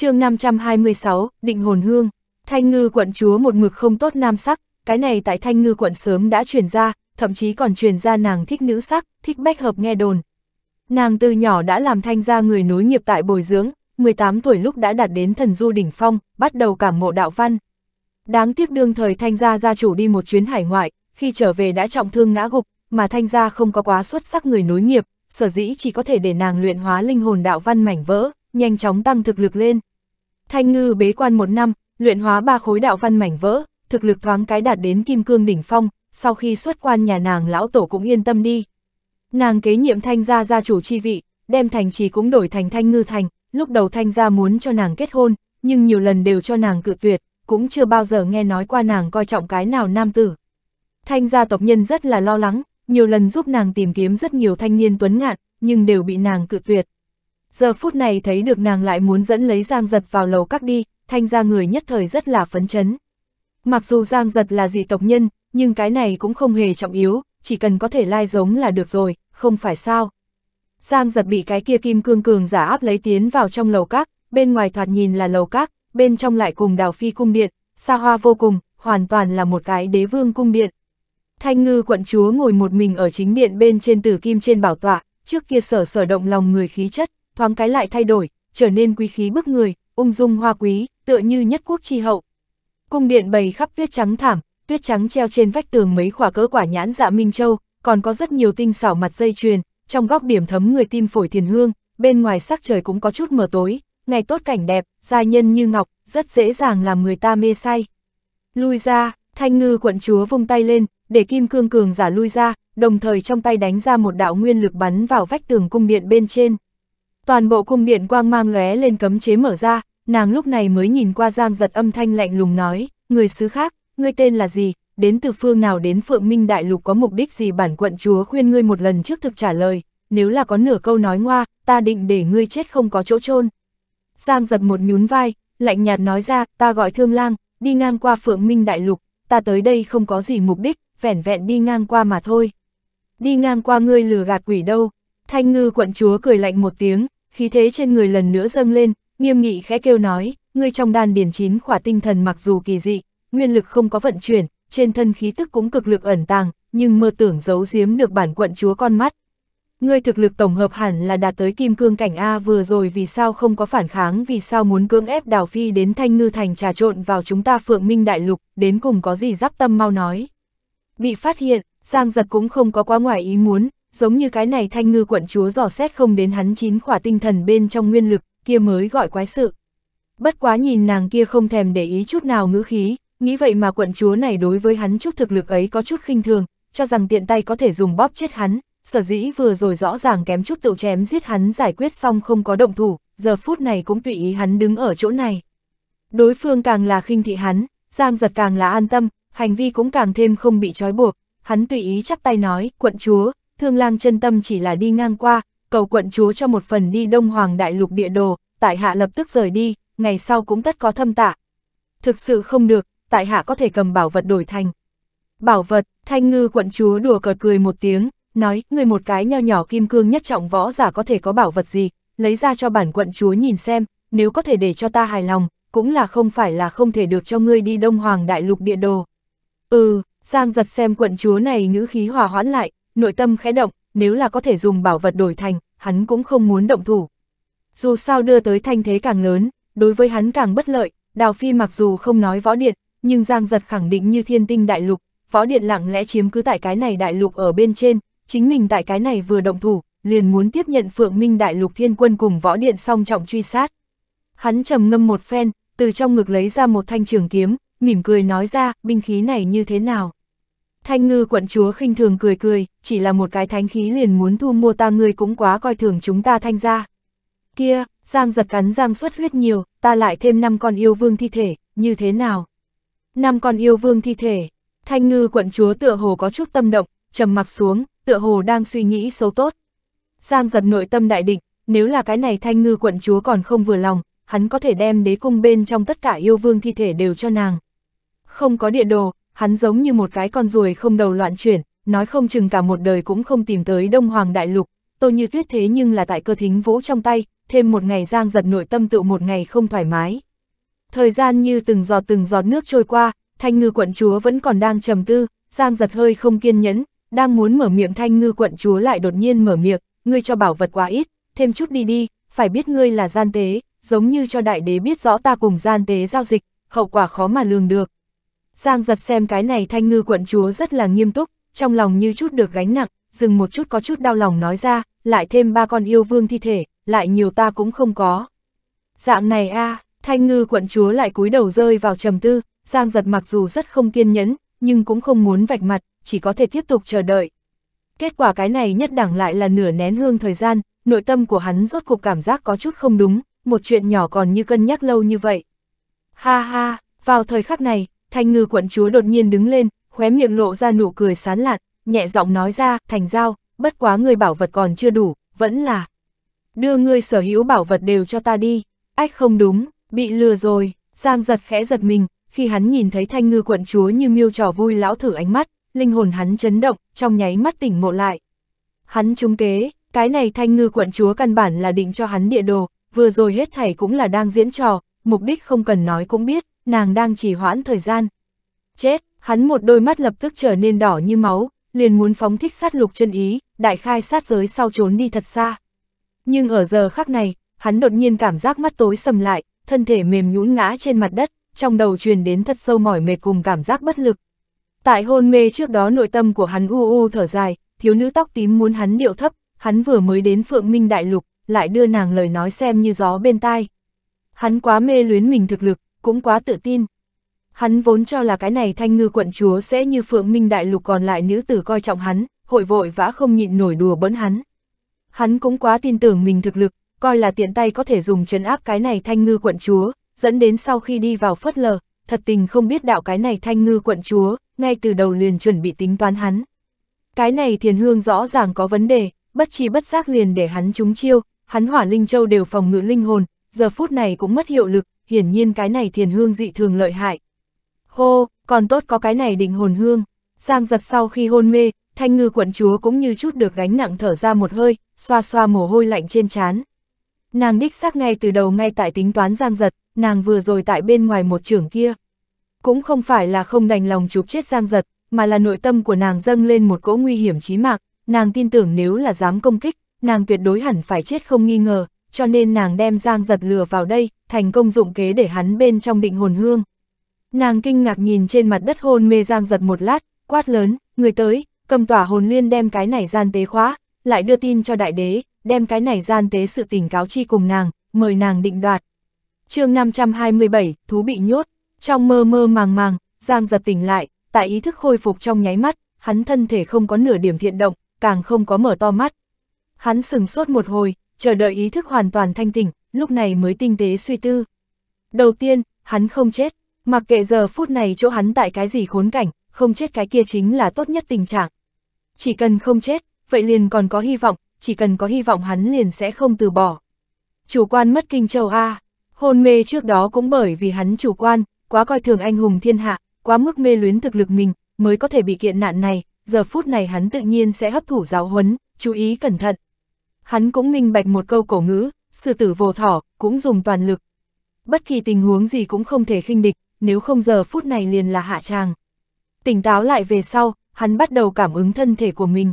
chương 526, định hồn hương, thanh ngư quận chúa một mực không tốt nam sắc, cái này tại thanh ngư quận sớm đã truyền ra, thậm chí còn truyền ra nàng thích nữ sắc, thích bách hợp nghe đồn. Nàng từ nhỏ đã làm thanh gia người nối nghiệp tại bồi dưỡng, 18 tuổi lúc đã đạt đến thần du đỉnh phong, bắt đầu cảm ngộ đạo văn. Đáng tiếc đương thời thanh gia gia chủ đi một chuyến hải ngoại, khi trở về đã trọng thương ngã gục, mà thanh gia không có quá xuất sắc người nối nghiệp, sở dĩ chỉ có thể để nàng luyện hóa linh hồn đạo văn mảnh vỡ, nhanh chóng tăng thực lực lên. Thanh ngư bế quan một năm, luyện hóa ba khối đạo văn mảnh vỡ, thực lực thoáng cái đạt đến kim cương đỉnh phong, sau khi xuất quan nhà nàng lão tổ cũng yên tâm đi. Nàng kế nhiệm thanh gia gia chủ chi vị, đem thành trì cũng đổi thành thanh ngư thành, lúc đầu thanh gia muốn cho nàng kết hôn, nhưng nhiều lần đều cho nàng cự tuyệt, cũng chưa bao giờ nghe nói qua nàng coi trọng cái nào nam tử. Thanh gia tộc nhân rất là lo lắng, nhiều lần giúp nàng tìm kiếm rất nhiều thanh niên tuấn ngạn, nhưng đều bị nàng cự tuyệt, giờ phút này thấy được nàng lại muốn dẫn lấy Giang Giật vào lầu các đi, thanh ra người nhất thời rất là phấn chấn. Mặc dù Giang Giật là dị tộc nhân, nhưng cái này cũng không hề trọng yếu, chỉ cần có thể lai giống là được rồi, không phải sao. Giang Giật bị cái kia kim cương cường giả áp lấy tiến vào trong lầu các, bên ngoài thoạt nhìn là lầu các, bên trong lại cùng đào phi cung điện, xa hoa vô cùng, hoàn toàn là một cái đế vương cung điện. Thanh ngư quận chúa ngồi một mình ở chính điện bên trên tử kim trên bảo tọa, trước kia sở sở động lòng người khí chất thoáng cái lại thay đổi, trở nên quý khí bức người, ung dung hoa quý, tựa như nhất quốc chi hậu. Cung điện bày khắp tuyết trắng thảm, tuyết trắng treo trên vách tường mấy quả cỡ quả nhãn dạ minh châu, còn có rất nhiều tinh xảo mặt dây chuyền, trong góc điểm thấm người tim phổi thiền hương, bên ngoài sắc trời cũng có chút mờ tối, ngày tốt cảnh đẹp, gia nhân như ngọc, rất dễ dàng làm người ta mê say. Lui ra, thanh ngư quận chúa vung tay lên, để kim cương cường giả lui ra, đồng thời trong tay đánh ra một đạo nguyên lực bắn vào vách tường cung điện bên trên. Toàn bộ cung điện quang mang lóe lên cấm chế mở ra, nàng lúc này mới nhìn qua Giang giật âm thanh lạnh lùng nói, người xứ khác, ngươi tên là gì, đến từ phương nào đến phượng minh đại lục có mục đích gì bản quận chúa khuyên ngươi một lần trước thực trả lời, nếu là có nửa câu nói ngoa, ta định để ngươi chết không có chỗ chôn Giang giật một nhún vai, lạnh nhạt nói ra, ta gọi thương lang, đi ngang qua phượng minh đại lục, ta tới đây không có gì mục đích, vẻn vẹn đi ngang qua mà thôi. Đi ngang qua ngươi lừa gạt quỷ đâu, Thanh ngư quận chúa cười lạnh một tiếng, khí thế trên người lần nữa dâng lên, nghiêm nghị khẽ kêu nói, ngươi trong đan điển chín khỏa tinh thần mặc dù kỳ dị, nguyên lực không có vận chuyển, trên thân khí tức cũng cực lực ẩn tàng, nhưng mơ tưởng giấu giếm được bản quận chúa con mắt. Ngươi thực lực tổng hợp hẳn là đạt tới kim cương cảnh A vừa rồi vì sao không có phản kháng vì sao muốn cưỡng ép đào phi đến thanh ngư thành trà trộn vào chúng ta phượng minh đại lục, đến cùng có gì giáp tâm mau nói. Bị phát hiện, Giang giật cũng không có quá ngoài ý muốn, giống như cái này thanh ngư quận chúa dò xét không đến hắn chín khỏa tinh thần bên trong nguyên lực, kia mới gọi quái sự. Bất quá nhìn nàng kia không thèm để ý chút nào ngữ khí, nghĩ vậy mà quận chúa này đối với hắn chút thực lực ấy có chút khinh thường, cho rằng tiện tay có thể dùng bóp chết hắn, sở dĩ vừa rồi rõ ràng kém chút tự chém giết hắn giải quyết xong không có động thủ, giờ phút này cũng tùy ý hắn đứng ở chỗ này. Đối phương càng là khinh thị hắn, Giang giật càng là an tâm, hành vi cũng càng thêm không bị trói buộc, hắn tùy ý chắp tay nói, quận chúa, thương lang chân tâm chỉ là đi ngang qua, cầu quận chúa cho một phần đi Đông Hoàng Đại Lục địa đồ, tại hạ lập tức rời đi, ngày sau cũng tất có thâm tạ. Thực sự không được, tại hạ có thể cầm bảo vật đổi thành. Bảo vật, thanh ngư quận chúa đùa cợt cười một tiếng, nói, người một cái nho nhỏ kim cương nhất trọng võ giả có thể có bảo vật gì, lấy ra cho bản quận chúa nhìn xem, nếu có thể để cho ta hài lòng, cũng là không phải là không thể được cho ngươi đi Đông Hoàng Đại Lục địa đồ. Ừ, Giang giật xem quận chúa này ngữ khí hòa hoãn lại, nội tâm khẽ động, nếu là có thể dùng bảo vật đổi thành, hắn cũng không muốn động thủ. Dù sao đưa tới thanh thế càng lớn, đối với hắn càng bất lợi, Đào Phi mặc dù không nói võ điện, nhưng Giang Giật khẳng định như thiên tinh đại lục, võ điện lặng lẽ chiếm cứ tại cái này đại lục ở bên trên, chính mình tại cái này vừa động thủ, liền muốn tiếp nhận Phượng Minh đại lục thiên quân cùng võ điện song trọng truy sát. Hắn trầm ngâm một phen, từ trong ngực lấy ra một thanh trường kiếm, mỉm cười nói ra, binh khí này như thế nào. Thanh ngư quận chúa khinh thường cười cười, chỉ là một cái thánh khí liền muốn thu mua ta ngươi cũng quá coi thường chúng ta thanh ra. Kia, giang giật cắn giang suất huyết nhiều, ta lại thêm năm con yêu vương thi thể, như thế nào? năm con yêu vương thi thể, thanh ngư quận chúa tựa hồ có chút tâm động, trầm mặc xuống, tựa hồ đang suy nghĩ xấu tốt. Giang giật nội tâm đại định, nếu là cái này thanh ngư quận chúa còn không vừa lòng, hắn có thể đem đế cung bên trong tất cả yêu vương thi thể đều cho nàng. Không có địa đồ, hắn giống như một cái con ruồi không đầu loạn chuyển, nói không chừng cả một đời cũng không tìm tới Đông Hoàng Đại Lục, Tô Như Tuyết thế nhưng là tại cơ thính vũ trong tay, thêm một ngày giang giật nội tâm tự một ngày không thoải mái. Thời gian như từng giọt từng giọt nước trôi qua, thanh ngư quận chúa vẫn còn đang trầm tư, giang giật hơi không kiên nhẫn, đang muốn mở miệng thanh ngư quận chúa lại đột nhiên mở miệng, ngươi cho bảo vật quá ít, thêm chút đi đi, phải biết ngươi là gian tế, giống như cho đại đế biết rõ ta cùng gian tế giao dịch, hậu quả khó mà lường được. Giang giật xem cái này thanh ngư quận chúa rất là nghiêm túc, trong lòng như chút được gánh nặng, dừng một chút có chút đau lòng nói ra, lại thêm ba con yêu vương thi thể, lại nhiều ta cũng không có. Dạng này a à, thanh ngư quận chúa lại cúi đầu rơi vào trầm tư, Giang giật mặc dù rất không kiên nhẫn, nhưng cũng không muốn vạch mặt, chỉ có thể tiếp tục chờ đợi. Kết quả cái này nhất đẳng lại là nửa nén hương thời gian, nội tâm của hắn rốt cuộc cảm giác có chút không đúng, một chuyện nhỏ còn như cân nhắc lâu như vậy. Ha ha, vào thời khắc này, Thanh ngư quận chúa đột nhiên đứng lên, khóe miệng lộ ra nụ cười sán lạn, nhẹ giọng nói ra, thành giao, bất quá người bảo vật còn chưa đủ, vẫn là. Đưa người sở hữu bảo vật đều cho ta đi, ách không đúng, bị lừa rồi, Giang giật khẽ giật mình, khi hắn nhìn thấy thanh ngư quận chúa như miêu trò vui lão thử ánh mắt, linh hồn hắn chấn động, trong nháy mắt tỉnh ngộ lại. Hắn trúng kế, cái này thanh ngư quận chúa căn bản là định cho hắn địa đồ, vừa rồi hết thảy cũng là đang diễn trò, mục đích không cần nói cũng biết nàng đang chỉ hoãn thời gian. Chết, hắn một đôi mắt lập tức trở nên đỏ như máu, liền muốn phóng thích sát lục chân ý, đại khai sát giới sau trốn đi thật xa. Nhưng ở giờ khắc này, hắn đột nhiên cảm giác mắt tối sầm lại, thân thể mềm nhũn ngã trên mặt đất, trong đầu truyền đến thật sâu mỏi mệt cùng cảm giác bất lực. Tại hôn mê trước đó nội tâm của hắn u u thở dài, thiếu nữ tóc tím muốn hắn điệu thấp, hắn vừa mới đến Phượng Minh Đại Lục, lại đưa nàng lời nói xem như gió bên tai. Hắn quá mê luyến mình thực lực, cũng quá tự tin. Hắn vốn cho là cái này thanh ngư quận chúa sẽ như phượng minh đại lục còn lại nữ tử coi trọng hắn, hội vội vã không nhịn nổi đùa bỡn hắn. Hắn cũng quá tin tưởng mình thực lực, coi là tiện tay có thể dùng chấn áp cái này thanh ngư quận chúa, dẫn đến sau khi đi vào phất lờ, thật tình không biết đạo cái này thanh ngư quận chúa, ngay từ đầu liền chuẩn bị tính toán hắn. Cái này thiền hương rõ ràng có vấn đề, bất chi bất giác liền để hắn trúng chiêu, hắn hỏa linh châu đều phòng ngự linh hồn, giờ phút này cũng mất hiệu lực, hiển nhiên cái này thiền hương dị thường lợi hại. Hô, còn tốt có cái này định hồn hương. Giang giật sau khi hôn mê, thanh ngư quận chúa cũng như chút được gánh nặng thở ra một hơi, xoa xoa mồ hôi lạnh trên trán. Nàng đích xác ngay từ đầu ngay tại tính toán giang giật, nàng vừa rồi tại bên ngoài một trường kia. Cũng không phải là không đành lòng chụp chết giang giật, mà là nội tâm của nàng dâng lên một cỗ nguy hiểm chí mạng, nàng tin tưởng nếu là dám công kích, nàng tuyệt đối hẳn phải chết không nghi ngờ, cho nên nàng đem Giang giật lừa vào đây, thành công dụng kế để hắn bên trong định hồn hương. Nàng kinh ngạc nhìn trên mặt đất hôn mê Giang giật một lát, quát lớn, người tới, cầm tỏa hồn liên đem cái này gian tế khóa, lại đưa tin cho đại đế, đem cái này gian tế sự tình cáo chi cùng nàng, mời nàng định đoạt. chương 527, thú bị nhốt, trong mơ mơ màng màng, Giang giật tỉnh lại, tại ý thức khôi phục trong nháy mắt, hắn thân thể không có nửa điểm thiện động, càng không có mở to mắt. Hắn sừng sốt một hồi, chờ đợi ý thức hoàn toàn thanh tỉnh, lúc này mới tinh tế suy tư. Đầu tiên, hắn không chết, mặc kệ giờ phút này chỗ hắn tại cái gì khốn cảnh, không chết cái kia chính là tốt nhất tình trạng. Chỉ cần không chết, vậy liền còn có hy vọng, chỉ cần có hy vọng hắn liền sẽ không từ bỏ. Chủ quan mất kinh châu A, hôn mê trước đó cũng bởi vì hắn chủ quan, quá coi thường anh hùng thiên hạ, quá mức mê luyến thực lực mình, mới có thể bị kiện nạn này, giờ phút này hắn tự nhiên sẽ hấp thụ giáo huấn, chú ý cẩn thận, Hắn cũng minh bạch một câu cổ ngữ, sư tử vô thỏ, cũng dùng toàn lực. Bất kỳ tình huống gì cũng không thể khinh địch, nếu không giờ phút này liền là hạ tràng. Tỉnh táo lại về sau, hắn bắt đầu cảm ứng thân thể của mình.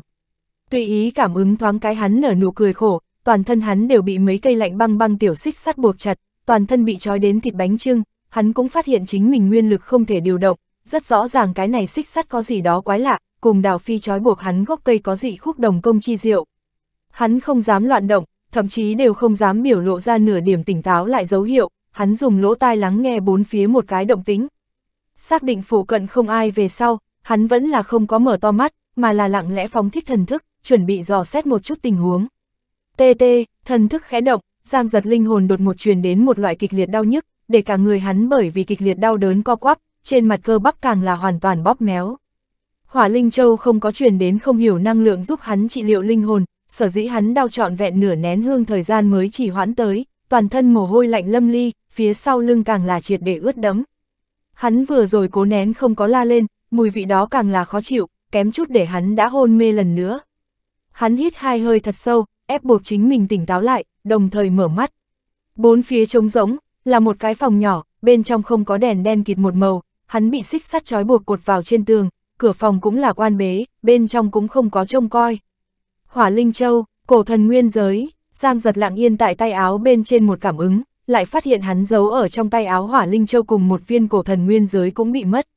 Tùy ý cảm ứng thoáng cái hắn nở nụ cười khổ, toàn thân hắn đều bị mấy cây lạnh băng băng tiểu xích sắt buộc chặt, toàn thân bị trói đến thịt bánh trưng, hắn cũng phát hiện chính mình nguyên lực không thể điều động, rất rõ ràng cái này xích sắt có gì đó quái lạ, cùng đào phi trói buộc hắn gốc cây có dị khúc đồng công chi diệu. Hắn không dám loạn động, thậm chí đều không dám biểu lộ ra nửa điểm tỉnh táo lại dấu hiệu, hắn dùng lỗ tai lắng nghe bốn phía một cái động tính. Xác định phụ cận không ai về sau, hắn vẫn là không có mở to mắt, mà là lặng lẽ phóng thích thần thức, chuẩn bị dò xét một chút tình huống. TT thần thức khẽ động, Giang giật linh hồn đột ngột truyền đến một loại kịch liệt đau nhức, để cả người hắn bởi vì kịch liệt đau đớn co quắp, trên mặt cơ bắp càng là hoàn toàn bóp méo. Hỏa Linh Châu không có truyền đến không hiểu năng lượng giúp hắn trị liệu linh hồn, sở dĩ hắn đau trọn vẹn nửa nén hương thời gian mới chỉ hoãn tới, toàn thân mồ hôi lạnh lâm ly, phía sau lưng càng là triệt để ướt đẫm. Hắn vừa rồi cố nén không có la lên, mùi vị đó càng là khó chịu, kém chút để hắn đã hôn mê lần nữa. Hắn hít hai hơi thật sâu, ép buộc chính mình tỉnh táo lại, đồng thời mở mắt. Bốn phía trống rỗng, là một cái phòng nhỏ, bên trong không có đèn đen kịt một màu, hắn bị xích sắt trói buộc cột vào trên tường, cửa phòng cũng là quan bế, bên trong cũng không có trông coi hỏa linh châu, cổ thần nguyên giới, Giang giật lặng yên tại tay áo bên trên một cảm ứng, lại phát hiện hắn giấu ở trong tay áo hỏa linh châu cùng một viên cổ thần nguyên giới cũng bị mất.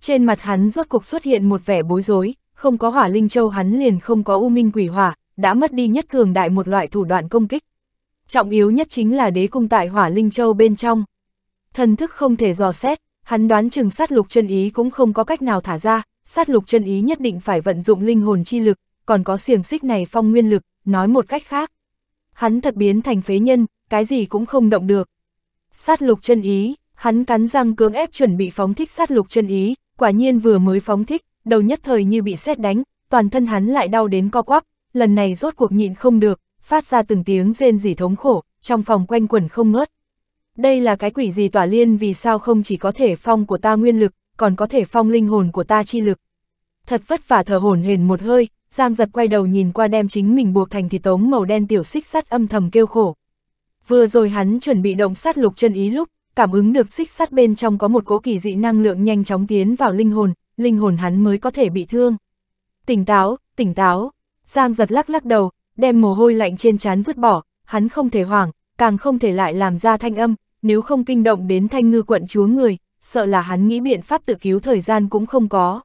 Trên mặt hắn rốt cục xuất hiện một vẻ bối rối, không có hỏa linh châu hắn liền không có u minh quỷ hỏa, đã mất đi nhất cường đại một loại thủ đoạn công kích. Trọng yếu nhất chính là đế cung tại hỏa linh châu bên trong. Thần thức không thể dò xét, hắn đoán chừng sát lục chân ý cũng không có cách nào thả ra, sát lục chân ý nhất định phải vận dụng linh hồn chi lực, còn có xiềng xích này phong nguyên lực, nói một cách khác. Hắn thật biến thành phế nhân, cái gì cũng không động được. Sát lục chân ý, hắn cắn răng cưỡng ép chuẩn bị phóng thích sát lục chân ý, quả nhiên vừa mới phóng thích, đầu nhất thời như bị sét đánh, toàn thân hắn lại đau đến co quắp, lần này rốt cuộc nhịn không được, phát ra từng tiếng rên rỉ thống khổ, trong phòng quanh quẩn không ngớt. Đây là cái quỷ gì tỏa liên vì sao không chỉ có thể phong của ta nguyên lực, còn có thể phong linh hồn của ta chi lực. Thật vất vả thở hồn hển một hơi, Giang giật quay đầu nhìn qua đem chính mình buộc thành thì tống màu đen tiểu xích sắt âm thầm kêu khổ. Vừa rồi hắn chuẩn bị động sát lục chân ý lúc, cảm ứng được xích sắt bên trong có một cỗ kỳ dị năng lượng nhanh chóng tiến vào linh hồn, linh hồn hắn mới có thể bị thương. Tỉnh táo, tỉnh táo. Giang giật lắc lắc đầu, đem mồ hôi lạnh trên trán vứt bỏ, hắn không thể hoảng, càng không thể lại làm ra thanh âm, nếu không kinh động đến thanh ngư quận chúa người, sợ là hắn nghĩ biện pháp tự cứu thời gian cũng không có.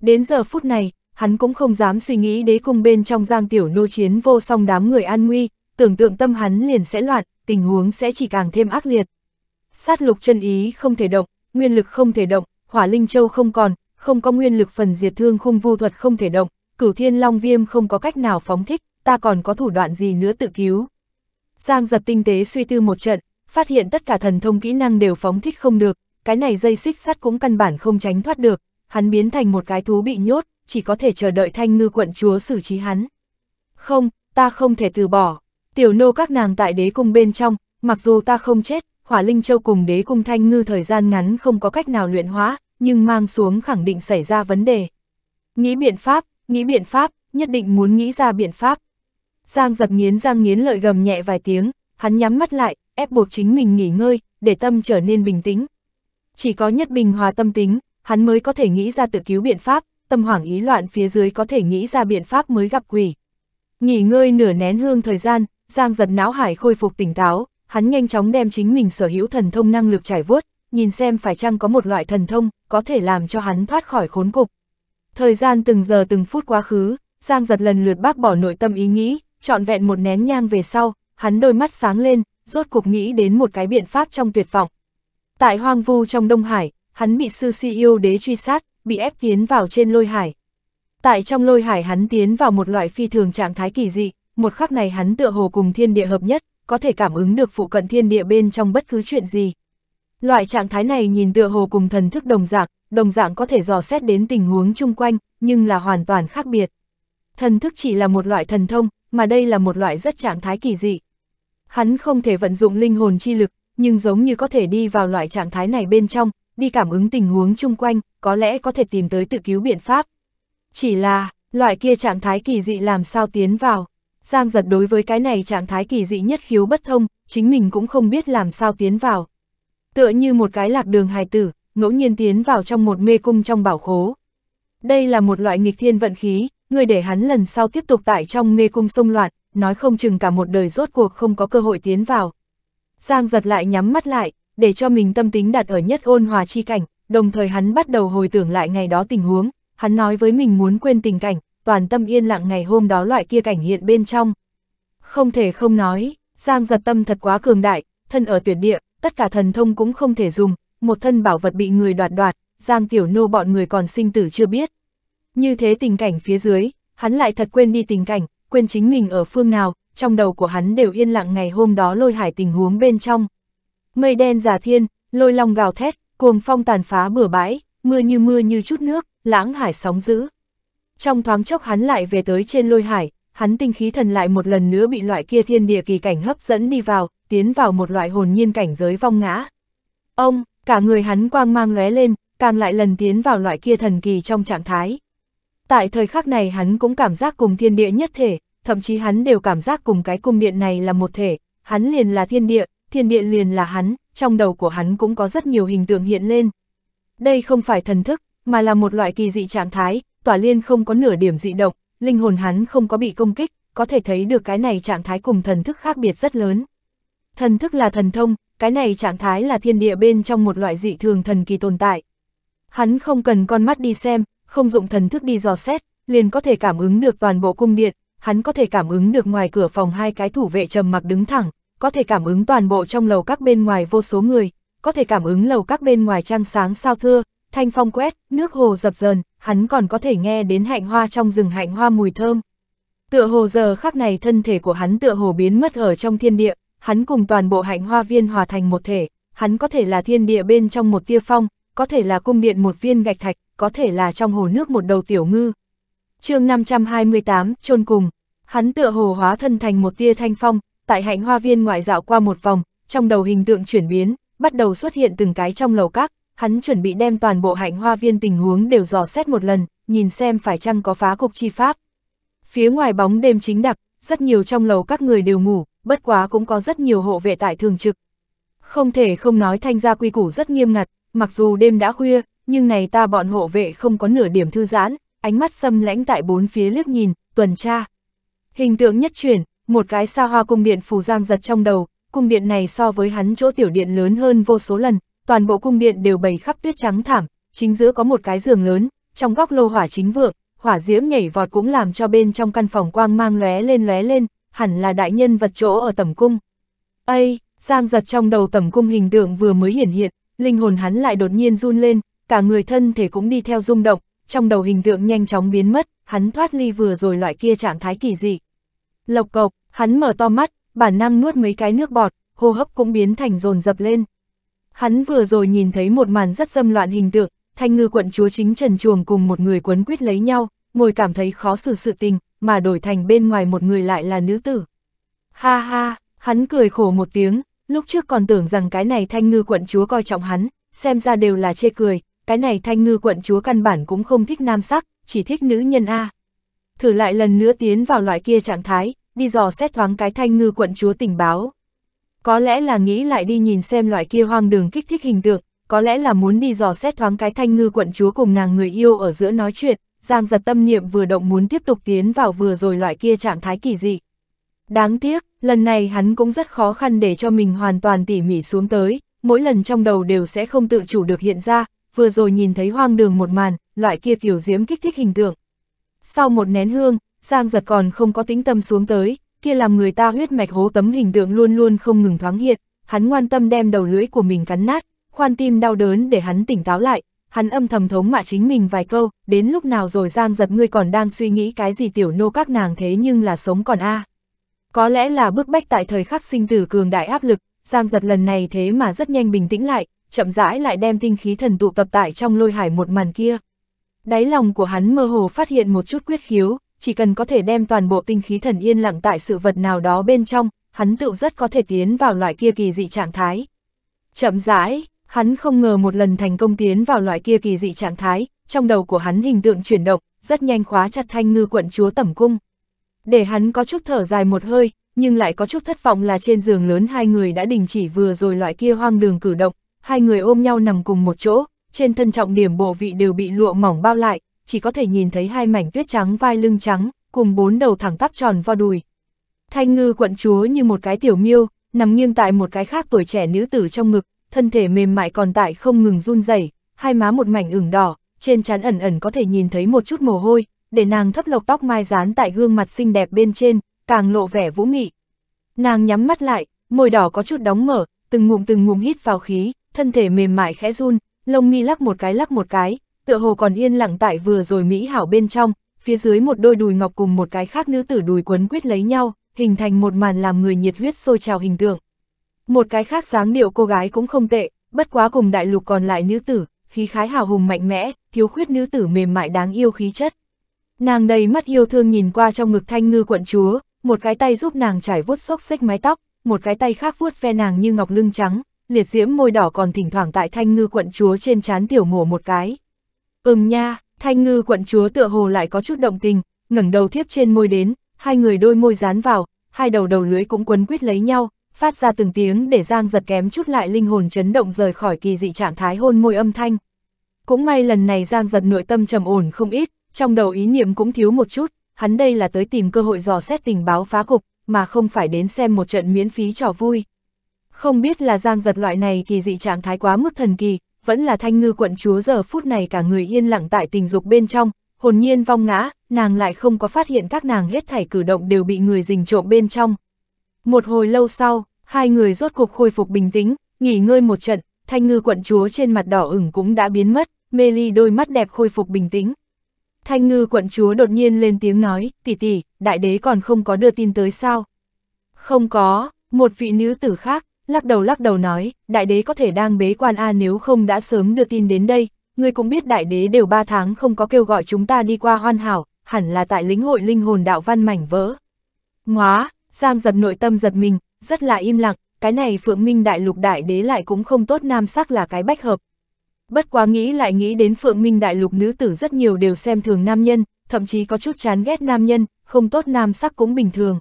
Đến giờ phút này, hắn cũng không dám suy nghĩ đế cung bên trong giang tiểu nô chiến vô song đám người an nguy, tưởng tượng tâm hắn liền sẽ loạn, tình huống sẽ chỉ càng thêm ác liệt. Sát lục chân ý không thể động, nguyên lực không thể động, hỏa linh châu không còn, không có nguyên lực phần diệt thương khung vu thuật không thể động, cửu thiên long viêm không có cách nào phóng thích, ta còn có thủ đoạn gì nữa tự cứu. Giang giật tinh tế suy tư một trận, phát hiện tất cả thần thông kỹ năng đều phóng thích không được, cái này dây xích sắt cũng căn bản không tránh thoát được, hắn biến thành một cái thú bị nhốt, chỉ có thể chờ đợi thanh ngư quận chúa xử trí hắn. Không, ta không thể từ bỏ. Tiểu nô các nàng tại đế cung bên trong, mặc dù ta không chết, hỏa linh châu cùng đế cung thanh ngư thời gian ngắn không có cách nào luyện hóa, nhưng mang xuống khẳng định xảy ra vấn đề. Nghĩ biện pháp, nghĩ biện pháp, nhất định muốn nghĩ ra biện pháp. Giang giật nghiến giang nghiến lợi gầm nhẹ vài tiếng, hắn nhắm mắt lại, ép buộc chính mình nghỉ ngơi, để tâm trở nên bình tĩnh. Chỉ có nhất bình hòa tâm tính, hắn mới có thể nghĩ ra tự cứu biện pháp, tâm hoảng ý loạn phía dưới có thể nghĩ ra biện pháp mới gặp quỷ. Nghỉ ngơi nửa nén hương thời gian, Giang giật não hải khôi phục tỉnh táo, hắn nhanh chóng đem chính mình sở hữu thần thông năng lực trải vuốt, nhìn xem phải chăng có một loại thần thông có thể làm cho hắn thoát khỏi khốn cục. Thời gian từng giờ từng phút quá khứ, Giang giật lần lượt bác bỏ nội tâm ý nghĩ, trọn vẹn một nén nhang về sau, hắn đôi mắt sáng lên, rốt cuộc nghĩ đến một cái biện pháp trong tuyệt vọng. Tại hoang vu trong Đông Hải, hắn bị sư si yêu đế truy sát, bị ép tiến vào trên lôi hải. Tại trong lôi hải hắn tiến vào một loại phi thường trạng thái kỳ dị, một khắc này hắn tựa hồ cùng thiên địa hợp nhất, có thể cảm ứng được phụ cận thiên địa bên trong bất cứ chuyện gì. Loại trạng thái này nhìn tựa hồ cùng thần thức đồng dạng, đồng dạng có thể dò xét đến tình huống chung quanh, nhưng là hoàn toàn khác biệt. Thần thức chỉ là một loại thần thông, mà đây là một loại rất trạng thái kỳ dị. Hắn không thể vận dụng linh hồn chi lực, nhưng giống như có thể đi vào loại trạng thái này bên trong, đi cảm ứng tình huống chung quanh, có lẽ có thể tìm tới tự cứu biện pháp. Chỉ là, loại kia trạng thái kỳ dị làm sao tiến vào. Giang giật đối với cái này trạng thái kỳ dị nhất khiếu bất thông, chính mình cũng không biết làm sao tiến vào. Tựa như một cái lạc đường hài tử, ngẫu nhiên tiến vào trong một mê cung trong bảo khố. Đây là một loại nghịch thiên vận khí, người để hắn lần sau tiếp tục tại trong mê cung sông loạn, nói không chừng cả một đời rốt cuộc không có cơ hội tiến vào. Giang giật lại nhắm mắt lại, để cho mình tâm tính đặt ở nhất ôn hòa chi cảnh, đồng thời hắn bắt đầu hồi tưởng lại ngày đó tình huống, hắn nói với mình muốn quên tình cảnh, toàn tâm yên lặng ngày hôm đó loại kia cảnh hiện bên trong. Không thể không nói, Giang giật tâm thật quá cường đại, thân ở tuyệt địa, tất cả thần thông cũng không thể dùng, một thân bảo vật bị người đoạt đoạt, Giang tiểu nô bọn người còn sinh tử chưa biết. Như thế tình cảnh phía dưới, hắn lại thật quên đi tình cảnh, quên chính mình ở phương nào, trong đầu của hắn đều yên lặng ngày hôm đó lôi hải tình huống bên trong mây đen giả thiên, lôi long gào thét, cuồng phong tàn phá bừa bãi, mưa như mưa như chút nước, lãng hải sóng dữ. Trong thoáng chốc hắn lại về tới trên lôi hải, hắn tinh khí thần lại một lần nữa bị loại kia thiên địa kỳ cảnh hấp dẫn đi vào, tiến vào một loại hồn nhiên cảnh giới vong ngã. Ông, cả người hắn quang mang lóe lên, càng lại lần tiến vào loại kia thần kỳ trong trạng thái. Tại thời khắc này hắn cũng cảm giác cùng thiên địa nhất thể, thậm chí hắn đều cảm giác cùng cái cung điện này là một thể, hắn liền là thiên địa, thiên điện liền là hắn, trong đầu của hắn cũng có rất nhiều hình tượng hiện lên. Đây không phải thần thức, mà là một loại kỳ dị trạng thái, tỏa liên không có nửa điểm dị động, linh hồn hắn không có bị công kích, có thể thấy được cái này trạng thái cùng thần thức khác biệt rất lớn. Thần thức là thần thông, cái này trạng thái là thiên địa bên trong một loại dị thường thần kỳ tồn tại. Hắn không cần con mắt đi xem, không dụng thần thức đi dò xét, liền có thể cảm ứng được toàn bộ cung điện, hắn có thể cảm ứng được ngoài cửa phòng hai cái thủ vệ trầm mặc đứng thẳng, có thể cảm ứng toàn bộ trong lầu các bên ngoài vô số người, có thể cảm ứng lầu các bên ngoài trăng sáng sao thưa, thanh phong quét, nước hồ dập dờn, hắn còn có thể nghe đến hạnh hoa trong rừng hạnh hoa mùi thơm. Tựa hồ giờ khắc này thân thể của hắn tựa hồ biến mất ở trong thiên địa, hắn cùng toàn bộ hạnh hoa viên hòa thành một thể, hắn có thể là thiên địa bên trong một tia phong, có thể là cung điện một viên gạch thạch, có thể là trong hồ nước một đầu tiểu ngư. chương 528, chôn cùng, hắn tựa hồ hóa thân thành một tia thanh phong, tại hạnh hoa viên ngoại dạo qua một vòng, trong đầu hình tượng chuyển biến, bắt đầu xuất hiện từng cái trong lầu các, hắn chuẩn bị đem toàn bộ hạnh hoa viên tình huống đều dò xét một lần, nhìn xem phải chăng có phá cục chi pháp. Phía ngoài bóng đêm chính đặc, rất nhiều trong lầu các người đều ngủ, bất quá cũng có rất nhiều hộ vệ tại thường trực. Không thể không nói thanh gia quy củ rất nghiêm ngặt, mặc dù đêm đã khuya, nhưng này ta bọn hộ vệ không có nửa điểm thư giãn, ánh mắt xâm lãnh tại bốn phía liếc nhìn, tuần tra. Hình tượng nhất chuyển, một cái xa hoa cung điện phù giang giật trong đầu, cung điện này so với hắn chỗ tiểu điện lớn hơn vô số lần, toàn bộ cung điện đều bày khắp tuyết trắng thảm, chính giữa có một cái giường lớn, trong góc lô hỏa chính vượng, hỏa diễm nhảy vọt cũng làm cho bên trong căn phòng quang mang lóe lên lóe lên, hẳn là đại nhân vật chỗ ở tầm cung. Ây, Giang giật trong đầu tầm cung hình tượng vừa mới hiển hiện, linh hồn hắn lại đột nhiên run lên, cả người thân thể cũng đi theo rung động, trong đầu hình tượng nhanh chóng biến mất, hắn thoát ly vừa rồi loại kia trạng thái kỳ dị. Lộc cộc, hắn mở to mắt, bản năng nuốt mấy cái nước bọt, hô hấp cũng biến thành dồn dập lên. Hắn vừa rồi nhìn thấy một màn rất dâm loạn hình tượng, thanh ngư quận chúa chính trần chuồng cùng một người quấn quýt lấy nhau, ngồi cảm thấy khó xử sự tình, mà đổi thành bên ngoài một người lại là nữ tử. Ha ha, hắn cười khổ một tiếng, lúc trước còn tưởng rằng cái này thanh ngư quận chúa coi trọng hắn, xem ra đều là chê cười, cái này thanh ngư quận chúa căn bản cũng không thích nam sắc, chỉ thích nữ nhân A. À thử lại lần nữa tiến vào loại kia trạng thái, đi dò xét thoáng cái thanh ngư quận chúa tình báo. Có lẽ là nghĩ lại đi nhìn xem loại kia hoang đường kích thích hình tượng, có lẽ là muốn đi dò xét thoáng cái thanh ngư quận chúa cùng nàng người yêu ở giữa nói chuyện, Giang giật tâm niệm vừa động muốn tiếp tục tiến vào vừa rồi loại kia trạng thái kỳ dị. Đáng tiếc, lần này hắn cũng rất khó khăn để cho mình hoàn toàn tỉ mỉ xuống tới, mỗi lần trong đầu đều sẽ không tự chủ được hiện ra, vừa rồi nhìn thấy hoang đường một màn, loại kia kiểu diễm kích thích hình tượng, sau một nén hương, Giang giật còn không có tính tâm xuống tới, kia làm người ta huyết mạch hố tấm hình tượng luôn luôn không ngừng thoáng hiện, hắn ngoan tâm đem đầu lưỡi của mình cắn nát, khoan tim đau đớn để hắn tỉnh táo lại, hắn âm thầm thống mạ chính mình vài câu, đến lúc nào rồi Giang giật ngươi còn đang suy nghĩ cái gì tiểu nô các nàng thế nhưng là sống còn a Có lẽ là bức bách tại thời khắc sinh tử cường đại áp lực, Giang giật lần này thế mà rất nhanh bình tĩnh lại, chậm rãi lại đem tinh khí thần tụ tập tại trong lôi hải một màn kia, Đáy lòng của hắn mơ hồ phát hiện một chút quyết khiếu, chỉ cần có thể đem toàn bộ tinh khí thần yên lặng tại sự vật nào đó bên trong, hắn tựu rất có thể tiến vào loại kia kỳ dị trạng thái. Chậm rãi, hắn không ngờ một lần thành công tiến vào loại kia kỳ dị trạng thái, trong đầu của hắn hình tượng chuyển động, rất nhanh khóa chặt thanh ngư quận chúa tẩm cung. Để hắn có chút thở dài một hơi, nhưng lại có chút thất vọng là trên giường lớn hai người đã đình chỉ vừa rồi loại kia hoang đường cử động, hai người ôm nhau nằm cùng một chỗ, trên thân trọng điểm bộ vị đều bị lụa mỏng bao lại, chỉ có thể nhìn thấy hai mảnh tuyết trắng vai lưng trắng, cùng bốn đầu thẳng tắp tròn vo đùi. Thanh ngư quận chúa như một cái tiểu miêu, nằm nghiêng tại một cái khác tuổi trẻ nữ tử trong ngực, thân thể mềm mại còn tại không ngừng run rẩy, hai má một mảnh ửng đỏ, trên trán ẩn ẩn có thể nhìn thấy một chút mồ hôi, để nàng thấp lộc tóc mai dán tại gương mặt xinh đẹp bên trên, càng lộ vẻ vũ mị. Nàng nhắm mắt lại, môi đỏ có chút đóng mở, từng ngụm từng ngụm hít vào khí, thân thể mềm mại khẽ run, lông mi lắc một cái lắc một cái, tựa hồ còn yên lặng tại vừa rồi Mỹ Hảo bên trong, phía dưới một đôi đùi ngọc cùng một cái khác nữ tử đùi quấn quyết lấy nhau, hình thành một màn làm người nhiệt huyết sôi trào hình tượng. Một cái khác dáng điệu cô gái cũng không tệ, bất quá cùng đại lục còn lại nữ tử, khí khái hào hùng mạnh mẽ, thiếu khuyết nữ tử mềm mại đáng yêu khí chất. Nàng đầy mắt yêu thương nhìn qua trong ngực thanh ngư quận chúa, một cái tay giúp nàng trải vuốt xốc xếch mái tóc, một cái tay khác vuốt ve nàng như ngọc lưng trắng, liệt diễm môi đỏ còn thỉnh thoảng tại thanh ngư quận chúa trên trán tiểu mổ một cái. Ừm nha, thanh ngư quận chúa tựa hồ lại có chút động tình, ngẩng đầu thiếp trên môi đến, hai người đôi môi dán vào, hai đầu đầu lưới cũng quấn quýt lấy nhau, phát ra từng tiếng để Giang giật kém chút lại linh hồn chấn động rời khỏi kỳ dị trạng thái hôn môi âm thanh. Cũng may lần này Giang giật nội tâm trầm ổn không ít, trong đầu ý niệm cũng thiếu một chút, hắn đây là tới tìm cơ hội dò xét tình báo phá cục, mà không phải đến xem một trận miễn phí trò vui. Không biết là giang giật loại này kỳ dị trạng thái quá mức thần kỳ, vẫn là thanh ngư quận chúa giờ phút này cả người yên lặng tại tình dục bên trong, hồn nhiên vong ngã, nàng lại không có phát hiện các nàng hết thảy cử động đều bị người rình trộm bên trong. Một hồi lâu sau, hai người rốt cuộc khôi phục bình tĩnh, nghỉ ngơi một trận, thanh ngư quận chúa trên mặt đỏ ửng cũng đã biến mất, mê ly đôi mắt đẹp khôi phục bình tĩnh. Thanh ngư quận chúa đột nhiên lên tiếng nói, tỷ tỷ, đại đế còn không có đưa tin tới sao? Không có, một vị nữ tử khác, lắc đầu lắc đầu nói, đại đế có thể đang bế quan A à nếu không đã sớm đưa tin đến đây, ngươi cũng biết đại đế đều ba tháng không có kêu gọi chúng ta đi qua hoan hảo, hẳn là tại lĩnh hội linh hồn đạo văn mảnh vỡ. Ngóa, Giang giật nội tâm giật mình, rất là im lặng, cái này phượng minh đại lục đại đế lại cũng không tốt nam sắc là cái bách hợp. Bất quá nghĩ lại nghĩ đến phượng minh đại lục nữ tử rất nhiều đều xem thường nam nhân, thậm chí có chút chán ghét nam nhân, không tốt nam sắc cũng bình thường.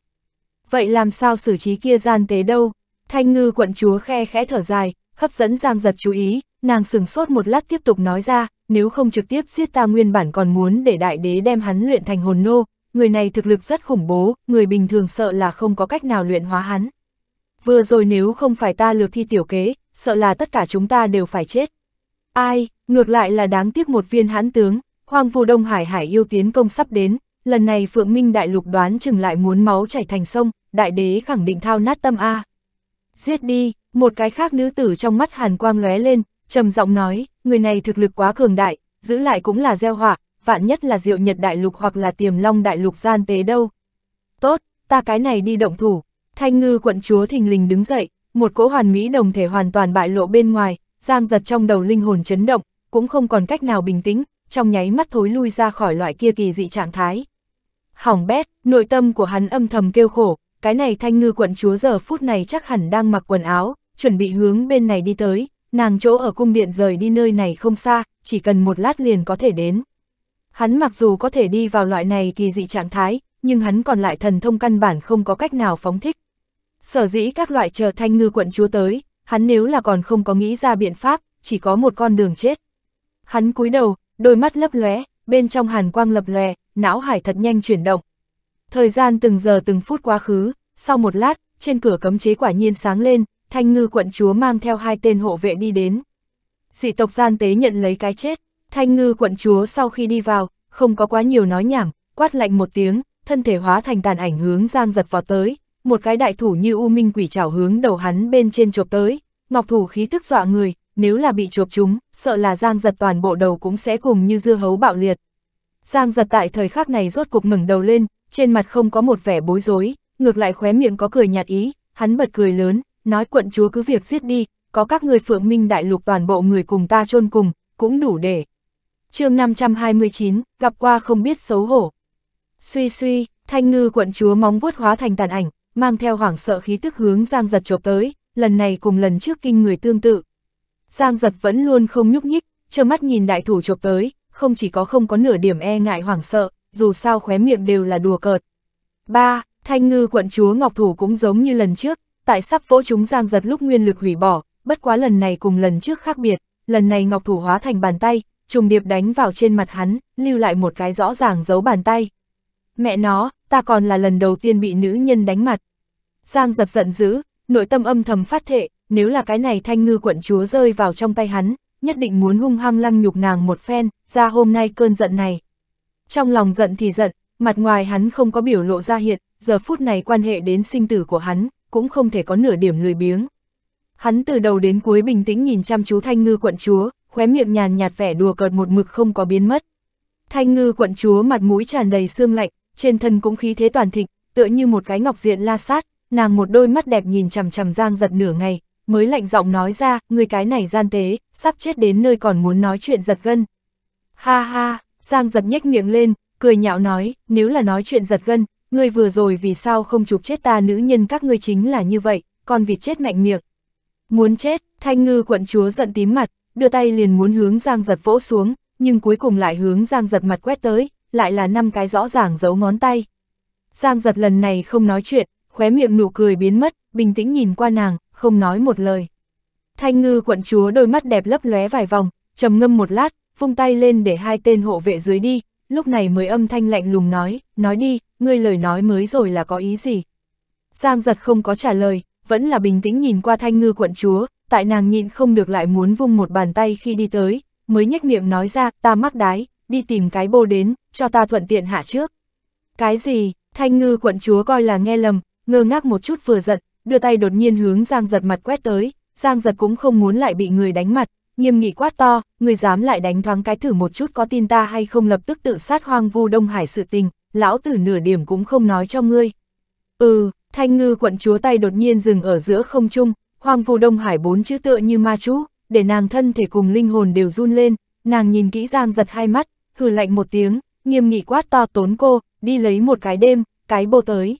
Vậy làm sao xử trí kia gian tế đâu? Thanh ngư quận chúa khe khẽ thở dài, hấp dẫn Giang giật chú ý, nàng sừng sốt một lát tiếp tục nói ra, nếu không trực tiếp giết ta nguyên bản còn muốn để đại đế đem hắn luyện thành hồn nô, người này thực lực rất khủng bố, người bình thường sợ là không có cách nào luyện hóa hắn. Vừa rồi nếu không phải ta lược thi tiểu kế, sợ là tất cả chúng ta đều phải chết. Ai, ngược lại là đáng tiếc một viên hãn tướng, Hoàng vu Đông Hải Hải yêu tiến công sắp đến, lần này Phượng Minh Đại Lục đoán chừng lại muốn máu chảy thành sông, đại đế khẳng định thao nát tâm A giết đi, một cái khác nữ tử trong mắt hàn quang lóe lên, trầm giọng nói, người này thực lực quá cường đại, giữ lại cũng là gieo họa, vạn nhất là diệu nhật đại lục hoặc là tiềm long đại lục gian tế đâu. Tốt, ta cái này đi động thủ, thanh ngư quận chúa thình lình đứng dậy, một cỗ hoàn mỹ đồng thể hoàn toàn bại lộ bên ngoài, giang giật trong đầu linh hồn chấn động, cũng không còn cách nào bình tĩnh, trong nháy mắt thối lui ra khỏi loại kia kỳ dị trạng thái. Hỏng bét, nội tâm của hắn âm thầm kêu khổ, cái này thanh ngư quận chúa giờ phút này chắc hẳn đang mặc quần áo, chuẩn bị hướng bên này đi tới, nàng chỗ ở cung điện rời đi nơi này không xa, chỉ cần một lát liền có thể đến. Hắn mặc dù có thể đi vào loại này kỳ dị trạng thái, nhưng hắn còn lại thần thông căn bản không có cách nào phóng thích. Sở dĩ các loại chờ thanh ngư quận chúa tới, hắn nếu là còn không có nghĩ ra biện pháp, chỉ có một con đường chết. Hắn cúi đầu, đôi mắt lấp lóe, bên trong hàn quang lập lòe, não hải thật nhanh chuyển động, Thời gian từng giờ từng phút quá khứ, sau một lát, trên cửa cấm chế quả nhiên sáng lên, thanh ngư quận chúa mang theo hai tên hộ vệ đi đến. Dị tộc gian tế nhận lấy cái chết, thanh ngư quận chúa sau khi đi vào, không có quá nhiều nói nhảm, quát lạnh một tiếng, thân thể hóa thành tàn ảnh hướng giang giật vào tới, một cái đại thủ như u minh quỷ trảo hướng đầu hắn bên trên chộp tới, ngọc thủ khí tức dọa người, nếu là bị chộp chúng, sợ là giang giật toàn bộ đầu cũng sẽ cùng như dưa hấu bạo liệt. Giang giật tại thời khắc này rốt cục ngẩng đầu lên, trên mặt không có một vẻ bối rối, ngược lại khóe miệng có cười nhạt ý, hắn bật cười lớn, nói quận chúa cứ việc giết đi, có các người phượng minh đại lục toàn bộ người cùng ta chôn cùng, cũng đủ để. chương 529, gặp qua không biết xấu hổ. Suy suy, thanh ngư quận chúa móng vuốt hóa thành tàn ảnh, mang theo hoảng sợ khí tức hướng giang giật chộp tới, lần này cùng lần trước kinh người tương tự. Giang giật vẫn luôn không nhúc nhích, trơ mắt nhìn đại thủ chộp tới, không chỉ có không có nửa điểm e ngại hoảng sợ, dù sao khóe miệng đều là đùa cợt. ba Thanh ngư quận chúa Ngọc Thủ cũng giống như lần trước, tại sắp vỗ chúng giang giật lúc nguyên lực hủy bỏ, bất quá lần này cùng lần trước khác biệt, lần này Ngọc Thủ hóa thành bàn tay, trùng điệp đánh vào trên mặt hắn, lưu lại một cái rõ ràng dấu bàn tay. Mẹ nó, ta còn là lần đầu tiên bị nữ nhân đánh mặt. Giang giật giận dữ, nội tâm âm thầm phát thệ, nếu là cái này thanh ngư quận chúa rơi vào trong tay hắn, nhất định muốn hung hăng lăng nhục nàng một phen, ra hôm nay cơn giận này trong lòng giận thì giận, mặt ngoài hắn không có biểu lộ ra hiện, giờ phút này quan hệ đến sinh tử của hắn, cũng không thể có nửa điểm lười biếng. Hắn từ đầu đến cuối bình tĩnh nhìn chăm chú Thanh Ngư quận chúa, khóe miệng nhàn nhạt vẻ đùa cợt một mực không có biến mất. Thanh Ngư quận chúa mặt mũi tràn đầy sương lạnh, trên thân cũng khí thế toàn thịnh, tựa như một cái ngọc diện la sát, nàng một đôi mắt đẹp nhìn chằm chằm Giang Giật nửa ngày, mới lạnh giọng nói ra, người cái này gian tế, sắp chết đến nơi còn muốn nói chuyện giật gân. Ha ha, Giang giật nhếch miệng lên, cười nhạo nói, nếu là nói chuyện giật gân, ngươi vừa rồi vì sao không chụp chết ta nữ nhân các ngươi chính là như vậy, Còn vịt chết mạnh miệng. Muốn chết, thanh ngư quận chúa giận tím mặt, đưa tay liền muốn hướng giang giật vỗ xuống, nhưng cuối cùng lại hướng giang giật mặt quét tới, lại là năm cái rõ ràng giấu ngón tay. Giang giật lần này không nói chuyện, khóe miệng nụ cười biến mất, bình tĩnh nhìn qua nàng, không nói một lời. Thanh ngư quận chúa đôi mắt đẹp lấp lóe vài vòng, trầm ngâm một lát, vung tay lên để hai tên hộ vệ dưới đi, lúc này mới âm thanh lạnh lùng nói, nói đi, ngươi lời nói mới rồi là có ý gì. Giang giật không có trả lời, vẫn là bình tĩnh nhìn qua thanh ngư quận chúa, tại nàng nhịn không được lại muốn vung một bàn tay khi đi tới, mới nhếch miệng nói ra, ta mắc đái, đi tìm cái bô đến, cho ta thuận tiện hạ trước. Cái gì, thanh ngư quận chúa coi là nghe lầm, ngơ ngác một chút vừa giận, đưa tay đột nhiên hướng Giang giật mặt quét tới, Giang giật cũng không muốn lại bị người đánh mặt, nghiêm nghị quát to, người dám lại đánh thoáng cái thử một chút có tin ta hay không lập tức tự sát hoang vu Đông Hải sự tình, lão tử nửa điểm cũng không nói cho ngươi. Ừ, thanh ngư quận chúa tay đột nhiên dừng ở giữa không trung, hoang vu Đông Hải bốn chữ tựa như ma chú, để nàng thân thể cùng linh hồn đều run lên, nàng nhìn kỹ giang giật hai mắt, hừ lạnh một tiếng, nghiêm nghị quát to tốn cô, đi lấy một cái đêm, cái bô tới.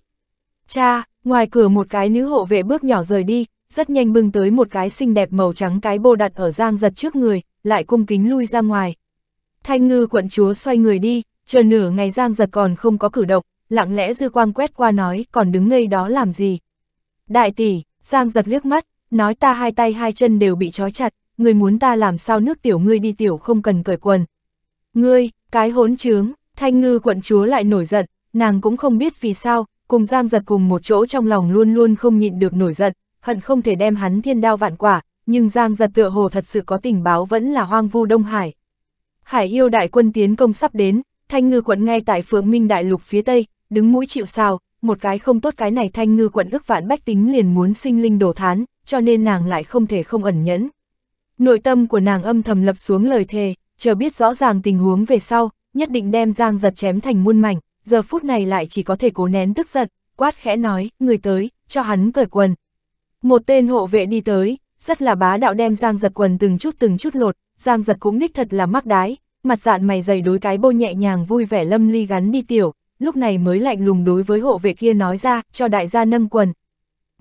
Cha, ngoài cửa một cái nữ hộ vệ bước nhỏ rời đi, rất nhanh bưng tới một cái xinh đẹp màu trắng cái bô đặt ở giang giật trước người, lại cung kính lui ra ngoài. Thanh ngư quận chúa xoay người đi, chờ nửa ngày giang giật còn không có cử động, lặng lẽ dư quang quét qua nói còn đứng ngây đó làm gì. Đại tỷ, giang giật liếc mắt, nói ta hai tay hai chân đều bị trói chặt, người muốn ta làm sao nước tiểu ngươi đi tiểu không cần cởi quần. Ngươi, cái hốn trướng, thanh ngư quận chúa lại nổi giận, nàng cũng không biết vì sao, cùng giang giật cùng một chỗ trong lòng luôn luôn không nhịn được nổi giận, hận không thể đem hắn thiên đao vạn quả, nhưng Giang giật tựa hồ thật sự có tình báo vẫn là hoang vu Đông Hải. Hải yêu đại quân tiến công sắp đến, thanh ngư quận ngay tại phường Minh Đại Lục phía Tây, đứng mũi chịu sào một cái không tốt cái này thanh ngư quận ức vạn bách tính liền muốn sinh linh đổ thán, cho nên nàng lại không thể không ẩn nhẫn. Nội tâm của nàng âm thầm lập xuống lời thề, chờ biết rõ ràng tình huống về sau, nhất định đem Giang giật chém thành muôn mảnh, giờ phút này lại chỉ có thể cố nén tức giận, quát khẽ nói, người tới, cho hắn cởi quần, một tên hộ vệ đi tới, rất là bá đạo đem Giang giật quần từng chút từng chút lột, Giang giật cũng đích thật là mắc đái, mặt dạn mày dày đối cái bô nhẹ nhàng vui vẻ lâm ly gắn đi tiểu, lúc này mới lạnh lùng đối với hộ vệ kia nói ra, cho đại gia nâng quần.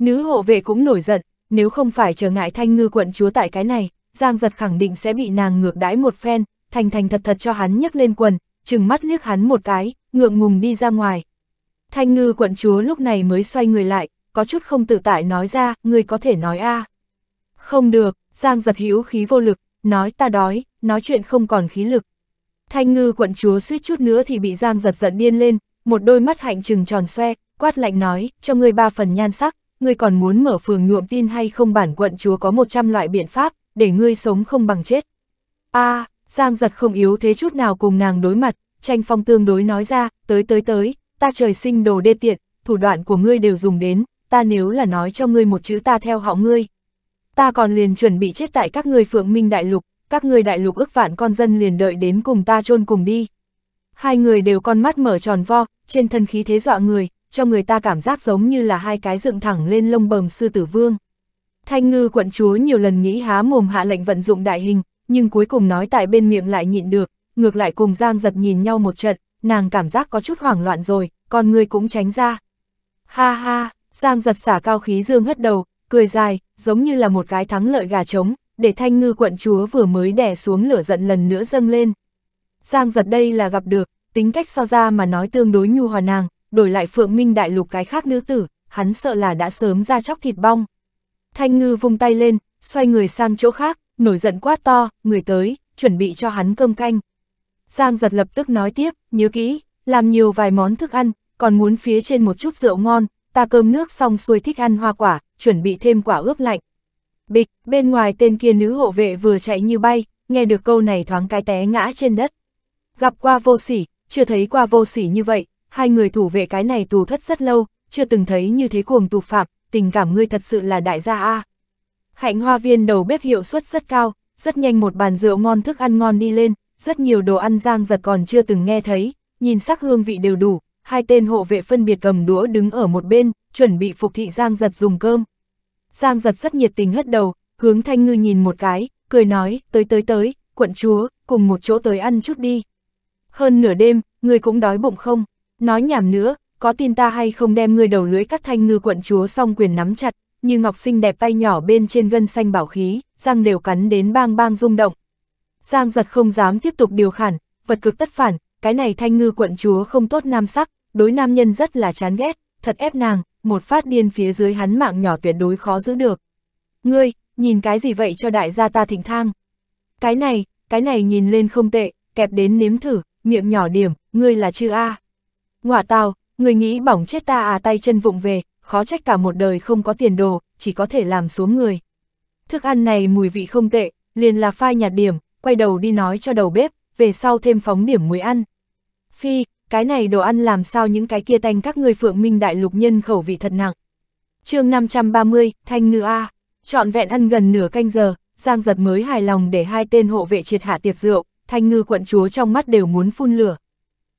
Nữ hộ vệ cũng nổi giận, nếu không phải trở ngại thanh ngư quận chúa tại cái này, Giang giật khẳng định sẽ bị nàng ngược đái một phen, thành thành thật thật cho hắn nhấc lên quần, chừng mắt liếc hắn một cái, ngượng ngùng đi ra ngoài. Thanh ngư quận chúa lúc này mới xoay người lại, có chút không tự tại nói ra, người có thể nói a Không được, Giang giật hữu khí vô lực, nói ta đói, nói chuyện không còn khí lực. Thanh ngư quận chúa suýt chút nữa thì bị Giang giật giận điên lên, một đôi mắt hạnh trừng tròn xoe, quát lạnh nói, cho ngươi ba phần nhan sắc, ngươi còn muốn mở phường nhuộm tin hay không bản quận chúa có 100 loại biện pháp, để ngươi sống không bằng chết. a Giang giật không yếu thế chút nào cùng nàng đối mặt, tranh phong tương đối nói ra, tới tới tới, ta trời sinh đồ đê tiện, thủ đoạn của ngươi đều dùng đến, ta nếu là nói cho ngươi một chữ ta theo họ ngươi. Ta còn liền chuẩn bị chết tại các ngươi phượng minh đại lục, các ngươi đại lục ước vạn con dân liền đợi đến cùng ta chôn cùng đi. Hai người đều con mắt mở tròn vo, trên thân khí thế dọa người, cho người ta cảm giác giống như là hai cái dựng thẳng lên lông bầm sư tử vương. Thanh ngư quận chúa nhiều lần nghĩ há mồm hạ lệnh vận dụng đại hình, nhưng cuối cùng nói tại bên miệng lại nhịn được, ngược lại cùng Giang giật nhìn nhau một trận, nàng cảm giác có chút hoảng loạn rồi, còn người cũng tránh ra. Ha ha, Giang giật xả cao khí dương hất đầu, cười dài, giống như là một cái thắng lợi gà trống, để thanh ngư quận chúa vừa mới đè xuống lửa giận lần nữa dâng lên. Giang giật đây là gặp được, tính cách so ra mà nói tương đối nhu hòa nàng, đổi lại phượng minh đại lục cái khác nữ tử, hắn sợ là đã sớm ra chóc thịt bong. Thanh ngư vung tay lên, xoay người sang chỗ khác, nổi giận quá to, người tới, chuẩn bị cho hắn cơm canh. Giang giật lập tức nói tiếp, nhớ kỹ, làm nhiều vài món thức ăn, còn muốn phía trên một chút rượu ngon, ta cơm nước xong xuôi thích ăn hoa quả, chuẩn bị thêm quả ướp lạnh. Bịch, bên ngoài tên kia nữ hộ vệ vừa chạy như bay, nghe được câu này thoáng cái té ngã trên đất. Gặp qua vô sỉ, chưa thấy qua vô sỉ như vậy, hai người thủ vệ cái này tù thất rất lâu, chưa từng thấy như thế cuồng tù phạm, tình cảm ngươi thật sự là đại gia A. Hạnh hoa viên đầu bếp hiệu suất rất cao, rất nhanh một bàn rượu ngon thức ăn ngon đi lên, rất nhiều đồ ăn giang giật còn chưa từng nghe thấy, nhìn sắc hương vị đều đủ, hai tên hộ vệ phân biệt cầm đũa đứng ở một bên, chuẩn bị phục thị Giang Giật dùng cơm. Giang Giật rất nhiệt tình hất đầu, hướng Thanh Ngư nhìn một cái, cười nói, tới tới tới, quận chúa, cùng một chỗ tới ăn chút đi. Hơn nửa đêm, người cũng đói bụng không? Nói nhảm nữa, có tin ta hay không đem người đầu lưới cắt Thanh Ngư quận chúa song quyền nắm chặt, như ngọc xinh đẹp tay nhỏ bên trên gân xanh bảo khí, răng đều cắn đến bang bang rung động. Giang giật không dám tiếp tục điều khản, vật cực tất phản, cái này thanh ngư quận chúa không tốt nam sắc, đối nam nhân rất là chán ghét, thật ép nàng, một phát điên phía dưới hắn mạng nhỏ tuyệt đối khó giữ được. Ngươi, nhìn cái gì vậy cho đại gia ta thỉnh thang? Cái này, cái này nhìn lên không tệ, kẹp đến nếm thử, miệng nhỏ điểm, ngươi là chư A. Ngọa tao, ngươi nghĩ bỏng chết ta à tay chân vụng về, khó trách cả một đời không có tiền đồ, chỉ có thể làm xuống người. Thức ăn này mùi vị không tệ, liền là phai nhạt điểm, quay đầu đi nói cho đầu bếp, về sau thêm phóng điểm muối ăn, Phi, cái này đồ ăn làm sao những cái kia tanh các người phượng minh đại lục nhân khẩu vị thật nặng. chương 530, Thanh Ngư A, trọn vẹn ăn gần nửa canh giờ, Giang Giật mới hài lòng để hai tên hộ vệ triệt hạ tiệc rượu, Thanh Ngư quận chúa trong mắt đều muốn phun lửa.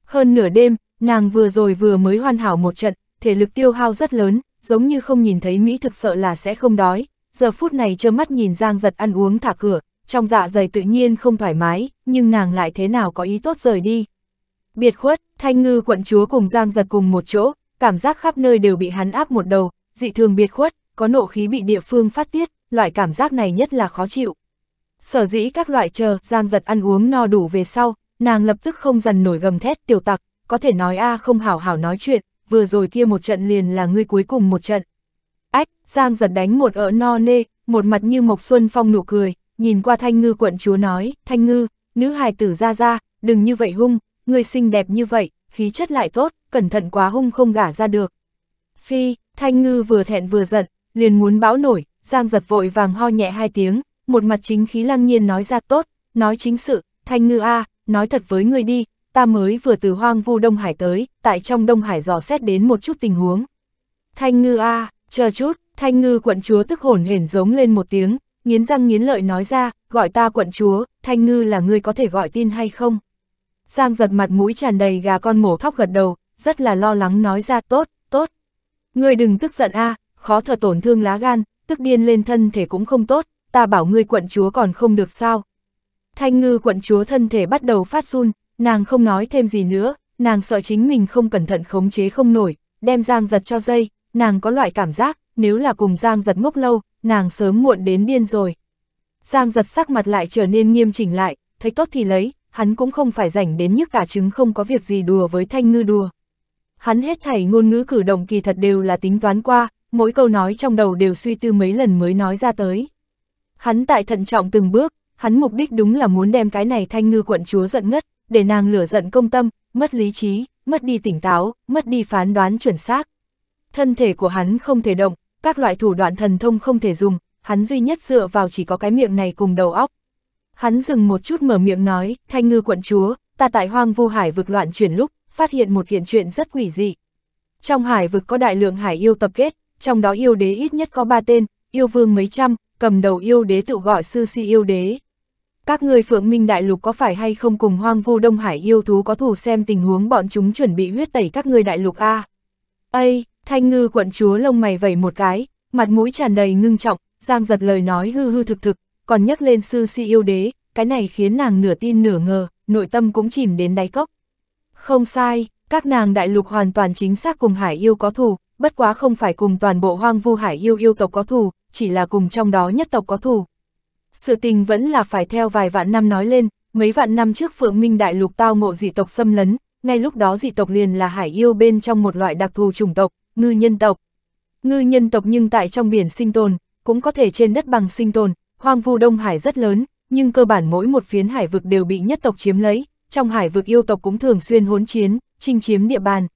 Hơn nửa đêm, nàng vừa rồi vừa mới hoàn hảo một trận, thể lực tiêu hao rất lớn, giống như không nhìn thấy Mỹ thực sợ là sẽ không đói, giờ phút này trơ mắt nhìn Giang Giật ăn uống thả cửa, trong dạ dày tự nhiên không thoải mái, nhưng nàng lại thế nào có ý tốt rời đi, Biệt khuất, Thanh Ngư quận chúa cùng Giang giật cùng một chỗ, cảm giác khắp nơi đều bị hắn áp một đầu, dị thường biệt khuất, có nộ khí bị địa phương phát tiết, loại cảm giác này nhất là khó chịu. Sở dĩ các loại chờ, Giang giật ăn uống no đủ về sau, nàng lập tức không dần nổi gầm thét tiểu tặc, có thể nói a à không hảo hảo nói chuyện, vừa rồi kia một trận liền là ngươi cuối cùng một trận. Ách, Giang giật đánh một ở no nê, một mặt như Mộc Xuân Phong nụ cười, nhìn qua Thanh Ngư quận chúa nói, Thanh Ngư, nữ hài tử ra ra, đừng như vậy hung, người xinh đẹp như vậy, khí chất lại tốt, cẩn thận quá hung không gả ra được. Phi, Thanh Ngư vừa thẹn vừa giận, liền muốn bão nổi, Giang giật vội vàng ho nhẹ hai tiếng, một mặt chính khí lăng nhiên nói ra tốt, nói chính sự, Thanh Ngư A, nói thật với người đi, ta mới vừa từ hoang vu Đông Hải tới, tại trong Đông Hải dò xét đến một chút tình huống. Thanh Ngư A, chờ chút, Thanh Ngư quận chúa tức hồn hển giống lên một tiếng, nghiến răng nghiến lợi nói ra, gọi ta quận chúa, Thanh Ngư là người có thể gọi tin hay không? Giang giật mặt mũi tràn đầy gà con mổ thóc gật đầu, rất là lo lắng nói ra tốt, tốt. Ngươi đừng tức giận a à, khó thở tổn thương lá gan, tức điên lên thân thể cũng không tốt, ta bảo ngươi quận chúa còn không được sao. Thanh ngư quận chúa thân thể bắt đầu phát run, nàng không nói thêm gì nữa, nàng sợ chính mình không cẩn thận khống chế không nổi, đem giang giật cho dây, nàng có loại cảm giác, nếu là cùng giang giật ngốc lâu, nàng sớm muộn đến điên rồi. Giang giật sắc mặt lại trở nên nghiêm chỉnh lại, thấy tốt thì lấy, hắn cũng không phải rảnh đến nhức cả trứng không có việc gì đùa với thanh ngư đùa. Hắn hết thảy ngôn ngữ cử động kỳ thật đều là tính toán qua, mỗi câu nói trong đầu đều suy tư mấy lần mới nói ra tới. Hắn tại thận trọng từng bước, hắn mục đích đúng là muốn đem cái này thanh ngư quận chúa giận ngất, để nàng lửa giận công tâm, mất lý trí, mất đi tỉnh táo, mất đi phán đoán chuẩn xác. Thân thể của hắn không thể động, các loại thủ đoạn thần thông không thể dùng, hắn duy nhất dựa vào chỉ có cái miệng này cùng đầu óc, Hắn dừng một chút mở miệng nói, thanh ngư quận chúa, ta tại hoang vu hải vực loạn chuyển lúc, phát hiện một hiện chuyện rất quỷ dị. Trong hải vực có đại lượng hải yêu tập kết, trong đó yêu đế ít nhất có ba tên, yêu vương mấy trăm, cầm đầu yêu đế tự gọi sư si yêu đế. Các người phượng minh đại lục có phải hay không cùng hoang vu đông hải yêu thú có thù xem tình huống bọn chúng chuẩn bị huyết tẩy các người đại lục A. Ây, thanh ngư quận chúa lông mày vẩy một cái, mặt mũi tràn đầy ngưng trọng, giang giật lời nói hư hư thực thực, còn nhắc lên sư si yêu đế, cái này khiến nàng nửa tin nửa ngờ, nội tâm cũng chìm đến đáy cốc. Không sai, các nàng đại lục hoàn toàn chính xác cùng hải yêu có thù, bất quá không phải cùng toàn bộ hoang vu hải yêu yêu tộc có thù, chỉ là cùng trong đó nhất tộc có thù. Sự tình vẫn là phải theo vài vạn năm nói lên, mấy vạn năm trước phượng minh đại lục tao ngộ dị tộc xâm lấn, ngay lúc đó dị tộc liền là hải yêu bên trong một loại đặc thù chủng tộc, ngư nhân tộc. Ngư nhân tộc nhưng tại trong biển sinh tồn, cũng có thể trên đất bằng sinh tồn, Hoang vu Đông Hải rất lớn, nhưng cơ bản mỗi một phiến hải vực đều bị nhất tộc chiếm lấy, trong hải vực yêu tộc cũng thường xuyên hỗn chiến, chinh chiếm địa bàn.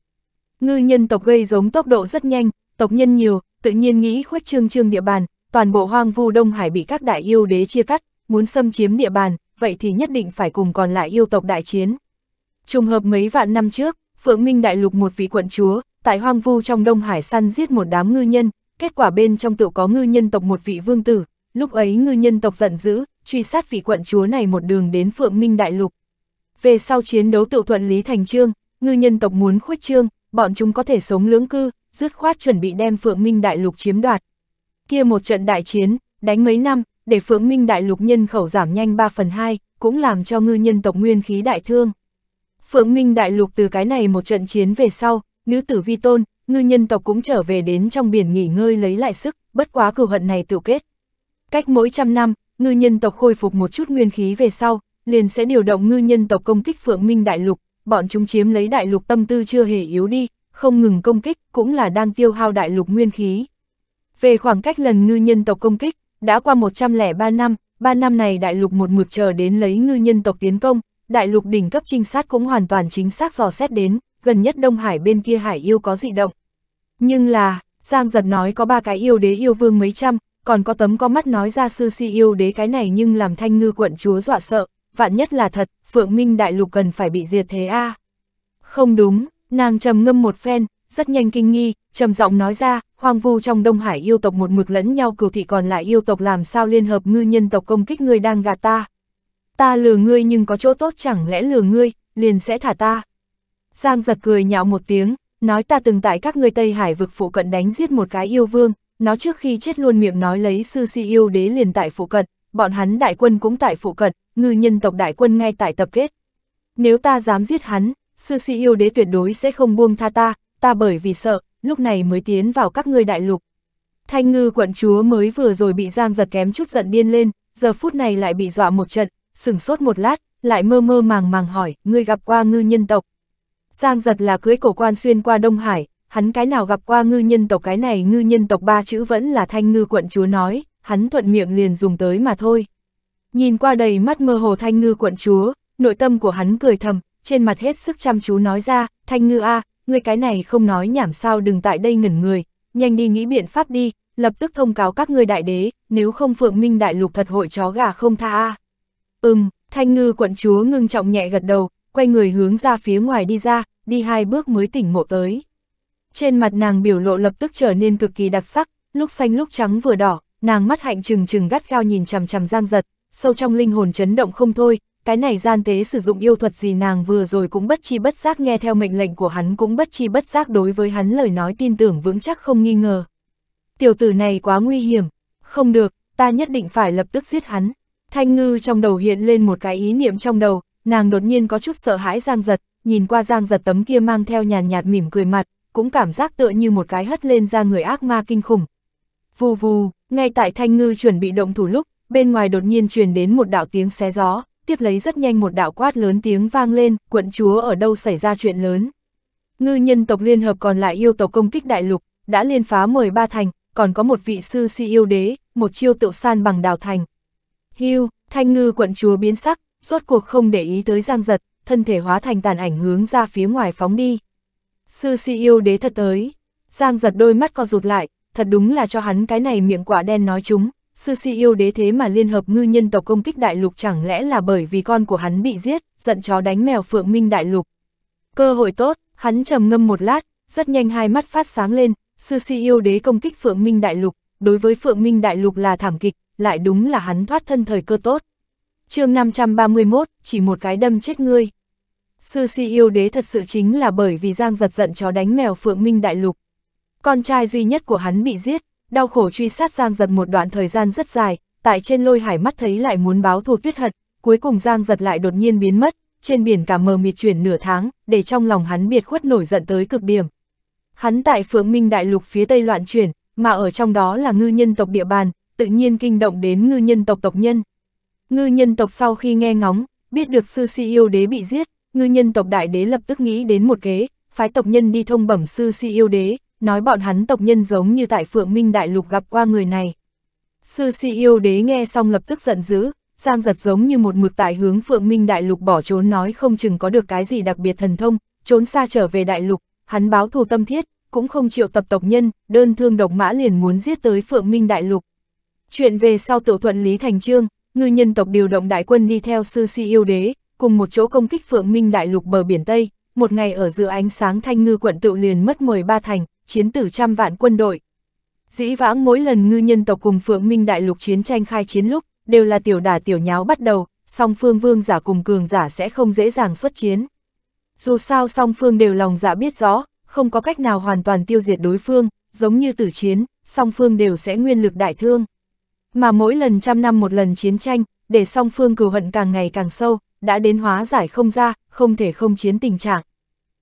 Ngư nhân tộc gây giống tốc độ rất nhanh, tộc nhân nhiều, tự nhiên nghĩ khuếch trương trương địa bàn, toàn bộ hoang vu Đông Hải bị các đại yêu đế chia cắt, muốn xâm chiếm địa bàn, vậy thì nhất định phải cùng còn lại yêu tộc đại chiến. Trùng hợp mấy vạn năm trước, Phượng Minh Đại Lục một vị quận chúa, tại hoang vu trong Đông Hải săn giết một đám ngư nhân, kết quả bên trong tựu có ngư nhân tộc một vị vương tử, Lúc ấy ngư nhân tộc giận dữ, truy sát vị quận chúa này một đường đến Phượng Minh Đại Lục. Về sau chiến đấu tự thuận Lý Thành Trương, ngư nhân tộc muốn khuếch trương, bọn chúng có thể sống lưỡng cư, dứt khoát chuẩn bị đem Phượng Minh Đại Lục chiếm đoạt. Kia một trận đại chiến, đánh mấy năm, để Phượng Minh Đại Lục nhân khẩu giảm nhanh 3 phần 2, cũng làm cho ngư nhân tộc nguyên khí đại thương. Phượng Minh Đại Lục từ cái này một trận chiến về sau, nữ tử vi tôn, ngư nhân tộc cũng trở về đến trong biển nghỉ ngơi lấy lại sức, bất quá cừu hận này tự kết. Cách mỗi trăm năm, ngư nhân tộc khôi phục một chút nguyên khí về sau, liền sẽ điều động ngư nhân tộc công kích phượng minh đại lục, bọn chúng chiếm lấy đại lục tâm tư chưa hề yếu đi, không ngừng công kích cũng là đang tiêu hao đại lục nguyên khí. Về khoảng cách lần ngư nhân tộc công kích, đã qua 103 năm, 3 năm này đại lục một mực chờ đến lấy ngư nhân tộc tiến công, đại lục đỉnh cấp trinh sát cũng hoàn toàn chính xác dò xét đến, gần nhất Đông Hải bên kia hải yêu có dị động. Nhưng là, Giang Giật nói có ba cái yêu đế yêu vương mấy trăm, còn có tấm có mắt nói ra sư si yêu đế cái này nhưng làm thanh ngư quận chúa dọa sợ, vạn nhất là thật, phượng minh đại lục cần phải bị diệt thế a à? Không đúng, nàng trầm ngâm một phen, rất nhanh kinh nghi, trầm giọng nói ra, hoang vu trong Đông Hải yêu tộc một mực lẫn nhau cửu thị còn lại yêu tộc làm sao liên hợp ngư nhân tộc công kích ngươi đang gạt ta. Ta lừa ngươi nhưng có chỗ tốt chẳng lẽ lừa ngươi, liền sẽ thả ta. Giang giật cười nhạo một tiếng, nói ta từng tại các ngươi Tây Hải vực phụ cận đánh giết một cái yêu vương, nó trước khi chết luôn miệng nói lấy sư si yêu e đế liền tại phụ cận, bọn hắn đại quân cũng tại phụ cận, ngư nhân tộc đại quân ngay tại tập kết. Nếu ta dám giết hắn, sư si yêu e đế tuyệt đối sẽ không buông tha ta, ta bởi vì sợ, lúc này mới tiến vào các ngươi đại lục. Thanh ngư quận chúa mới vừa rồi bị giang giật kém chút giận điên lên, giờ phút này lại bị dọa một trận, sừng sốt một lát, lại mơ mơ màng màng hỏi, ngươi gặp qua ngư nhân tộc. Giang giật là cưới cổ quan xuyên qua Đông Hải, hắn cái nào gặp qua ngư nhân tộc cái này ngư nhân tộc ba chữ vẫn là thanh ngư quận chúa nói, hắn thuận miệng liền dùng tới mà thôi. Nhìn qua đầy mắt mơ hồ thanh ngư quận chúa, nội tâm của hắn cười thầm, trên mặt hết sức chăm chú nói ra, thanh ngư a à, ngươi cái này không nói nhảm sao đừng tại đây ngẩn người, nhanh đi nghĩ biện pháp đi, lập tức thông cáo các ngươi đại đế, nếu không phượng minh đại lục thật hội chó gà không tha a Ừm, thanh ngư quận chúa ngưng trọng nhẹ gật đầu, quay người hướng ra phía ngoài đi ra, đi hai bước mới tỉnh ngộ tới. Trên mặt nàng biểu lộ lập tức trở nên cực kỳ đặc sắc, lúc xanh lúc trắng vừa đỏ, nàng mắt hạnh trừng trừng gắt gao nhìn chằm chằm Giang Giật, sâu trong linh hồn chấn động không thôi, cái này gian tế sử dụng yêu thuật gì nàng vừa rồi cũng bất chi bất giác nghe theo mệnh lệnh của hắn cũng bất chi bất giác đối với hắn lời nói tin tưởng vững chắc không nghi ngờ. Tiểu tử này quá nguy hiểm, không được, ta nhất định phải lập tức giết hắn. Thanh ngư trong đầu hiện lên một cái ý niệm trong đầu, nàng đột nhiên có chút sợ hãi Giang Giật, nhìn qua Giang Giật tấm kia mang theo nhàn nhạt mỉm cười mặt, cũng cảm giác tựa như một cái hất lên ra người ác ma kinh khủng. Vù vù, ngay tại Thanh Ngư chuẩn bị động thủ lúc, bên ngoài đột nhiên truyền đến một đạo tiếng xé gió, tiếp lấy rất nhanh một đạo quát lớn tiếng vang lên, quận chúa ở đâu xảy ra chuyện lớn. Ngư nhân tộc liên hợp còn lại yêu tộc công kích đại lục, đã liên phá 13 thành, còn có một vị sư si yêu đế, một chiêu tựu san bằng đào thành. Hưu, Thanh Ngư quận chúa biến sắc, rốt cuộc không để ý tới Giang Giật, thân thể hóa thành tàn ảnh hướng ra phía ngoài phóng đi. Sư si yêu e đế thật tới. Giang giật đôi mắt co rụt lại, thật đúng là cho hắn cái này miệng quả đen nói chúng. Sư si yêu e đế thế mà liên hợp ngư nhân tộc công kích đại lục chẳng lẽ là bởi vì con của hắn bị giết, giận chó đánh mèo phượng minh đại lục. Cơ hội tốt, hắn trầm ngâm một lát, rất nhanh hai mắt phát sáng lên, sư si yêu e đế công kích phượng minh đại lục, đối với phượng minh đại lục là thảm kịch, lại đúng là hắn thoát thân thời cơ tốt. chương 531, chỉ một cái đâm chết ngươi sư si yêu đế thật sự chính là bởi vì Giang giật giận chó đánh mèo Phượng Minh Đại Lục. Con trai duy nhất của hắn bị giết, đau khổ truy sát Giang giật một đoạn thời gian rất dài, tại trên lôi hải mắt thấy lại muốn báo thù tuyết hận, cuối cùng Giang giật lại đột nhiên biến mất, trên biển cả mờ mịt chuyển nửa tháng, để trong lòng hắn biệt khuất nổi giận tới cực điểm. Hắn tại Phượng Minh Đại Lục phía Tây loạn chuyển, mà ở trong đó là ngư nhân tộc địa bàn, tự nhiên kinh động đến ngư nhân tộc tộc nhân. Ngư nhân tộc sau khi nghe ngóng, biết được sư si yêu đế bị giết, ngư nhân tộc đại đế lập tức nghĩ đến một kế, phái tộc nhân đi thông bẩm sư si yêu đế, nói bọn hắn tộc nhân giống như tại phượng minh đại lục gặp qua người này. Sư si yêu đế nghe xong lập tức giận dữ, giang giật giống như một mực tại hướng phượng minh đại lục bỏ trốn nói không chừng có được cái gì đặc biệt thần thông, trốn xa trở về đại lục, hắn báo thù tâm thiết, cũng không chịu tập tộc nhân, đơn thương độc mã liền muốn giết tới phượng minh đại lục. Chuyện về sau tiểu thuận Lý Thành Trương, ngư nhân tộc điều động đại quân đi theo sư si yêu đế, cùng một chỗ công kích Phượng Minh Đại Lục bờ biển Tây, một ngày ở giữa ánh sáng thanh ngư quận tự liền mất 13 thành, chiến tử trăm vạn quân đội. Dĩ vãng mỗi lần ngư nhân tộc cùng Phượng Minh Đại Lục chiến tranh khai chiến lúc, đều là tiểu đả tiểu nháo bắt đầu, song phương vương giả cùng cường giả sẽ không dễ dàng xuất chiến. Dù sao song phương đều lòng dạ biết rõ, không có cách nào hoàn toàn tiêu diệt đối phương, giống như tử chiến, song phương đều sẽ nguyên lực đại thương. Mà mỗi lần trăm năm một lần chiến tranh, để song phương cừu hận càng ngày càng sâu, đã đến hóa giải không ra, không thể không chiến tình trạng.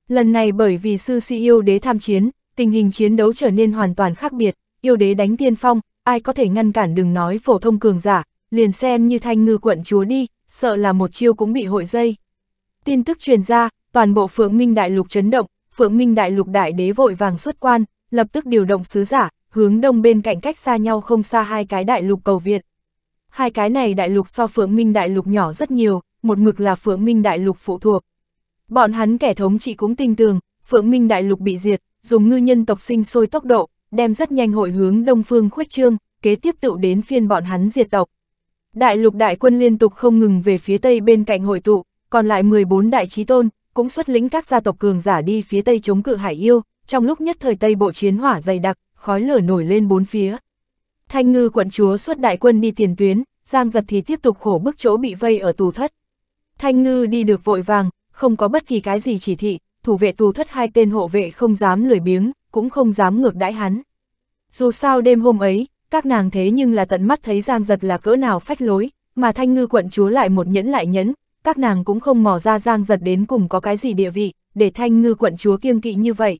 Lần này bởi vì sư sĩ yêu đế tham chiến, tình hình chiến đấu trở nên hoàn toàn khác biệt, yêu đế đánh tiên phong, ai có thể ngăn cản đừng nói phổ thông cường giả, liền xem như thanh ngư quận chúa đi, sợ là một chiêu cũng bị hội dây. Tin tức truyền ra, toàn bộ phượng minh đại lục chấn động, phượng minh đại lục đại đế vội vàng xuất quan, lập tức điều động sứ giả, hướng đông bên cạnh cách xa nhau không xa hai cái đại lục cầu viện. Hai cái này đại lục so phượng minh đại lục nhỏ rất nhiều, một mực là Phượng Minh Đại Lục phụ thuộc. Bọn hắn kẻ thống trị cũng tin tường, Phượng Minh Đại Lục bị diệt, dùng ngư nhân tộc sinh sôi tốc độ, đem rất nhanh hội hướng đông phương khuếch trương, kế tiếp tựu đến phiên bọn hắn diệt tộc. Đại lục đại quân liên tục không ngừng về phía tây bên cạnh hội tụ, còn lại 14 đại chí tôn, cũng xuất lĩnh các gia tộc cường giả đi phía tây chống cự hải yêu, trong lúc nhất thời tây bộ chiến hỏa dày đặc, khói lửa nổi lên bốn phía. Thanh ngư quận chúa xuất đại quân đi tiền tuyến, Giang giật thì tiếp tục khổ bức chỗ bị vây ở tù thất. Thanh ngư đi được vội vàng, không có bất kỳ cái gì chỉ thị, thủ vệ tù thất hai tên hộ vệ không dám lười biếng, cũng không dám ngược đãi hắn. Dù sao đêm hôm ấy, các nàng thế nhưng là tận mắt thấy Giang Giật là cỡ nào phách lối, mà Thanh Ngư quận chúa lại một nhẫn lại nhẫn, các nàng cũng không mò ra Giang Giật đến cùng có cái gì địa vị, để Thanh Ngư quận chúa kiêng kỵ như vậy.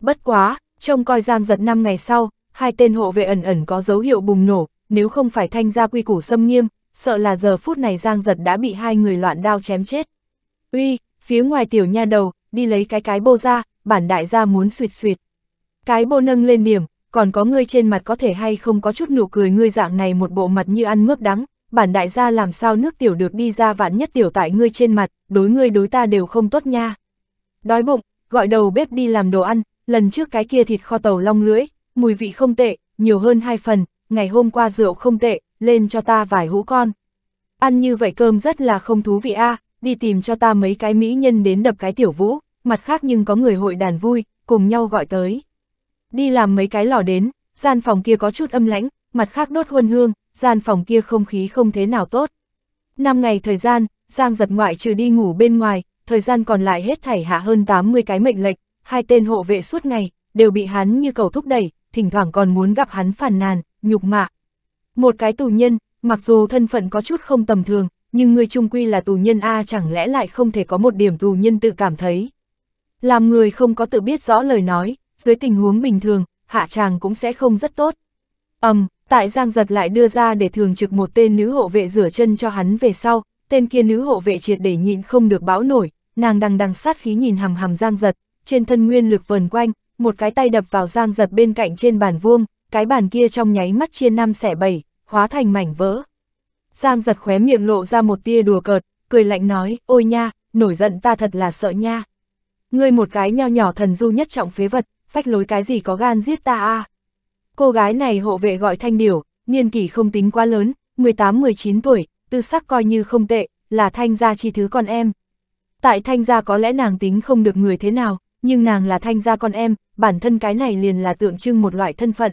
Bất quá, trông coi Giang Giật năm ngày sau, hai tên hộ vệ ẩn ẩn có dấu hiệu bùng nổ, nếu không phải Thanh gia quy củ xâm nghiêm, sợ là giờ phút này Giang Giật đã bị hai người loạn đao chém chết. Uy, phía ngoài tiểu nha đầu, đi lấy cái cái bô ra, bản đại gia muốn suyệt suyệt. Cái bô nâng lên điểm, còn có ngươi trên mặt có thể hay không có chút nụ cười ngươi dạng này một bộ mặt như ăn mướp đắng, bản đại gia làm sao nước tiểu được đi ra vạn nhất tiểu tại ngươi trên mặt, đối ngươi đối ta đều không tốt nha. Đói bụng, gọi đầu bếp đi làm đồ ăn, lần trước cái kia thịt kho tàu long lưỡi, mùi vị không tệ, nhiều hơn hai phần, ngày hôm qua rượu không tệ, lên cho ta vài hũ con. Ăn như vậy cơm rất là không thú vị a à, đi tìm cho ta mấy cái mỹ nhân đến đập cái tiểu vũ, mặt khác nhưng có người hội đàn vui, cùng nhau gọi tới. Đi làm mấy cái lò đến, gian phòng kia có chút âm lãnh, mặt khác đốt huân hương, gian phòng kia không khí không thế nào tốt. Năm ngày thời gian, Giang giật ngoại trừ đi ngủ bên ngoài, thời gian còn lại hết thảy hạ hơn 80 cái mệnh lệnh, hai tên hộ vệ suốt ngày, đều bị hắn như cầu thúc đẩy, thỉnh thoảng còn muốn gặp hắn phản nàn, nhục mạ, một cái tù nhân, mặc dù thân phận có chút không tầm thường, nhưng người trung quy là tù nhân A chẳng lẽ lại không thể có một điểm tù nhân tự cảm thấy. Làm người không có tự biết rõ lời nói, dưới tình huống bình thường, hạ tràng cũng sẽ không rất tốt. ầm um, tại Giang Giật lại đưa ra để thường trực một tên nữ hộ vệ rửa chân cho hắn về sau, tên kia nữ hộ vệ triệt để nhịn không được bão nổi, nàng đằng đằng sát khí nhìn hầm hầm Giang Giật, trên thân nguyên lực vần quanh, một cái tay đập vào Giang Giật bên cạnh trên bàn vuông, cái bàn kia trong nháy mắt chia năm xẻ bảy, hóa thành mảnh vỡ. Giang giật khóe miệng lộ ra một tia đùa cợt, cười lạnh nói, ôi nha, nổi giận ta thật là sợ nha. Ngươi một cái nho nhỏ thần du nhất trọng phế vật, phách lối cái gì có gan giết ta a à. Cô gái này hộ vệ gọi thanh điểu, niên kỷ không tính quá lớn, 18-19 tuổi, tư sắc coi như không tệ, là thanh gia chi thứ con em. Tại thanh gia có lẽ nàng tính không được người thế nào, nhưng nàng là thanh gia con em, bản thân cái này liền là tượng trưng một loại thân phận.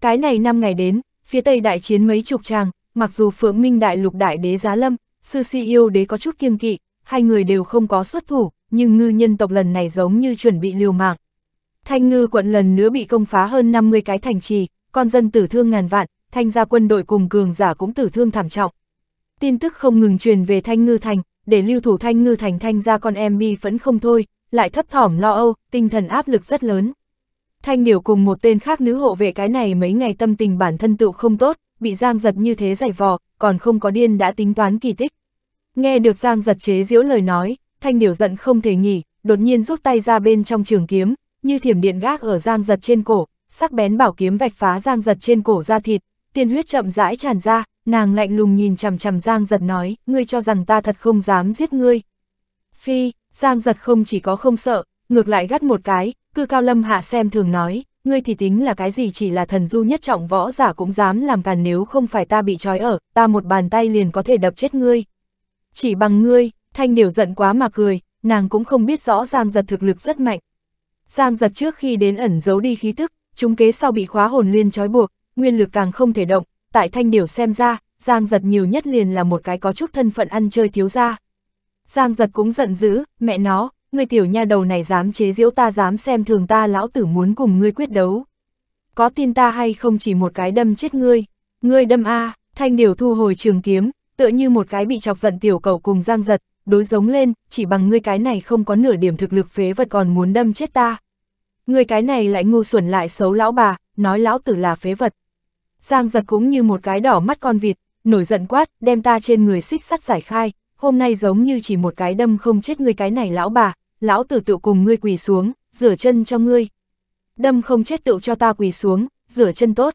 Cái này năm ngày đến, phía Tây đại chiến mấy chục tràng, mặc dù Phượng Minh đại lục đại đế giá lâm, sư si yêu đế có chút kiêng kỵ, hai người đều không có xuất thủ, nhưng ngư nhân tộc lần này giống như chuẩn bị liều mạng. Thanh ngư quận lần nữa bị công phá hơn 50 cái thành trì, con dân tử thương ngàn vạn, thanh gia quân đội cùng cường giả cũng tử thương thảm trọng. Tin tức không ngừng truyền về thanh ngư thành, để lưu thủ thanh ngư thành thanh gia con em bi vẫn không thôi, lại thấp thỏm lo âu, tinh thần áp lực rất lớn. Thanh Điểu cùng một tên khác nữ hộ vệ cái này mấy ngày tâm tình bản thân tựu không tốt, bị Giang Giật như thế giải vò, còn không có điên đã tính toán kỳ tích. Nghe được Giang Giật chế giễu lời nói, Thanh Điểu giận không thể nghỉ, đột nhiên rút tay ra bên trong trường kiếm, như thiểm điện gác ở Giang Giật trên cổ, sắc bén bảo kiếm vạch phá Giang Giật trên cổ ra thịt, tiên huyết chậm rãi tràn ra, nàng lạnh lùng nhìn chằm chằm Giang Giật nói, ngươi cho rằng ta thật không dám giết ngươi. Phi, Giang Giật không chỉ có không sợ, ngược lại gắt một cái, cư cao lâm hạ xem thường nói, ngươi thì tính là cái gì chỉ là thần du nhất trọng võ giả cũng dám làm càn nếu không phải ta bị trói ở, ta một bàn tay liền có thể đập chết ngươi. Chỉ bằng ngươi, thanh điều giận quá mà cười, nàng cũng không biết rõ Giang giật thực lực rất mạnh. Giang giật trước khi đến ẩn giấu đi khí tức, chúng kế sau bị khóa hồn liên trói buộc, nguyên lực càng không thể động, tại thanh điều xem ra, Giang giật nhiều nhất liền là một cái có chút thân phận ăn chơi thiếu ra. Giang giật cũng giận dữ, mẹ nó, người tiểu nha đầu này dám chế giễu ta dám xem thường ta lão tử muốn cùng ngươi quyết đấu. Có tin ta hay không chỉ một cái đâm chết ngươi, ngươi đâm A, thanh điều thu hồi trường kiếm, tựa như một cái bị chọc giận tiểu cầu cùng giang giật, đối giống lên, chỉ bằng ngươi cái này không có nửa điểm thực lực phế vật còn muốn đâm chết ta. Ngươi cái này lại ngu xuẩn lại xấu lão bà, nói lão tử là phế vật. Giang giật cũng như một cái đỏ mắt con vịt, nổi giận quát, đem ta trên người xích sắt giải khai, hôm nay giống như chỉ một cái đâm không chết ngươi cái này lão bà, lão tử tự cùng ngươi quỳ xuống, rửa chân cho ngươi. Đâm không chết tự cho ta quỳ xuống, rửa chân tốt.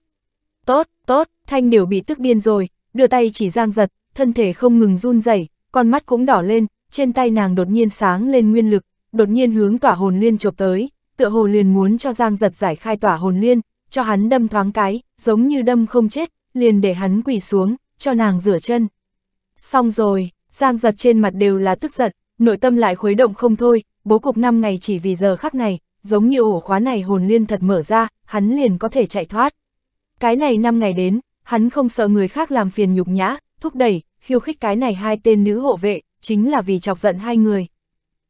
Tốt, tốt, thanh điều bị tức điên rồi, đưa tay chỉ giang giật, thân thể không ngừng run rẩy, con mắt cũng đỏ lên, trên tay nàng đột nhiên sáng lên nguyên lực, đột nhiên hướng tỏa hồn liên chụp tới, tựa hồ liền muốn cho giang giật giải khai tỏa hồn liên, cho hắn đâm thoáng cái, giống như đâm không chết, liền để hắn quỳ xuống, cho nàng rửa chân. Xong rồi, giang giật trên mặt đều là tức giận, nội tâm lại khuấy động không thôi, bố cục 5 ngày chỉ vì giờ khắc này, giống như ổ khóa này hồn liên thật mở ra, hắn liền có thể chạy thoát. Cái này 5 ngày đến, hắn không sợ người khác làm phiền nhục nhã, thúc đẩy, khiêu khích cái này hai tên nữ hộ vệ, chính là vì chọc giận hai người.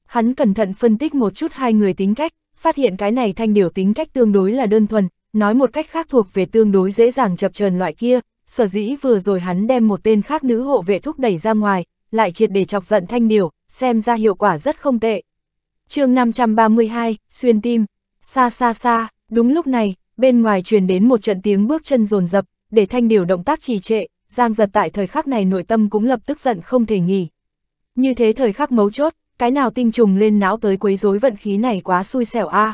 Hắn cẩn thận phân tích một chút hai người tính cách, phát hiện cái này thanh điều tính cách tương đối là đơn thuần, nói một cách khác thuộc về tương đối dễ dàng chập chờn loại kia, sở dĩ vừa rồi hắn đem một tên khác nữ hộ vệ thúc đẩy ra ngoài, lại triệt để chọc giận thanh điều, xem ra hiệu quả rất không tệ chương 532, xuyên tim, xa xa xa, đúng lúc này, bên ngoài truyền đến một trận tiếng bước chân rồn rập, để thanh điều động tác trì trệ, giang giật tại thời khắc này nội tâm cũng lập tức giận không thể nghỉ. Như thế thời khắc mấu chốt, cái nào tinh trùng lên não tới quấy rối vận khí này quá xui xẻo a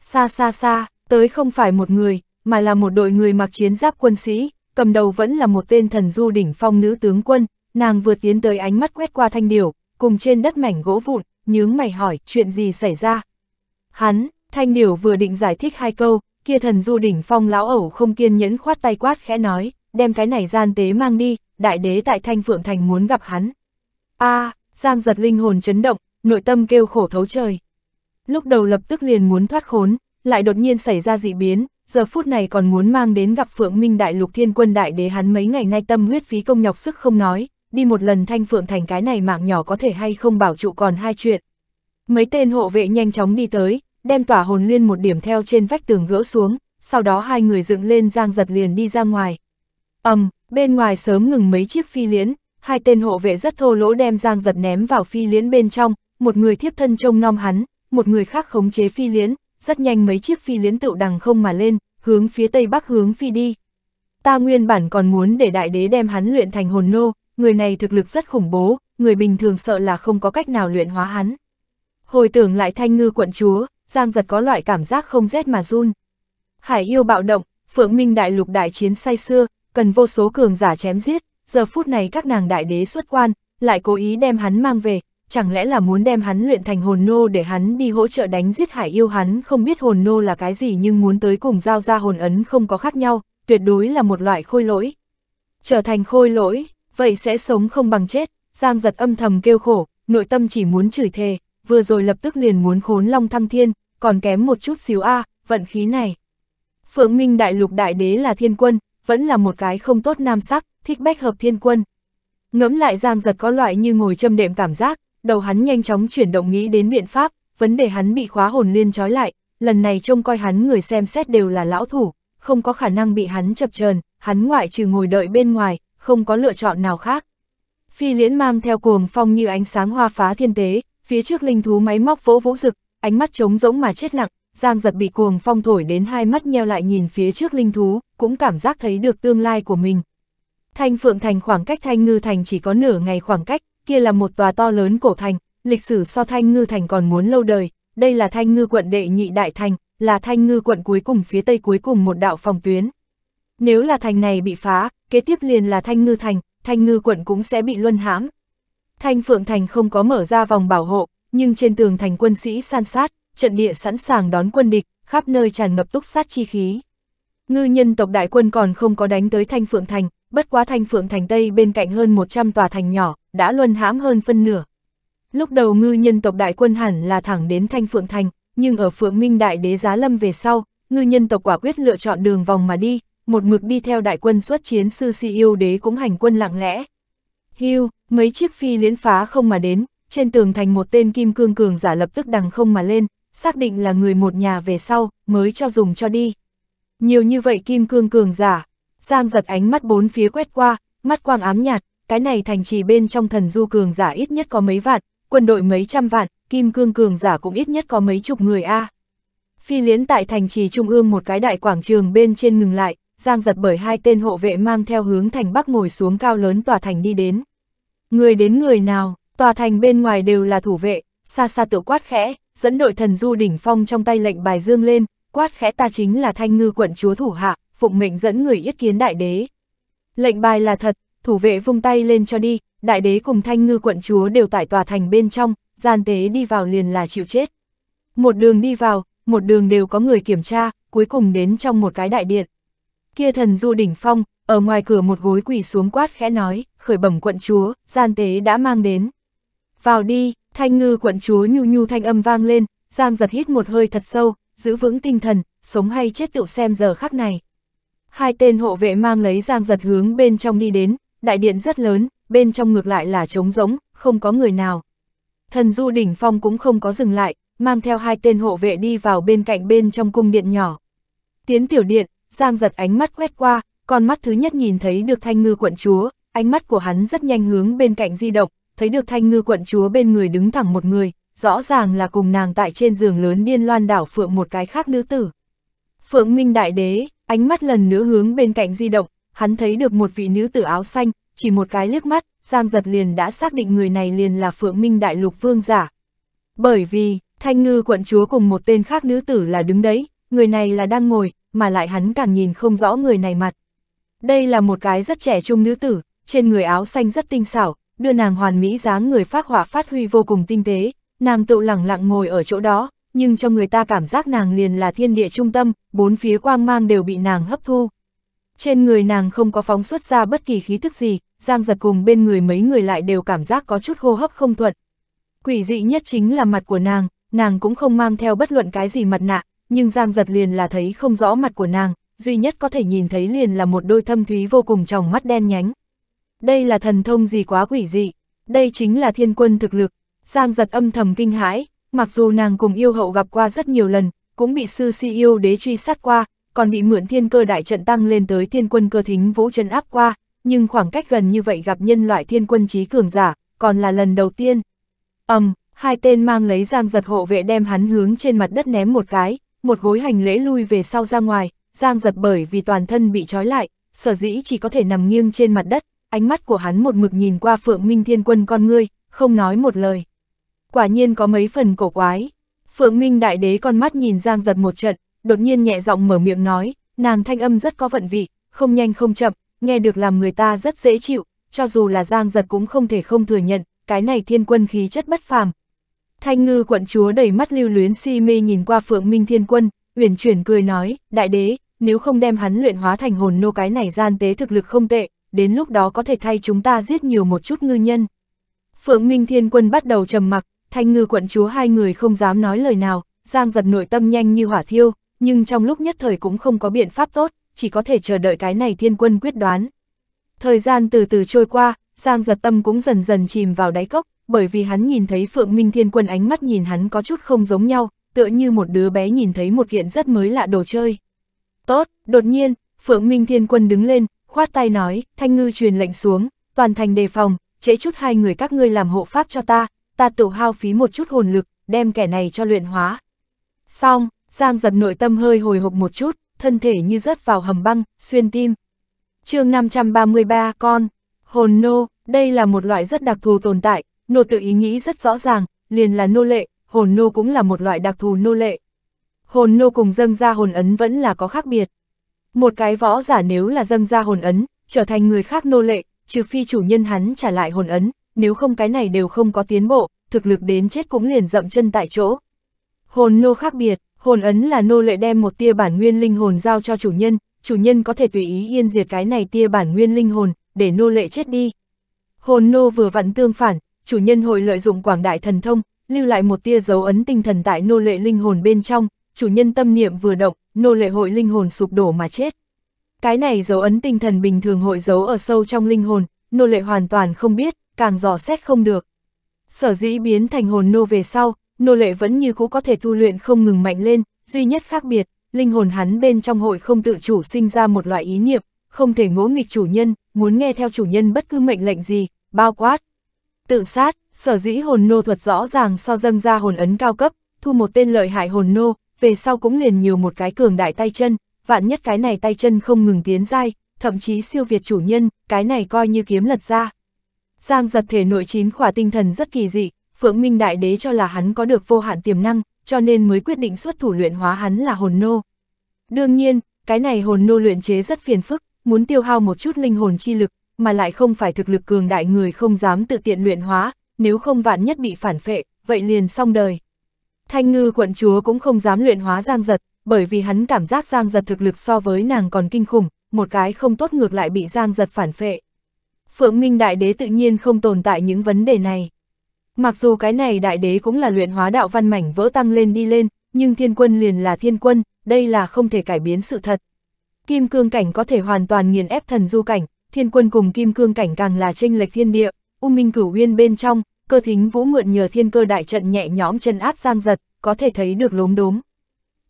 Xa xa xa, tới không phải một người, mà là một đội người mặc chiến giáp quân sĩ, cầm đầu vẫn là một tên thần du đỉnh phong nữ tướng quân, nàng vừa tiến tới ánh mắt quét qua thanh điều cùng trên đất mảnh gỗ vụn, nhướng mày hỏi chuyện gì xảy ra. Hắn, thanh điểu vừa định giải thích hai câu, kia thần du đỉnh phong lão ẩu không kiên nhẫn khoát tay quát khẽ nói, đem cái này gian tế mang đi, đại đế tại thanh phượng thành muốn gặp hắn. a à, Giang giật linh hồn chấn động, nội tâm kêu khổ thấu trời. Lúc đầu lập tức liền muốn thoát khốn, lại đột nhiên xảy ra dị biến, giờ phút này còn muốn mang đến gặp Phượng Minh Đại Lục Thiên Quân Đại Đế hắn mấy ngày nay tâm huyết phí công nhọc sức không nói, đi một lần thanh phượng thành cái này mạng nhỏ có thể hay không bảo trụ còn hai chuyện. Mấy tên hộ vệ nhanh chóng đi tới, đem tỏa hồn liên một điểm theo trên vách tường gỡ xuống, sau đó hai người dựng lên giang giật liền đi ra ngoài. ầm um, bên ngoài sớm ngừng mấy chiếc phi liễn, hai tên hộ vệ rất thô lỗ đem giang giật ném vào phi liễn bên trong, một người thiếp thân trông nom hắn, một người khác khống chế phi liễn, rất nhanh mấy chiếc phi liễn tự đằng không mà lên, hướng phía tây bắc hướng phi đi. Ta nguyên bản còn muốn để đại đế đem hắn luyện thành hồn nô, người này thực lực rất khủng bố, người bình thường sợ là không có cách nào luyện hóa hắn. Hồi tưởng lại thanh ngư quận chúa, Giang giật có loại cảm giác không rét mà run. Hải yêu bạo động, phượng minh đại lục đại chiến say xưa, cần vô số cường giả chém giết, giờ phút này các nàng đại đế xuất quan, lại cố ý đem hắn mang về, chẳng lẽ là muốn đem hắn luyện thành hồn nô để hắn đi hỗ trợ đánh giết hải yêu hắn không biết hồn nô là cái gì nhưng muốn tới cùng giao ra hồn ấn không có khác nhau, tuyệt đối là một loại khôi lỗi. Trở thành khôi lỗi, vậy sẽ sống không bằng chết, Giang giật âm thầm kêu khổ, nội tâm chỉ muốn chửi thề, vừa rồi lập tức liền muốn khốn long thăng thiên, còn kém một chút xíu a à, vận khí này. Phượng Minh đại lục đại đế là thiên quân, vẫn là một cái không tốt nam sắc, thích bách hợp thiên quân. Ngẫm lại Giang giật có loại như ngồi châm đệm cảm giác, đầu hắn nhanh chóng chuyển động nghĩ đến biện pháp, vấn đề hắn bị khóa hồn liên trói lại, lần này trông coi hắn người xem xét đều là lão thủ, không có khả năng bị hắn chập chờn hắn ngoại trừ ngồi đợi bên ngoài, không có lựa chọn nào khác. Phi liễn mang theo cuồng phong như ánh sáng hoa phá thiên tế, phía trước linh thú máy móc vỗ vũ rực, ánh mắt trống rỗng mà chết lặng, Giang giật bị cuồng phong thổi đến hai mắt nheo lại nhìn phía trước linh thú, cũng cảm giác thấy được tương lai của mình. Thanh Phượng Thành khoảng cách Thanh Ngư Thành chỉ có nửa ngày khoảng cách, kia là một tòa to lớn cổ thành, lịch sử so Thanh Ngư Thành còn muốn lâu đời, đây là Thanh Ngư quận đệ nhị đại thành, là Thanh Ngư quận cuối cùng phía tây cuối cùng một đạo phòng tuyến. Nếu là thành này bị phá, kế tiếp liền là Thanh Ngư Thành, Thanh Ngư quận cũng sẽ bị luân hãm. Thanh Phượng Thành không có mở ra vòng bảo hộ, nhưng trên tường thành quân sĩ san sát, trận địa sẵn sàng đón quân địch, khắp nơi tràn ngập túc sát chi khí. Ngư nhân tộc đại quân còn không có đánh tới Thanh Phượng Thành, bất quá Thanh Phượng Thành Tây bên cạnh hơn 100 tòa thành nhỏ, đã luân hãm hơn phân nửa. Lúc đầu ngư nhân tộc đại quân hẳn là thẳng đến Thanh Phượng Thành, nhưng ở Phượng Minh Đại Đế Giá Lâm về sau, ngư nhân tộc quả quyết lựa chọn đường vòng mà đi, một mực đi theo đại quân xuất chiến sư si yêu đế cũng hành quân lặng lẽ. Hưu, mấy chiếc phi liễn phá không mà đến, trên tường thành một tên kim cương cường giả lập tức đằng không mà lên, xác định là người một nhà về sau, mới cho dùng cho đi. Nhiều như vậy kim cương cường giả, Giang giật ánh mắt bốn phía quét qua, mắt quang ám nhạt, cái này thành trì bên trong thần du cường giả ít nhất có mấy vạn, quân đội mấy trăm vạn, kim cương cường giả cũng ít nhất có mấy chục người a. À. Phi liễn tại thành trì trung ương một cái đại quảng trường bên trên ngừng lại, Giang giật bởi hai tên hộ vệ mang theo hướng thành bắc ngồi xuống cao lớn tòa thành đi đến. Người đến người nào, tòa thành bên ngoài đều là thủ vệ, xa xa tự quát khẽ, dẫn đội thần du đỉnh phong trong tay lệnh bài dương lên, quát khẽ ta chính là thanh ngư quận chúa thủ hạ, phụng mệnh dẫn người yết kiến đại đế. Lệnh bài là thật, thủ vệ vung tay lên cho đi, đại đế cùng thanh ngư quận chúa đều tại tòa thành bên trong, gian tế đi vào liền là chịu chết. Một đường đi vào, một đường đều có người kiểm tra, cuối cùng đến trong một cái đại điện. Kia thần du đỉnh phong, ở ngoài cửa một gối quỳ xuống quát khẽ nói, khởi bẩm quận chúa, gian tế đã mang đến. Vào đi, thanh ngư quận chúa nhu nhu thanh âm vang lên, giang giật hít một hơi thật sâu, giữ vững tinh thần, sống hay chết tựu xem giờ khắc này. Hai tên hộ vệ mang lấy giang giật hướng bên trong đi đến, đại điện rất lớn, bên trong ngược lại là trống rỗng, không có người nào. Thần du đỉnh phong cũng không có dừng lại, mang theo hai tên hộ vệ đi vào bên cạnh bên trong cung điện nhỏ. Tiến tiểu điện, Giang giật ánh mắt quét qua, con mắt thứ nhất nhìn thấy được thanh ngư quận chúa, ánh mắt của hắn rất nhanh hướng bên cạnh di động, thấy được thanh ngư quận chúa bên người đứng thẳng một người, rõ ràng là cùng nàng tại trên giường lớn điên loan đảo phượng một cái khác nữ tử. Phượng Minh Đại Đế, ánh mắt lần nữa hướng bên cạnh di động, hắn thấy được một vị nữ tử áo xanh, chỉ một cái liếc mắt, Giang Giật liền đã xác định người này liền là Phượng Minh Đại Lục Vương giả. Bởi vì, Thanh Ngư quận chúa cùng một tên khác nữ tử là đứng đấy, người này là đang ngồi, mà lại hắn càng nhìn không rõ người này mặt. Đây là một cái rất trẻ trung nữ tử, trên người áo xanh rất tinh xảo, đưa nàng hoàn mỹ dáng người phát họa phát huy vô cùng tinh tế, nàng tự lẳng lặng ngồi ở chỗ đó, nhưng cho người ta cảm giác nàng liền là thiên địa trung tâm, bốn phía quang mang đều bị nàng hấp thu. Trên người nàng không có phóng xuất ra bất kỳ khí thức gì, Giang giật cùng bên người mấy người lại đều cảm giác có chút hô hấp không thuận. Quỷ dị nhất chính là mặt của nàng, nàng cũng không mang theo bất luận cái gì mặt nạ, nhưng Giang giật liền là thấy không rõ mặt của nàng, duy nhất có thể nhìn thấy liền là một đôi thâm thúy vô cùng trong mắt đen nhánh. Đây là thần thông gì quá quỷ dị, đây chính là thiên quân thực lực, Giang giật âm thầm kinh hãi, mặc dù nàng cùng yêu hậu gặp qua rất nhiều lần, cũng bị sư si yêu đế truy sát qua, còn bị mượn thiên cơ đại trận tăng lên tới thiên quân cơ thính vũ chân áp qua, nhưng khoảng cách gần như vậy gặp nhân loại thiên quân trí cường giả, còn là lần đầu tiên. ầm, um, hai tên mang lấy giang giật hộ vệ đem hắn hướng trên mặt đất ném một cái, một gối hành lễ lui về sau ra ngoài, Giang giật bởi vì toàn thân bị trói lại, sở dĩ chỉ có thể nằm nghiêng trên mặt đất, ánh mắt của hắn một mực nhìn qua Phượng Minh Thiên Quân con ngươi, không nói một lời. Quả nhiên có mấy phần cổ quái. Phượng Minh Đại Đế con mắt nhìn Giang giật một trận, đột nhiên nhẹ giọng mở miệng nói, nàng thanh âm rất có vận vị, không nhanh không chậm, nghe được làm người ta rất dễ chịu, cho dù là Giang giật cũng không thể không thừa nhận, cái này thiên quân khí chất bất phàm, Thanh ngư quận chúa đầy mắt lưu luyến si mê nhìn qua phượng minh thiên quân, uyển chuyển cười nói, đại đế, nếu không đem hắn luyện hóa thành hồn nô cái này gian tế thực lực không tệ, đến lúc đó có thể thay chúng ta giết nhiều một chút ngư nhân. Phượng minh thiên quân bắt đầu trầm mặc, thanh ngư quận chúa hai người không dám nói lời nào, giang giật nội tâm nhanh như hỏa thiêu, nhưng trong lúc nhất thời cũng không có biện pháp tốt, chỉ có thể chờ đợi cái này thiên quân quyết đoán. Thời gian từ từ trôi qua, Giang giật tâm cũng dần dần chìm vào đáy cốc, bởi vì hắn nhìn thấy Phượng Minh Thiên Quân ánh mắt nhìn hắn có chút không giống nhau, tựa như một đứa bé nhìn thấy một kiện rất mới lạ đồ chơi. Tốt, đột nhiên, Phượng Minh Thiên Quân đứng lên, khoát tay nói, Thanh Ngư truyền lệnh xuống, toàn thành đề phòng, chế chút hai người các ngươi làm hộ pháp cho ta, ta tự hao phí một chút hồn lực, đem kẻ này cho luyện hóa. Xong, Giang giật nội tâm hơi hồi hộp một chút, thân thể như rớt vào hầm băng, xuyên tim. chương 533 con, hồn nô, đây là một loại rất đặc thù tồn tại, nô tự ý nghĩ rất rõ ràng, liền là nô lệ, hồn nô cũng là một loại đặc thù nô lệ. Hồn nô cùng dâng ra hồn ấn vẫn là có khác biệt. Một cái võ giả nếu là dâng ra hồn ấn, trở thành người khác nô lệ, trừ phi chủ nhân hắn trả lại hồn ấn, nếu không cái này đều không có tiến bộ, thực lực đến chết cũng liền dậm chân tại chỗ. Hồn nô khác biệt, hồn ấn là nô lệ đem một tia bản nguyên linh hồn giao cho chủ nhân, chủ nhân có thể tùy ý yên diệt cái này tia bản nguyên linh hồn, để nô lệ chết đi. Hồn nô vừa vặn tương phản, chủ nhân hội lợi dụng quảng đại thần thông, lưu lại một tia dấu ấn tinh thần tại nô lệ linh hồn bên trong, chủ nhân tâm niệm vừa động, nô lệ hội linh hồn sụp đổ mà chết. Cái này dấu ấn tinh thần bình thường hội dấu ở sâu trong linh hồn, nô lệ hoàn toàn không biết, càng dò xét không được. Sở dĩ biến thành hồn nô về sau, nô lệ vẫn như cũ có thể tu luyện không ngừng mạnh lên, duy nhất khác biệt, linh hồn hắn bên trong hội không tự chủ sinh ra một loại ý niệm, không thể ngỗ nghịch chủ nhân, muốn nghe theo chủ nhân bất cứ mệnh lệnh gì, bao quát, Tự sát, sở dĩ hồn nô thuật rõ ràng so dâng ra hồn ấn cao cấp, thu một tên lợi hại hồn nô, về sau cũng liền nhiều một cái cường đại tay chân, vạn nhất cái này tay chân không ngừng tiến dai, thậm chí siêu việt chủ nhân, cái này coi như kiếm lật ra. Giang giật thể nội chín khỏa tinh thần rất kỳ dị, Phượng Minh Đại Đế cho là hắn có được vô hạn tiềm năng, cho nên mới quyết định xuất thủ luyện hóa hắn là hồn nô. Đương nhiên, cái này hồn nô luyện chế rất phiền phức, muốn tiêu hao một chút linh hồn chi lực, mà lại không phải thực lực cường đại người không dám tự tiện luyện hóa, nếu không vạn nhất bị phản phệ, vậy liền xong đời. Thanh ngư quận chúa cũng không dám luyện hóa giang giật, bởi vì hắn cảm giác giang giật thực lực so với nàng còn kinh khủng, một cái không tốt ngược lại bị giang giật phản phệ. Phượng Minh Đại Đế tự nhiên không tồn tại những vấn đề này. Mặc dù cái này Đại Đế cũng là luyện hóa đạo văn mảnh vỡ tăng lên đi lên, nhưng thiên quân liền là thiên quân, đây là không thể cải biến sự thật. Kim cương cảnh có thể hoàn toàn nghiền ép thần du cảnh, thiên quân cùng kim cương cảnh càng là tranh lệch thiên địa, U Minh Cửu Uyên bên trong, cơ thính vũ mượn nhờ thiên cơ đại trận nhẹ nhõm chân áp giang giật, có thể thấy được lốm đốm.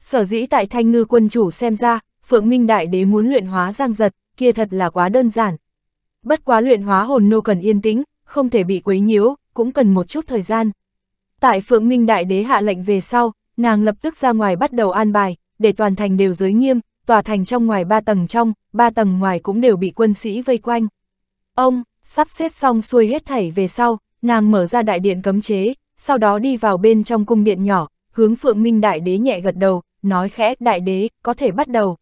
Sở dĩ tại thanh ngư quân chủ xem ra, Phượng Minh Đại Đế muốn luyện hóa giang giật, kia thật là quá đơn giản. Bất quá luyện hóa hồn nô cần yên tĩnh, không thể bị quấy nhiễu, cũng cần một chút thời gian. Tại Phượng Minh Đại Đế hạ lệnh về sau, nàng lập tức ra ngoài bắt đầu an bài, để toàn thành đều giới nghiêm, tòa thành trong ngoài ba tầng trong, ba tầng ngoài cũng đều bị quân sĩ vây quanh. Ông, sắp xếp xong xuôi hết thảy về sau, nàng mở ra đại điện cấm chế, sau đó đi vào bên trong cung điện nhỏ, hướng Phượng Minh Đại Đế nhẹ gật đầu, nói khẽ Đại Đế, có thể bắt đầu.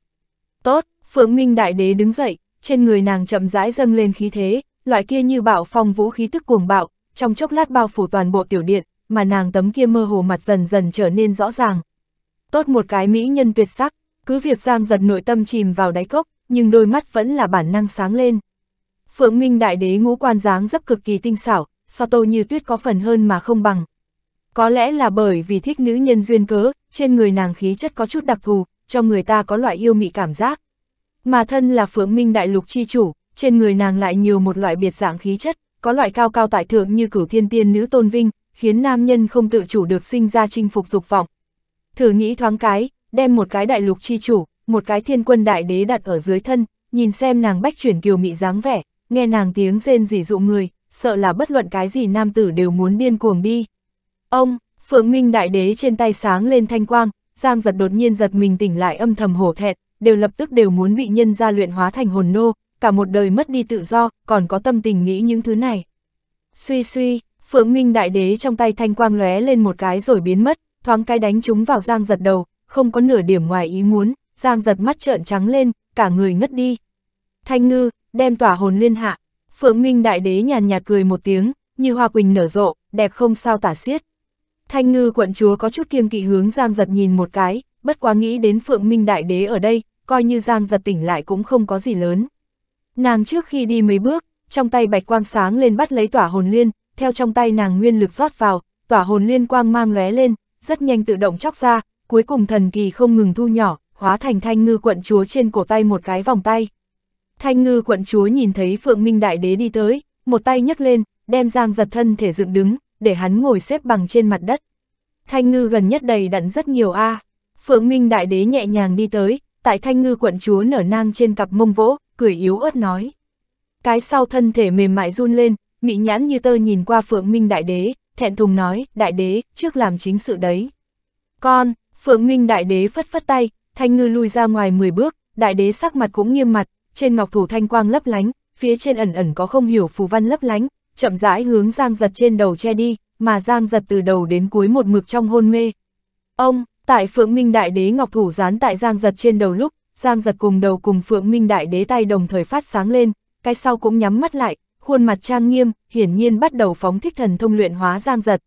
Tốt, Phượng Minh Đại Đế đứng dậy, trên người nàng chậm rãi dâng lên khí thế, loại kia như bạo phong vũ khí tức cuồng bạo, trong chốc lát bao phủ toàn bộ tiểu điện, mà nàng tấm kia mơ hồ mặt dần dần trở nên rõ ràng. Tốt một cái mỹ nhân tuyệt sắc, cứ việc Giang giật nội tâm chìm vào đáy cốc, nhưng đôi mắt vẫn là bản năng sáng lên. Phượng Minh Đại Đế ngũ quan dáng dấp cực kỳ tinh xảo, so tô như tuyết có phần hơn mà không bằng. Có lẽ là bởi vì thích nữ nhân duyên cớ, trên người nàng khí chất có chút đặc thù, cho người ta có loại yêu mị cảm giác. Mà thân là Phượng Minh Đại Lục chi chủ, trên người nàng lại nhiều một loại biệt dạng khí chất, có loại cao cao tại thượng như cửu thiên tiên nữ tôn vinh, khiến nam nhân không tự chủ được sinh ra chinh phục dục vọng. Thử nghĩ thoáng cái, đem một cái đại lục chi chủ, một cái thiên quân đại đế đặt ở dưới thân, nhìn xem nàng bách chuyển kiều mị dáng vẻ, nghe nàng tiếng rên rỉ dụ người, sợ là bất luận cái gì nam tử đều muốn điên cuồng đi. Ông, Phượng Minh đại đế trên tay sáng lên thanh quang, Giang giật đột nhiên giật mình tỉnh lại âm thầm hổ thẹt, đều lập tức đều muốn bị nhân gia luyện hóa thành hồn nô, cả một đời mất đi tự do, còn có tâm tình nghĩ những thứ này. Suy suy, Phượng Minh đại đế trong tay thanh quang lóe lên một cái rồi biến mất, thoáng cái đánh chúng vào Giang giật đầu, không có nửa điểm ngoài ý muốn, Giang giật mắt trợn trắng lên, cả người ngất đi. Thanh ngư, đem tỏa hồn liên hạ, Phượng Minh Đại Đế nhàn nhạt cười một tiếng, như hoa quỳnh nở rộ, đẹp không sao tả xiết. Thanh ngư quận chúa có chút kiêng kỵ hướng Giang giật nhìn một cái, bất quá nghĩ đến Phượng Minh Đại Đế ở đây, coi như Giang giật tỉnh lại cũng không có gì lớn. Nàng trước khi đi mấy bước, trong tay bạch quang sáng lên bắt lấy tỏa hồn liên, theo trong tay nàng nguyên lực rót vào, tỏa hồn liên quang mang lóe lên, rất nhanh tự động chóc ra, cuối cùng thần kỳ không ngừng thu nhỏ, hóa thành thanh ngư quận chúa trên cổ tay một cái vòng tay. Thanh ngư quận chúa nhìn thấy Phượng Minh Đại Đế đi tới, một tay nhấc lên, đem Giang giật thân thể dựng đứng, để hắn ngồi xếp bằng trên mặt đất. Thanh ngư gần nhất đầy đặn rất nhiều a. À. Phượng Minh Đại Đế nhẹ nhàng đi tới, tại thanh ngư quận chúa nở nang trên cặp mông vỗ, cười yếu ớt nói. Cái sau thân thể mềm mại run lên, mị nhãn như tơ nhìn qua Phượng Minh Đại Đế, thẹn thùng nói, Đại Đế, trước làm chính sự đấy. Con, Phượng Minh đại đế phất phất tay, Thanh Ngư lui ra ngoài 10 bước, đại đế sắc mặt cũng nghiêm mặt, trên ngọc thủ thanh quang lấp lánh, phía trên ẩn ẩn có không hiểu phù văn lấp lánh, chậm rãi hướng Giang Giật trên đầu che đi, mà Giang Giật từ đầu đến cuối một mực trong hôn mê. Ông, tại Phượng Minh đại đế ngọc thủ dán tại Giang Giật trên đầu lúc, Giang Giật cùng đầu cùng Phượng Minh đại đế tay đồng thời phát sáng lên, cái sau cũng nhắm mắt lại, khuôn mặt trang nghiêm, hiển nhiên bắt đầu phóng thích thần thông luyện hóa Giang Giật.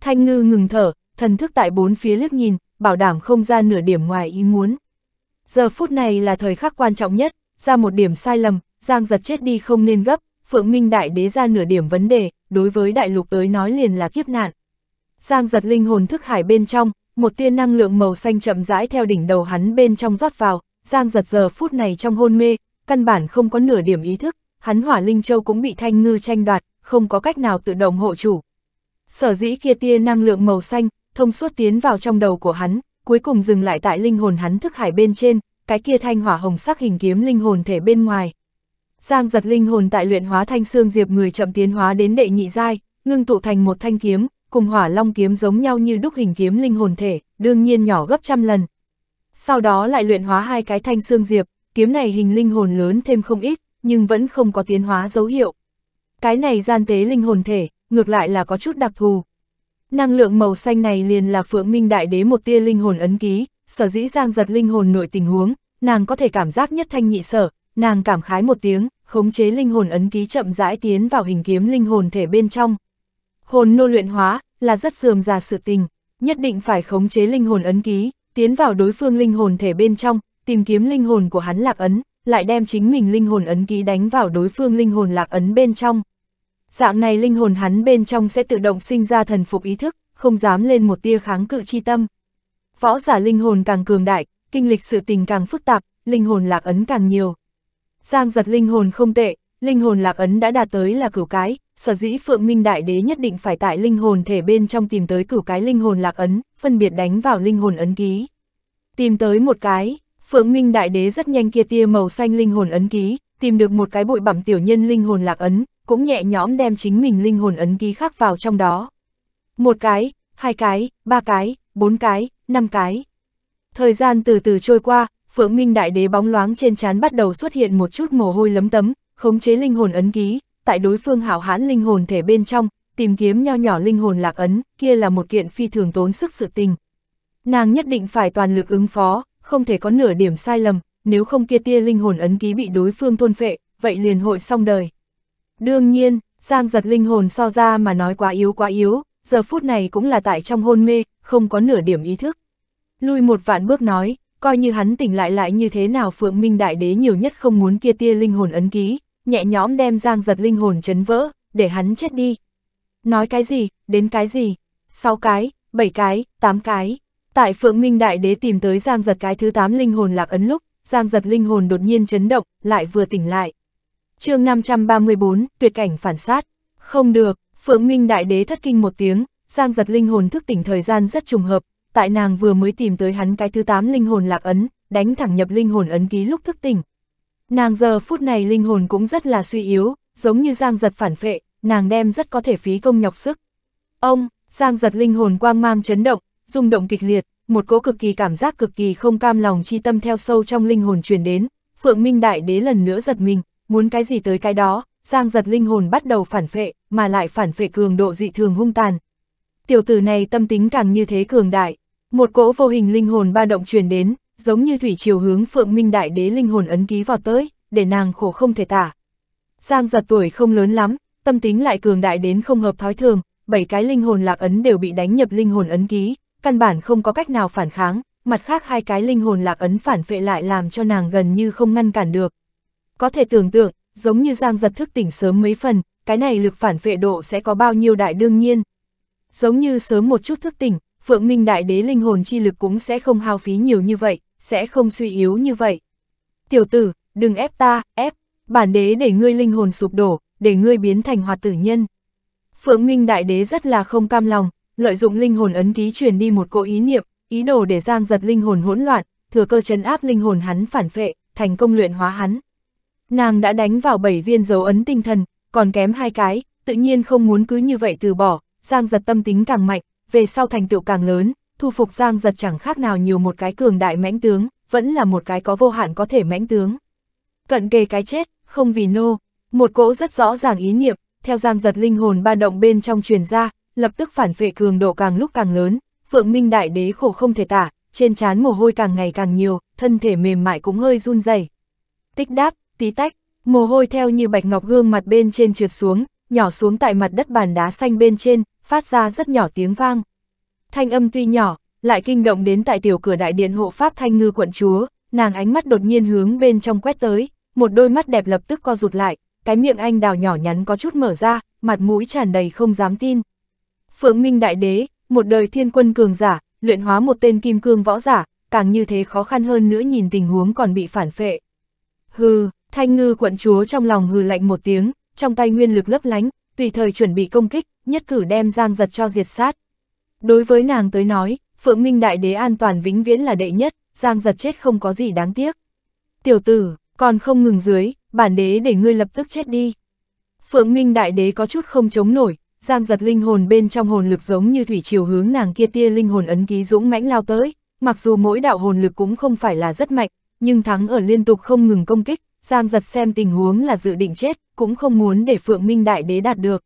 Thanh Ngư ngừng thở, thần thức tại bốn phía liếc nhìn, bảo đảm không ra nửa điểm ngoài ý muốn. Giờ phút này là thời khắc quan trọng nhất, ra một điểm sai lầm, Giang giật chết đi không nên gấp, Phượng Minh Đại Đế ra nửa điểm vấn đề, đối với Đại Lục tới nói liền là kiếp nạn. Giang giật linh hồn thức hải bên trong, một tia năng lượng màu xanh chậm rãi theo đỉnh đầu hắn bên trong rót vào, Giang giật giờ phút này trong hôn mê, căn bản không có nửa điểm ý thức, hắn hỏa linh châu cũng bị thanh ngư tranh đoạt, không có cách nào tự động hộ chủ. Sở dĩ kia tia năng lượng màu xanh, thông suốt tiến vào trong đầu của hắn, cuối cùng dừng lại tại linh hồn hắn thức hải bên trên, cái kia thanh hỏa hồng sắc hình kiếm linh hồn thể bên ngoài. Giang giật linh hồn tại luyện hóa thanh xương diệp người chậm tiến hóa đến đệ nhị giai, ngưng tụ thành một thanh kiếm, cùng hỏa long kiếm giống nhau như đúc hình kiếm linh hồn thể, đương nhiên nhỏ gấp trăm lần. Sau đó lại luyện hóa hai cái thanh xương diệp, kiếm này hình linh hồn lớn thêm không ít, nhưng vẫn không có tiến hóa dấu hiệu. Cái này gian tế linh hồn thể, ngược lại là có chút đặc thù, Năng lượng màu xanh này liền là Phượng Minh Đại Đế một tia linh hồn ấn ký, sở dĩ Giang giật linh hồn nội tình huống, nàng có thể cảm giác nhất thanh nhị sở, nàng cảm khái một tiếng, khống chế linh hồn ấn ký chậm rãi tiến vào hình kiếm linh hồn thể bên trong. Hồn nô luyện hóa là rất dườm già sự tình, nhất định phải khống chế linh hồn ấn ký, tiến vào đối phương linh hồn thể bên trong, tìm kiếm linh hồn của hắn lạc ấn, lại đem chính mình linh hồn ấn ký đánh vào đối phương linh hồn lạc ấn bên trong dạng này linh hồn hắn bên trong sẽ tự động sinh ra thần phục ý thức, không dám lên một tia kháng cự chi tâm. Võ giả linh hồn càng cường đại, kinh lịch sự tình càng phức tạp, linh hồn lạc ấn càng nhiều. Giang giật linh hồn không tệ, linh hồn lạc ấn đã đạt tới là cửu cái, sở dĩ Phượng Minh Đại Đế nhất định phải tại linh hồn thể bên trong tìm tới cửu cái linh hồn lạc ấn, phân biệt đánh vào linh hồn ấn ký. Tìm tới một cái, Phượng Minh Đại Đế rất nhanh kia tia màu xanh linh hồn ấn ký, tìm được một cái bụi bẩm tiểu nhân linh hồn lạc ấn, cũng nhẹ nhõm đem chính mình linh hồn ấn ký khắc vào trong đó. Một cái, hai cái, ba cái, bốn cái, năm cái. Thời gian từ từ trôi qua, Phượng Minh Đại Đế bóng loáng trên trán bắt đầu xuất hiện một chút mồ hôi lấm tấm, khống chế linh hồn ấn ký, tại đối phương hảo hãn linh hồn thể bên trong, tìm kiếm nho nhỏ linh hồn lạc ấn, kia là một kiện phi thường tốn sức sự tình. Nàng nhất định phải toàn lực ứng phó, không thể có nửa điểm sai lầm, nếu không kia tia linh hồn ấn ký bị đối phương thôn phệ, vậy liền hội xong đời. Đương nhiên, Giang giật linh hồn so ra mà nói quá yếu quá yếu, giờ phút này cũng là tại trong hôn mê, không có nửa điểm ý thức. Lui một vạn bước nói, coi như hắn tỉnh lại lại như thế nào Phượng Minh Đại Đế nhiều nhất không muốn kia tia linh hồn ấn ký, nhẹ nhõm đem Giang giật linh hồn chấn vỡ, để hắn chết đi. Nói cái gì, đến cái gì, 6 cái, 7 cái, 8 cái. Tại Phượng Minh Đại Đế tìm tới Giang giật cái thứ 8 linh hồn lạc ấn lúc, Giang giật linh hồn đột nhiên chấn động, lại vừa tỉnh lại chương 534, tuyệt cảnh phản sát. Không được, Phượng Minh Đại Đế thất kinh một tiếng, Giang giật linh hồn thức tỉnh thời gian rất trùng hợp, tại nàng vừa mới tìm tới hắn cái thứ 8 linh hồn lạc ấn, đánh thẳng nhập linh hồn ấn ký lúc thức tỉnh. Nàng giờ phút này linh hồn cũng rất là suy yếu, giống như Giang giật phản phệ, nàng đem rất có thể phí công nhọc sức. Ông, Giang giật linh hồn quang mang chấn động, rung động kịch liệt, một cỗ cực kỳ cảm giác cực kỳ không cam lòng chi tâm theo sâu trong linh hồn truyền đến, Phượng Minh Đại Đế lần nữa giật mình, muốn cái gì tới cái đó, Giang giật linh hồn bắt đầu phản phệ, mà lại phản phệ cường độ dị thường hung tàn. Tiểu tử này tâm tính càng như thế cường đại, một cỗ vô hình linh hồn ba động truyền đến, giống như thủy chiều hướng Phượng Minh Đại Đế linh hồn ấn ký vào tới, để nàng khổ không thể tả. Giang giật tuổi không lớn lắm, tâm tính lại cường đại đến không hợp thói thường, bảy cái linh hồn lạc ấn đều bị đánh nhập linh hồn ấn ký, căn bản không có cách nào phản kháng, mặt khác hai cái linh hồn lạc ấn phản phệ lại làm cho nàng gần như không ngăn cản được. Có thể tưởng tượng, giống như Giang giật thức tỉnh sớm mấy phần, cái này lực phản vệ độ sẽ có bao nhiêu đại đương nhiên. Giống như sớm một chút thức tỉnh, Phượng Minh Đại Đế linh hồn chi lực cũng sẽ không hao phí nhiều như vậy, sẽ không suy yếu như vậy. Tiểu tử, đừng ép ta, ép, bản đế để ngươi linh hồn sụp đổ, để ngươi biến thành hoạt tử nhân. Phượng Minh Đại Đế rất là không cam lòng, lợi dụng linh hồn ấn ký truyền đi một cỗ ý niệm, ý đồ để giang giật linh hồn hỗn loạn, thừa cơ chấn áp linh hồn hắn phản phệ, thành công luyện hóa hắn. Nàng đã đánh vào bảy viên dấu ấn tinh thần, còn kém hai cái, tự nhiên không muốn cứ như vậy từ bỏ, Giang giật tâm tính càng mạnh, về sau thành tựu càng lớn, thu phục Giang giật chẳng khác nào nhiều một cái cường đại mãnh tướng, vẫn là một cái có vô hạn có thể mãnh tướng. Cận kề cái chết, không vì nô, một cỗ rất rõ ràng ý niệm, theo Giang giật linh hồn ba động bên trong truyền ra, lập tức phản vệ cường độ càng lúc càng lớn, Phượng Minh Đại Đế khổ không thể tả, trên trán mồ hôi càng ngày càng nhiều, thân thể mềm mại cũng hơi run rẩy. Tích đáp, tí tách, mồ hôi theo như bạch ngọc gương mặt bên trên trượt xuống, nhỏ xuống tại mặt đất bàn đá xanh bên trên, phát ra rất nhỏ tiếng vang. Thanh âm tuy nhỏ, lại kinh động đến tại tiểu cửa đại điện hộ pháp thanh ngư quận chúa, nàng ánh mắt đột nhiên hướng bên trong quét tới, một đôi mắt đẹp lập tức co rụt lại, cái miệng anh đào nhỏ nhắn có chút mở ra, mặt mũi tràn đầy không dám tin. Phượng Minh Đại Đế, một đời thiên quân cường giả, luyện hóa một tên kim cương võ giả, càng như thế khó khăn hơn nữa nhìn tình huống còn bị phản phệ. Hừ, Thanh ngư quận chúa trong lòng hừ lạnh một tiếng, trong tay nguyên lực lấp lánh, tùy thời chuẩn bị công kích, nhất cử đem giang giật cho diệt sát. Đối với nàng tới nói, Phượng Minh Đại Đế an toàn vĩnh viễn là đệ nhất, giang giật chết không có gì đáng tiếc. Tiểu tử, còn không ngừng dưới, bản đế để ngươi lập tức chết đi. Phượng Minh Đại Đế có chút không chống nổi, giang giật linh hồn bên trong hồn lực giống như thủy chiều hướng nàng kia tia linh hồn ấn ký dũng mãnh lao tới, mặc dù mỗi đạo hồn lực cũng không phải là rất mạnh, nhưng thắng ở liên tục không ngừng công kích, Giang giật xem tình huống là dự định chết, cũng không muốn để Phượng Minh Đại Đế đạt được.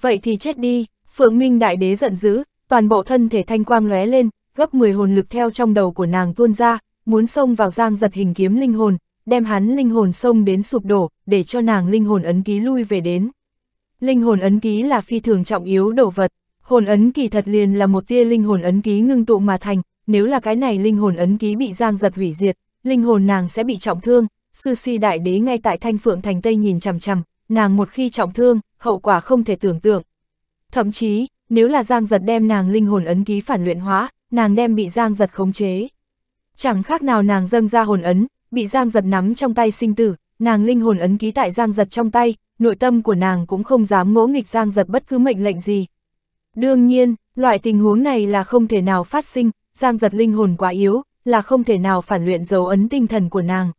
Vậy thì chết đi, Phượng Minh Đại Đế giận dữ, toàn bộ thân thể thanh quang lóe lên, gấp 10 hồn lực theo trong đầu của nàng tuôn ra, muốn xông vào Giang giật hình kiếm linh hồn, đem hắn linh hồn xông đến sụp đổ, để cho nàng linh hồn ấn ký lui về đến. Linh hồn ấn ký là phi thường trọng yếu đồ vật, hồn ấn kỳ thật liền là một tia linh hồn ấn ký ngưng tụ mà thành, nếu là cái này linh hồn ấn ký bị Giang giật hủy diệt, linh hồn nàng sẽ bị trọng thương, sư si đại đế ngay tại thanh phượng thành Tây nhìn chằm chằm, nàng một khi trọng thương, hậu quả không thể tưởng tượng. Thậm chí, nếu là Giang Giật đem nàng linh hồn ấn ký phản luyện hóa, nàng đem bị Giang Giật khống chế. Chẳng khác nào nàng dâng ra hồn ấn, bị Giang Giật nắm trong tay sinh tử, nàng linh hồn ấn ký tại Giang Giật trong tay, nội tâm của nàng cũng không dám ngỗ nghịch Giang Giật bất cứ mệnh lệnh gì. Đương nhiên, loại tình huống này là không thể nào phát sinh, Giang Giật linh hồn quá yếu, là không thể nào phản luyện dấu ấn tinh thần của nàng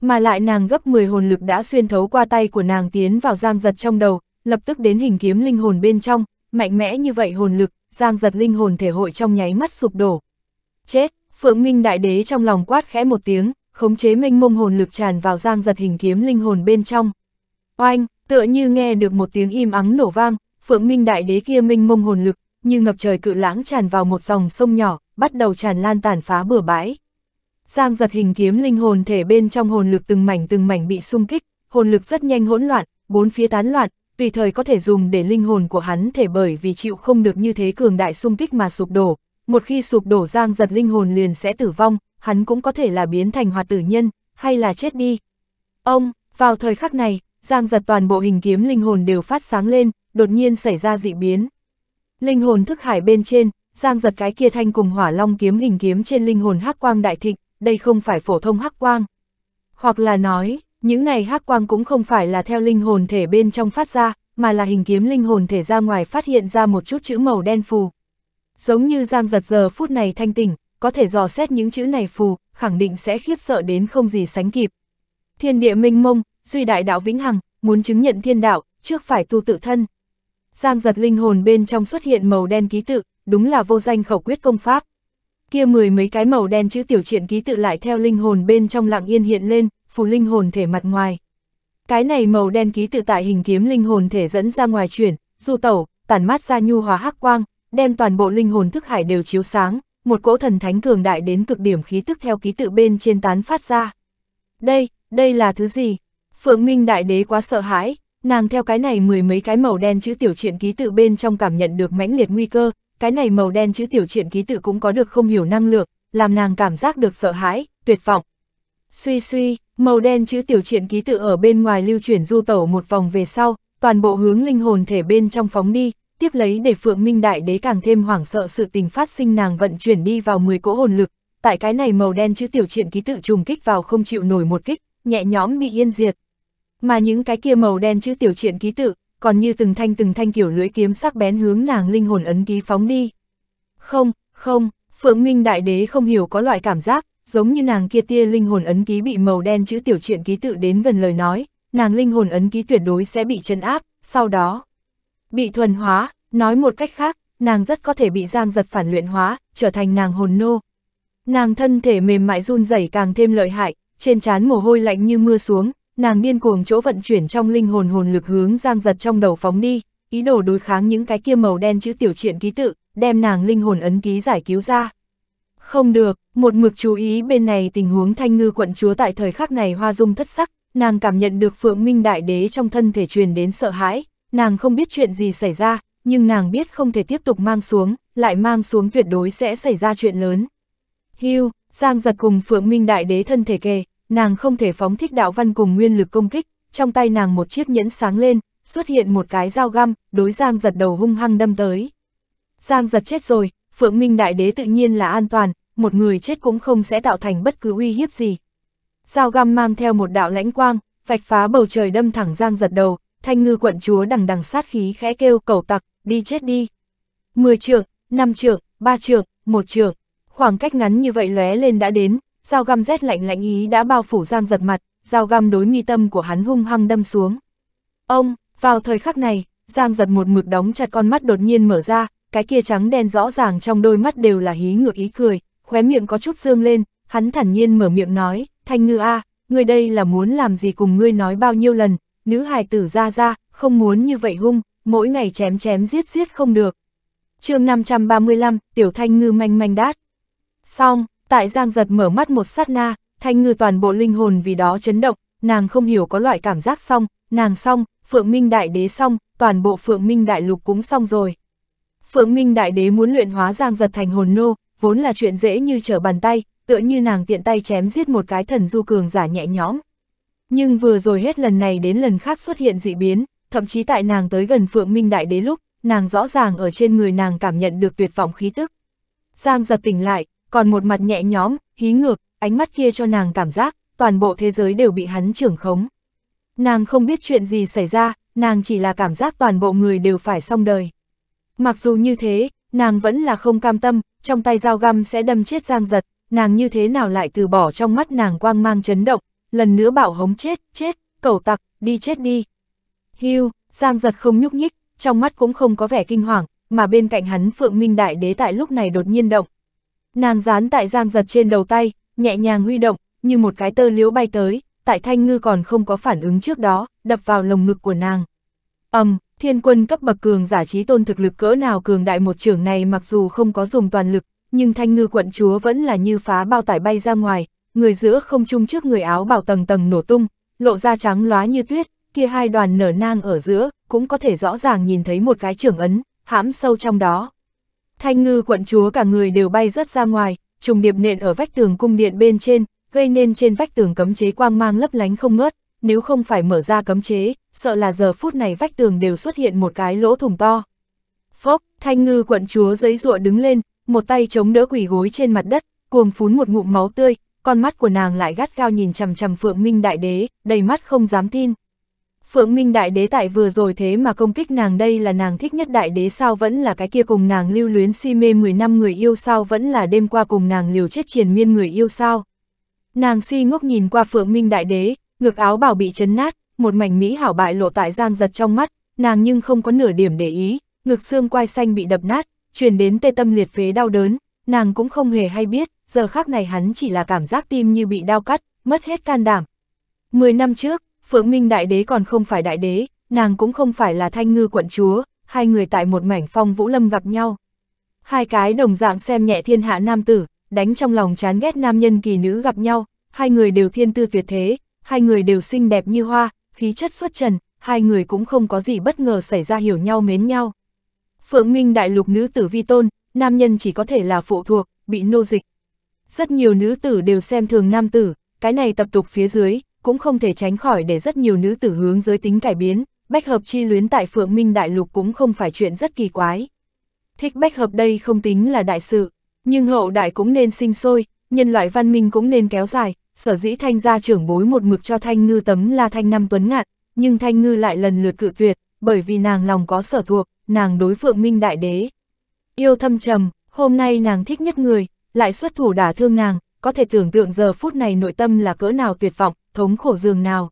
mà lại nàng gấp 10 hồn lực đã xuyên thấu qua tay của nàng tiến vào giang giật trong đầu, lập tức đến hình kiếm linh hồn bên trong, mạnh mẽ như vậy hồn lực, giang giật linh hồn thể hội trong nháy mắt sụp đổ. Chết, Phượng Minh Đại Đế trong lòng quát khẽ một tiếng, khống chế minh mông hồn lực tràn vào giang giật hình kiếm linh hồn bên trong. Oanh, tựa như nghe được một tiếng im ắng nổ vang, Phượng Minh Đại Đế kia minh mông hồn lực, như ngập trời cự lãng tràn vào một dòng sông nhỏ, bắt đầu tràn lan tàn phá bừa bãi. Giang giật hình kiếm linh hồn thể bên trong hồn lực từng mảnh từng mảnh bị xung kích, hồn lực rất nhanh hỗn loạn, bốn phía tán loạn, tùy thời có thể dùng để linh hồn của hắn thể bởi vì chịu không được như thế cường đại xung kích mà sụp đổ. Một khi sụp đổ giang giật linh hồn liền sẽ tử vong, hắn cũng có thể là biến thành hoạt tử nhân, hay là chết đi. Ông, vào thời khắc này, giang giật toàn bộ hình kiếm linh hồn đều phát sáng lên, đột nhiên xảy ra dị biến. Linh hồn thức hải bên trên, giang giật cái kia thanh cùng hỏa long kiếm hình kiếm trên linh hồn hắc quang đại thịnh, đây không phải phổ thông hắc quang. Hoặc là nói, những này hắc quang cũng không phải là theo linh hồn thể bên trong phát ra, mà là hình kiếm linh hồn thể ra ngoài phát hiện ra một chút chữ màu đen phù. Giống như Giang giật giờ phút này thanh tỉnh, có thể dò xét những chữ này phù, khẳng định sẽ khiếp sợ đến không gì sánh kịp. Thiên địa minh mông, duy đại đạo vĩnh hằng, muốn chứng nhận thiên đạo, trước phải tu tự thân. Giang giật linh hồn bên trong xuất hiện màu đen ký tự, đúng là vô danh khẩu quyết công pháp kia mười mấy cái màu đen chữ tiểu truyện ký tự lại theo linh hồn bên trong lặng yên hiện lên, phù linh hồn thể mặt ngoài. Cái này màu đen ký tự tại hình kiếm linh hồn thể dẫn ra ngoài chuyển, du tẩu, tản mát ra nhu hòa hắc quang, đem toàn bộ linh hồn thức hải đều chiếu sáng, một cỗ thần thánh cường đại đến cực điểm khí tức theo ký tự bên trên tán phát ra. Đây, đây là thứ gì? Phượng Minh Đại Đế quá sợ hãi, nàng theo cái này mười mấy cái màu đen chữ tiểu truyện ký tự bên trong cảm nhận được mãnh liệt nguy cơ, cái này màu đen chữ tiểu truyện ký tự cũng có được không hiểu năng lượng, làm nàng cảm giác được sợ hãi, tuyệt vọng. Suy suy, màu đen chữ tiểu truyện ký tự ở bên ngoài lưu chuyển du tẩu một vòng về sau, toàn bộ hướng linh hồn thể bên trong phóng đi, tiếp lấy để Phượng Minh Đại Đế càng thêm hoảng sợ sự tình phát sinh nàng vận chuyển đi vào 10 cỗ hồn lực, tại cái này màu đen chữ tiểu truyện ký tự trùng kích vào không chịu nổi một kích, nhẹ nhõm bị yên diệt. Mà những cái kia màu đen chữ tiểu truyện ký tự, còn như từng thanh từng thanh kiểu lưỡi kiếm sắc bén hướng nàng linh hồn ấn ký phóng đi. Không, không, Phượng Minh Đại Đế không hiểu có loại cảm giác, giống như nàng kia tia linh hồn ấn ký bị màu đen chữ tiểu truyện ký tự đến gần lời nói, nàng linh hồn ấn ký tuyệt đối sẽ bị chân áp, sau đó bị thuần hóa, nói một cách khác, nàng rất có thể bị giang giật phản luyện hóa, trở thành nàng hồn nô. Nàng thân thể mềm mại run rẩy càng thêm lợi hại, trên trán mồ hôi lạnh như mưa xuống, nàng điên cuồng chỗ vận chuyển trong linh hồn hồn lực hướng giang giật trong đầu phóng đi, ý đồ đối kháng những cái kia màu đen chữ tiểu triện ký tự, đem nàng linh hồn ấn ký giải cứu ra. Không được, một mực chú ý bên này tình huống thanh ngư quận chúa tại thời khắc này hoa dung thất sắc, nàng cảm nhận được phượng minh đại đế trong thân thể truyền đến sợ hãi, nàng không biết chuyện gì xảy ra, nhưng nàng biết không thể tiếp tục mang xuống, lại mang xuống tuyệt đối sẽ xảy ra chuyện lớn. Hưu, Giang giật cùng Phượng Minh Đại Đế thân thể kề, nàng không thể phóng thích đạo văn cùng nguyên lực công kích, trong tay nàng một chiếc nhẫn sáng lên, xuất hiện một cái dao găm, đối Giang giật đầu hung hăng đâm tới. Giang giật chết rồi, Phượng Minh Đại Đế tự nhiên là an toàn, một người chết cũng không sẽ tạo thành bất cứ uy hiếp gì. Dao găm mang theo một đạo lãnh quang, vạch phá bầu trời đâm thẳng Giang giật đầu, thanh ngư quận chúa đằng đằng sát khí khẽ kêu cầu tặc, đi chết đi. Mười trượng, năm trượng, ba trượng, một trượng, khoảng cách ngắn như vậy lóe lên đã đến, dao găm rét lạnh lạnh ý đã bao phủ Giang giật mặt, dao găm đối mi tâm của hắn hung hăng đâm xuống. Ông, vào thời khắc này, Giang giật một mực đóng chặt con mắt đột nhiên mở ra, cái kia trắng đen rõ ràng trong đôi mắt đều là hí ngược ý cười, khóe miệng có chút dương lên, hắn thản nhiên mở miệng nói, Thanh Ngư A, người đây là muốn làm gì cùng ngươi nói bao nhiêu lần, nữ hài tử ra ra, không muốn như vậy hung, mỗi ngày chém chém giết giết không được. chương 535, Tiểu Thanh Ngư manh manh đát. Xong, Tại Giang Giật mở mắt một sát na, Thanh Ngư toàn bộ linh hồn vì đó chấn động, nàng không hiểu có loại cảm giác xong, nàng xong, Phượng Minh Đại Đế xong, toàn bộ Phượng Minh Đại Lục cũng xong rồi. Phượng Minh Đại Đế muốn luyện hóa Giang Giật thành hồn nô, vốn là chuyện dễ như trở bàn tay, tựa như nàng tiện tay chém giết một cái thần du cường giả nhẹ nhõm. Nhưng vừa rồi hết lần này đến lần khác xuất hiện dị biến, thậm chí tại nàng tới gần Phượng Minh Đại Đế lúc, nàng rõ ràng ở trên người nàng cảm nhận được tuyệt vọng khí tức. Giang giật tỉnh lại, còn một mặt nhẹ nhõm, hí ngược, ánh mắt kia cho nàng cảm giác, toàn bộ thế giới đều bị hắn trưởng khống. Nàng không biết chuyện gì xảy ra, nàng chỉ là cảm giác toàn bộ người đều phải xong đời. Mặc dù như thế, nàng vẫn là không cam tâm, trong tay dao găm sẽ đâm chết giang giật, nàng như thế nào lại từ bỏ trong mắt nàng quang mang chấn động, lần nữa bảo hống chết, chết, cẩu tặc, đi chết đi. hiu giang giật không nhúc nhích, trong mắt cũng không có vẻ kinh hoàng, mà bên cạnh hắn Phượng Minh Đại Đế tại lúc này đột nhiên động, Nàng dán tại giang giật trên đầu tay, nhẹ nhàng huy động, như một cái tơ liễu bay tới, tại thanh ngư còn không có phản ứng trước đó, đập vào lồng ngực của nàng. ầm um, thiên quân cấp bậc cường giả trí tôn thực lực cỡ nào cường đại một trưởng này mặc dù không có dùng toàn lực, nhưng thanh ngư quận chúa vẫn là như phá bao tải bay ra ngoài, người giữa không chung trước người áo bảo tầng tầng nổ tung, lộ ra trắng lóa như tuyết, kia hai đoàn nở nang ở giữa, cũng có thể rõ ràng nhìn thấy một cái trưởng ấn, hãm sâu trong đó. Thanh ngư quận chúa cả người đều bay rớt ra ngoài, trùng điệp nện ở vách tường cung điện bên trên, gây nên trên vách tường cấm chế quang mang lấp lánh không ngớt, nếu không phải mở ra cấm chế, sợ là giờ phút này vách tường đều xuất hiện một cái lỗ thủng to. Phốc, thanh ngư quận chúa giấy rụa đứng lên, một tay chống đỡ quỷ gối trên mặt đất, cuồng phún một ngụm máu tươi, con mắt của nàng lại gắt gao nhìn chằm chằm phượng minh đại đế, đầy mắt không dám tin. Phượng Minh Đại Đế tại vừa rồi thế mà công kích nàng đây là nàng thích nhất Đại Đế sao vẫn là cái kia cùng nàng lưu luyến si mê 10 năm người yêu sao vẫn là đêm qua cùng nàng liều chết triền miên người yêu sao. Nàng si ngốc nhìn qua Phượng Minh Đại Đế, ngực áo bảo bị chấn nát, một mảnh mỹ hảo bại lộ tại giang giật trong mắt, nàng nhưng không có nửa điểm để ý, ngực xương quai xanh bị đập nát, truyền đến tê tâm liệt phế đau đớn, nàng cũng không hề hay biết, giờ khác này hắn chỉ là cảm giác tim như bị đau cắt, mất hết can đảm. Mười năm trước, Phượng Minh Đại Đế còn không phải Đại Đế, nàng cũng không phải là Thanh Ngư quận chúa, hai người tại một mảnh phong vũ lâm gặp nhau. Hai cái đồng dạng xem nhẹ thiên hạ nam tử, đánh trong lòng chán ghét nam nhân kỳ nữ gặp nhau, hai người đều thiên tư tuyệt thế, hai người đều xinh đẹp như hoa, khí chất xuất trần, hai người cũng không có gì bất ngờ xảy ra hiểu nhau mến nhau. Phượng Minh Đại Lục nữ tử vi tôn, nam nhân chỉ có thể là phụ thuộc, bị nô dịch. Rất nhiều nữ tử đều xem thường nam tử, cái này tập tục phía dưới, cũng không thể tránh khỏi để rất nhiều nữ tử hướng giới tính cải biến, bách hợp chi luyến tại Phượng Minh Đại Lục cũng không phải chuyện rất kỳ quái. Thích bách hợp đây không tính là đại sự, nhưng hậu đại cũng nên sinh sôi, nhân loại văn minh cũng nên kéo dài, sở dĩ thanh gia trưởng bối một mực cho thanh ngư tấm là thanh năm tuấn ngạn, nhưng thanh ngư lại lần lượt cự tuyệt, bởi vì nàng lòng có sở thuộc, nàng đối Phượng Minh Đại Đế. Yêu thâm trầm, hôm nay nàng thích nhất người, lại xuất thủ đả thương nàng, có thể tưởng tượng giờ phút này nội tâm là cỡ nào tuyệt vọng, thống khổ dường nào.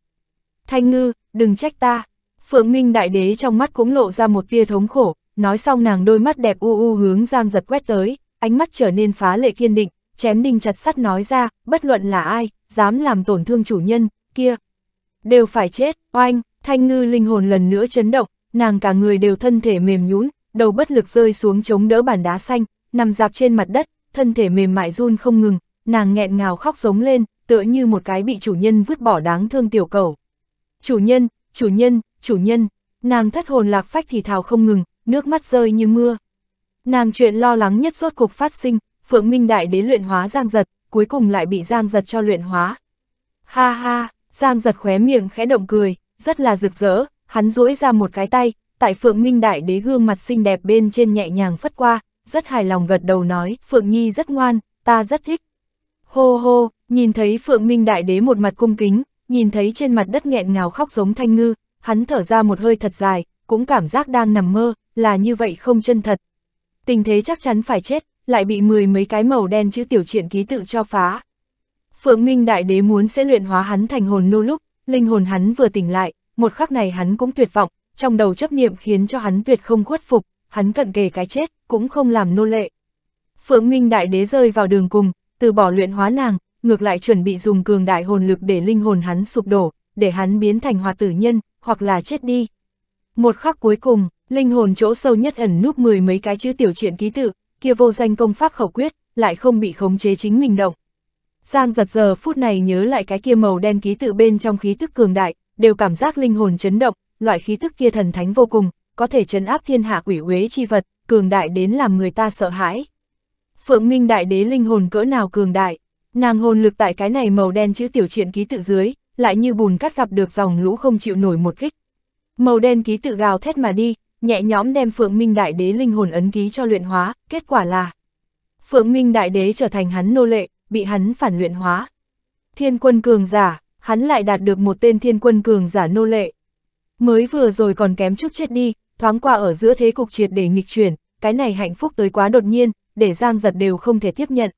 Thanh ngư, đừng trách ta. Phượng Minh đại đế trong mắt cũng lộ ra một tia thống khổ, nói xong nàng đôi mắt đẹp u u hướng Giang giật quét tới, ánh mắt trở nên phá lệ kiên định, chém đinh chặt sắt nói ra, bất luận là ai, dám làm tổn thương chủ nhân, kia. Đều phải chết, oanh, thanh ngư linh hồn lần nữa chấn động, nàng cả người đều thân thể mềm nhũn, đầu bất lực rơi xuống chống đỡ bàn đá xanh, nằm dạp trên mặt đất, thân thể mềm mại run không ngừng, nàng nghẹn ngào khóc giống lên, tựa như một cái bị chủ nhân vứt bỏ đáng thương tiểu cầu. Chủ nhân, chủ nhân, chủ nhân, nàng thất hồn lạc phách thì thào không ngừng, nước mắt rơi như mưa. Nàng chuyện lo lắng nhất rốt cục phát sinh, Phượng Minh Đại đế luyện hóa giang giật, cuối cùng lại bị giang giật cho luyện hóa. Ha ha, giang giật khóe miệng khẽ động cười, rất là rực rỡ, hắn duỗi ra một cái tay, tại Phượng Minh Đại đế gương mặt xinh đẹp bên trên nhẹ nhàng phất qua, rất hài lòng gật đầu nói, Phượng Nhi rất ngoan, ta rất thích. Hô hô, nhìn thấy Phượng Minh Đại Đế một mặt cung kính, nhìn thấy trên mặt đất nghẹn ngào khóc giống thanh ngư, hắn thở ra một hơi thật dài, cũng cảm giác đang nằm mơ, là như vậy không chân thật. Tình thế chắc chắn phải chết, lại bị mười mấy cái màu đen chữ tiểu truyện ký tự cho phá. Phượng Minh Đại Đế muốn sẽ luyện hóa hắn thành hồn nô lúc, linh hồn hắn vừa tỉnh lại, một khắc này hắn cũng tuyệt vọng, trong đầu chấp niệm khiến cho hắn tuyệt không khuất phục, hắn cận kề cái chết, cũng không làm nô lệ. Phượng Minh Đại Đế rơi vào đường cùng, từ bỏ luyện hóa nàng, ngược lại chuẩn bị dùng cường đại hồn lực để linh hồn hắn sụp đổ, để hắn biến thành hoạt tử nhân, hoặc là chết đi. Một khắc cuối cùng, linh hồn chỗ sâu nhất ẩn núp mười mấy cái chữ tiểu truyện ký tự, kia vô danh công pháp khẩu quyết, lại không bị khống chế chính mình động. Giang giật giờ phút này nhớ lại cái kia màu đen ký tự bên trong khí tức cường đại, đều cảm giác linh hồn chấn động, loại khí tức kia thần thánh vô cùng, có thể chấn áp thiên hạ quỷ uế chi vật, cường đại đến làm người ta sợ hãi. Phượng Minh Đại Đế linh hồn cỡ nào cường đại, nàng hồn lực tại cái này màu đen chữ tiểu truyện ký tự dưới, lại như bùn cắt gặp được dòng lũ không chịu nổi một kích. Màu đen ký tự gào thét mà đi, nhẹ nhõm đem Phượng Minh Đại Đế linh hồn ấn ký cho luyện hóa, kết quả là Phượng Minh Đại Đế trở thành hắn nô lệ, bị hắn phản luyện hóa. Thiên quân cường giả, hắn lại đạt được một tên thiên quân cường giả nô lệ. Mới vừa rồi còn kém chút chết đi, thoáng qua ở giữa thế cục triệt để nghịch chuyển, cái này hạnh phúc tới quá đột nhiên, để Giang Giật đều không thể tiếp nhận.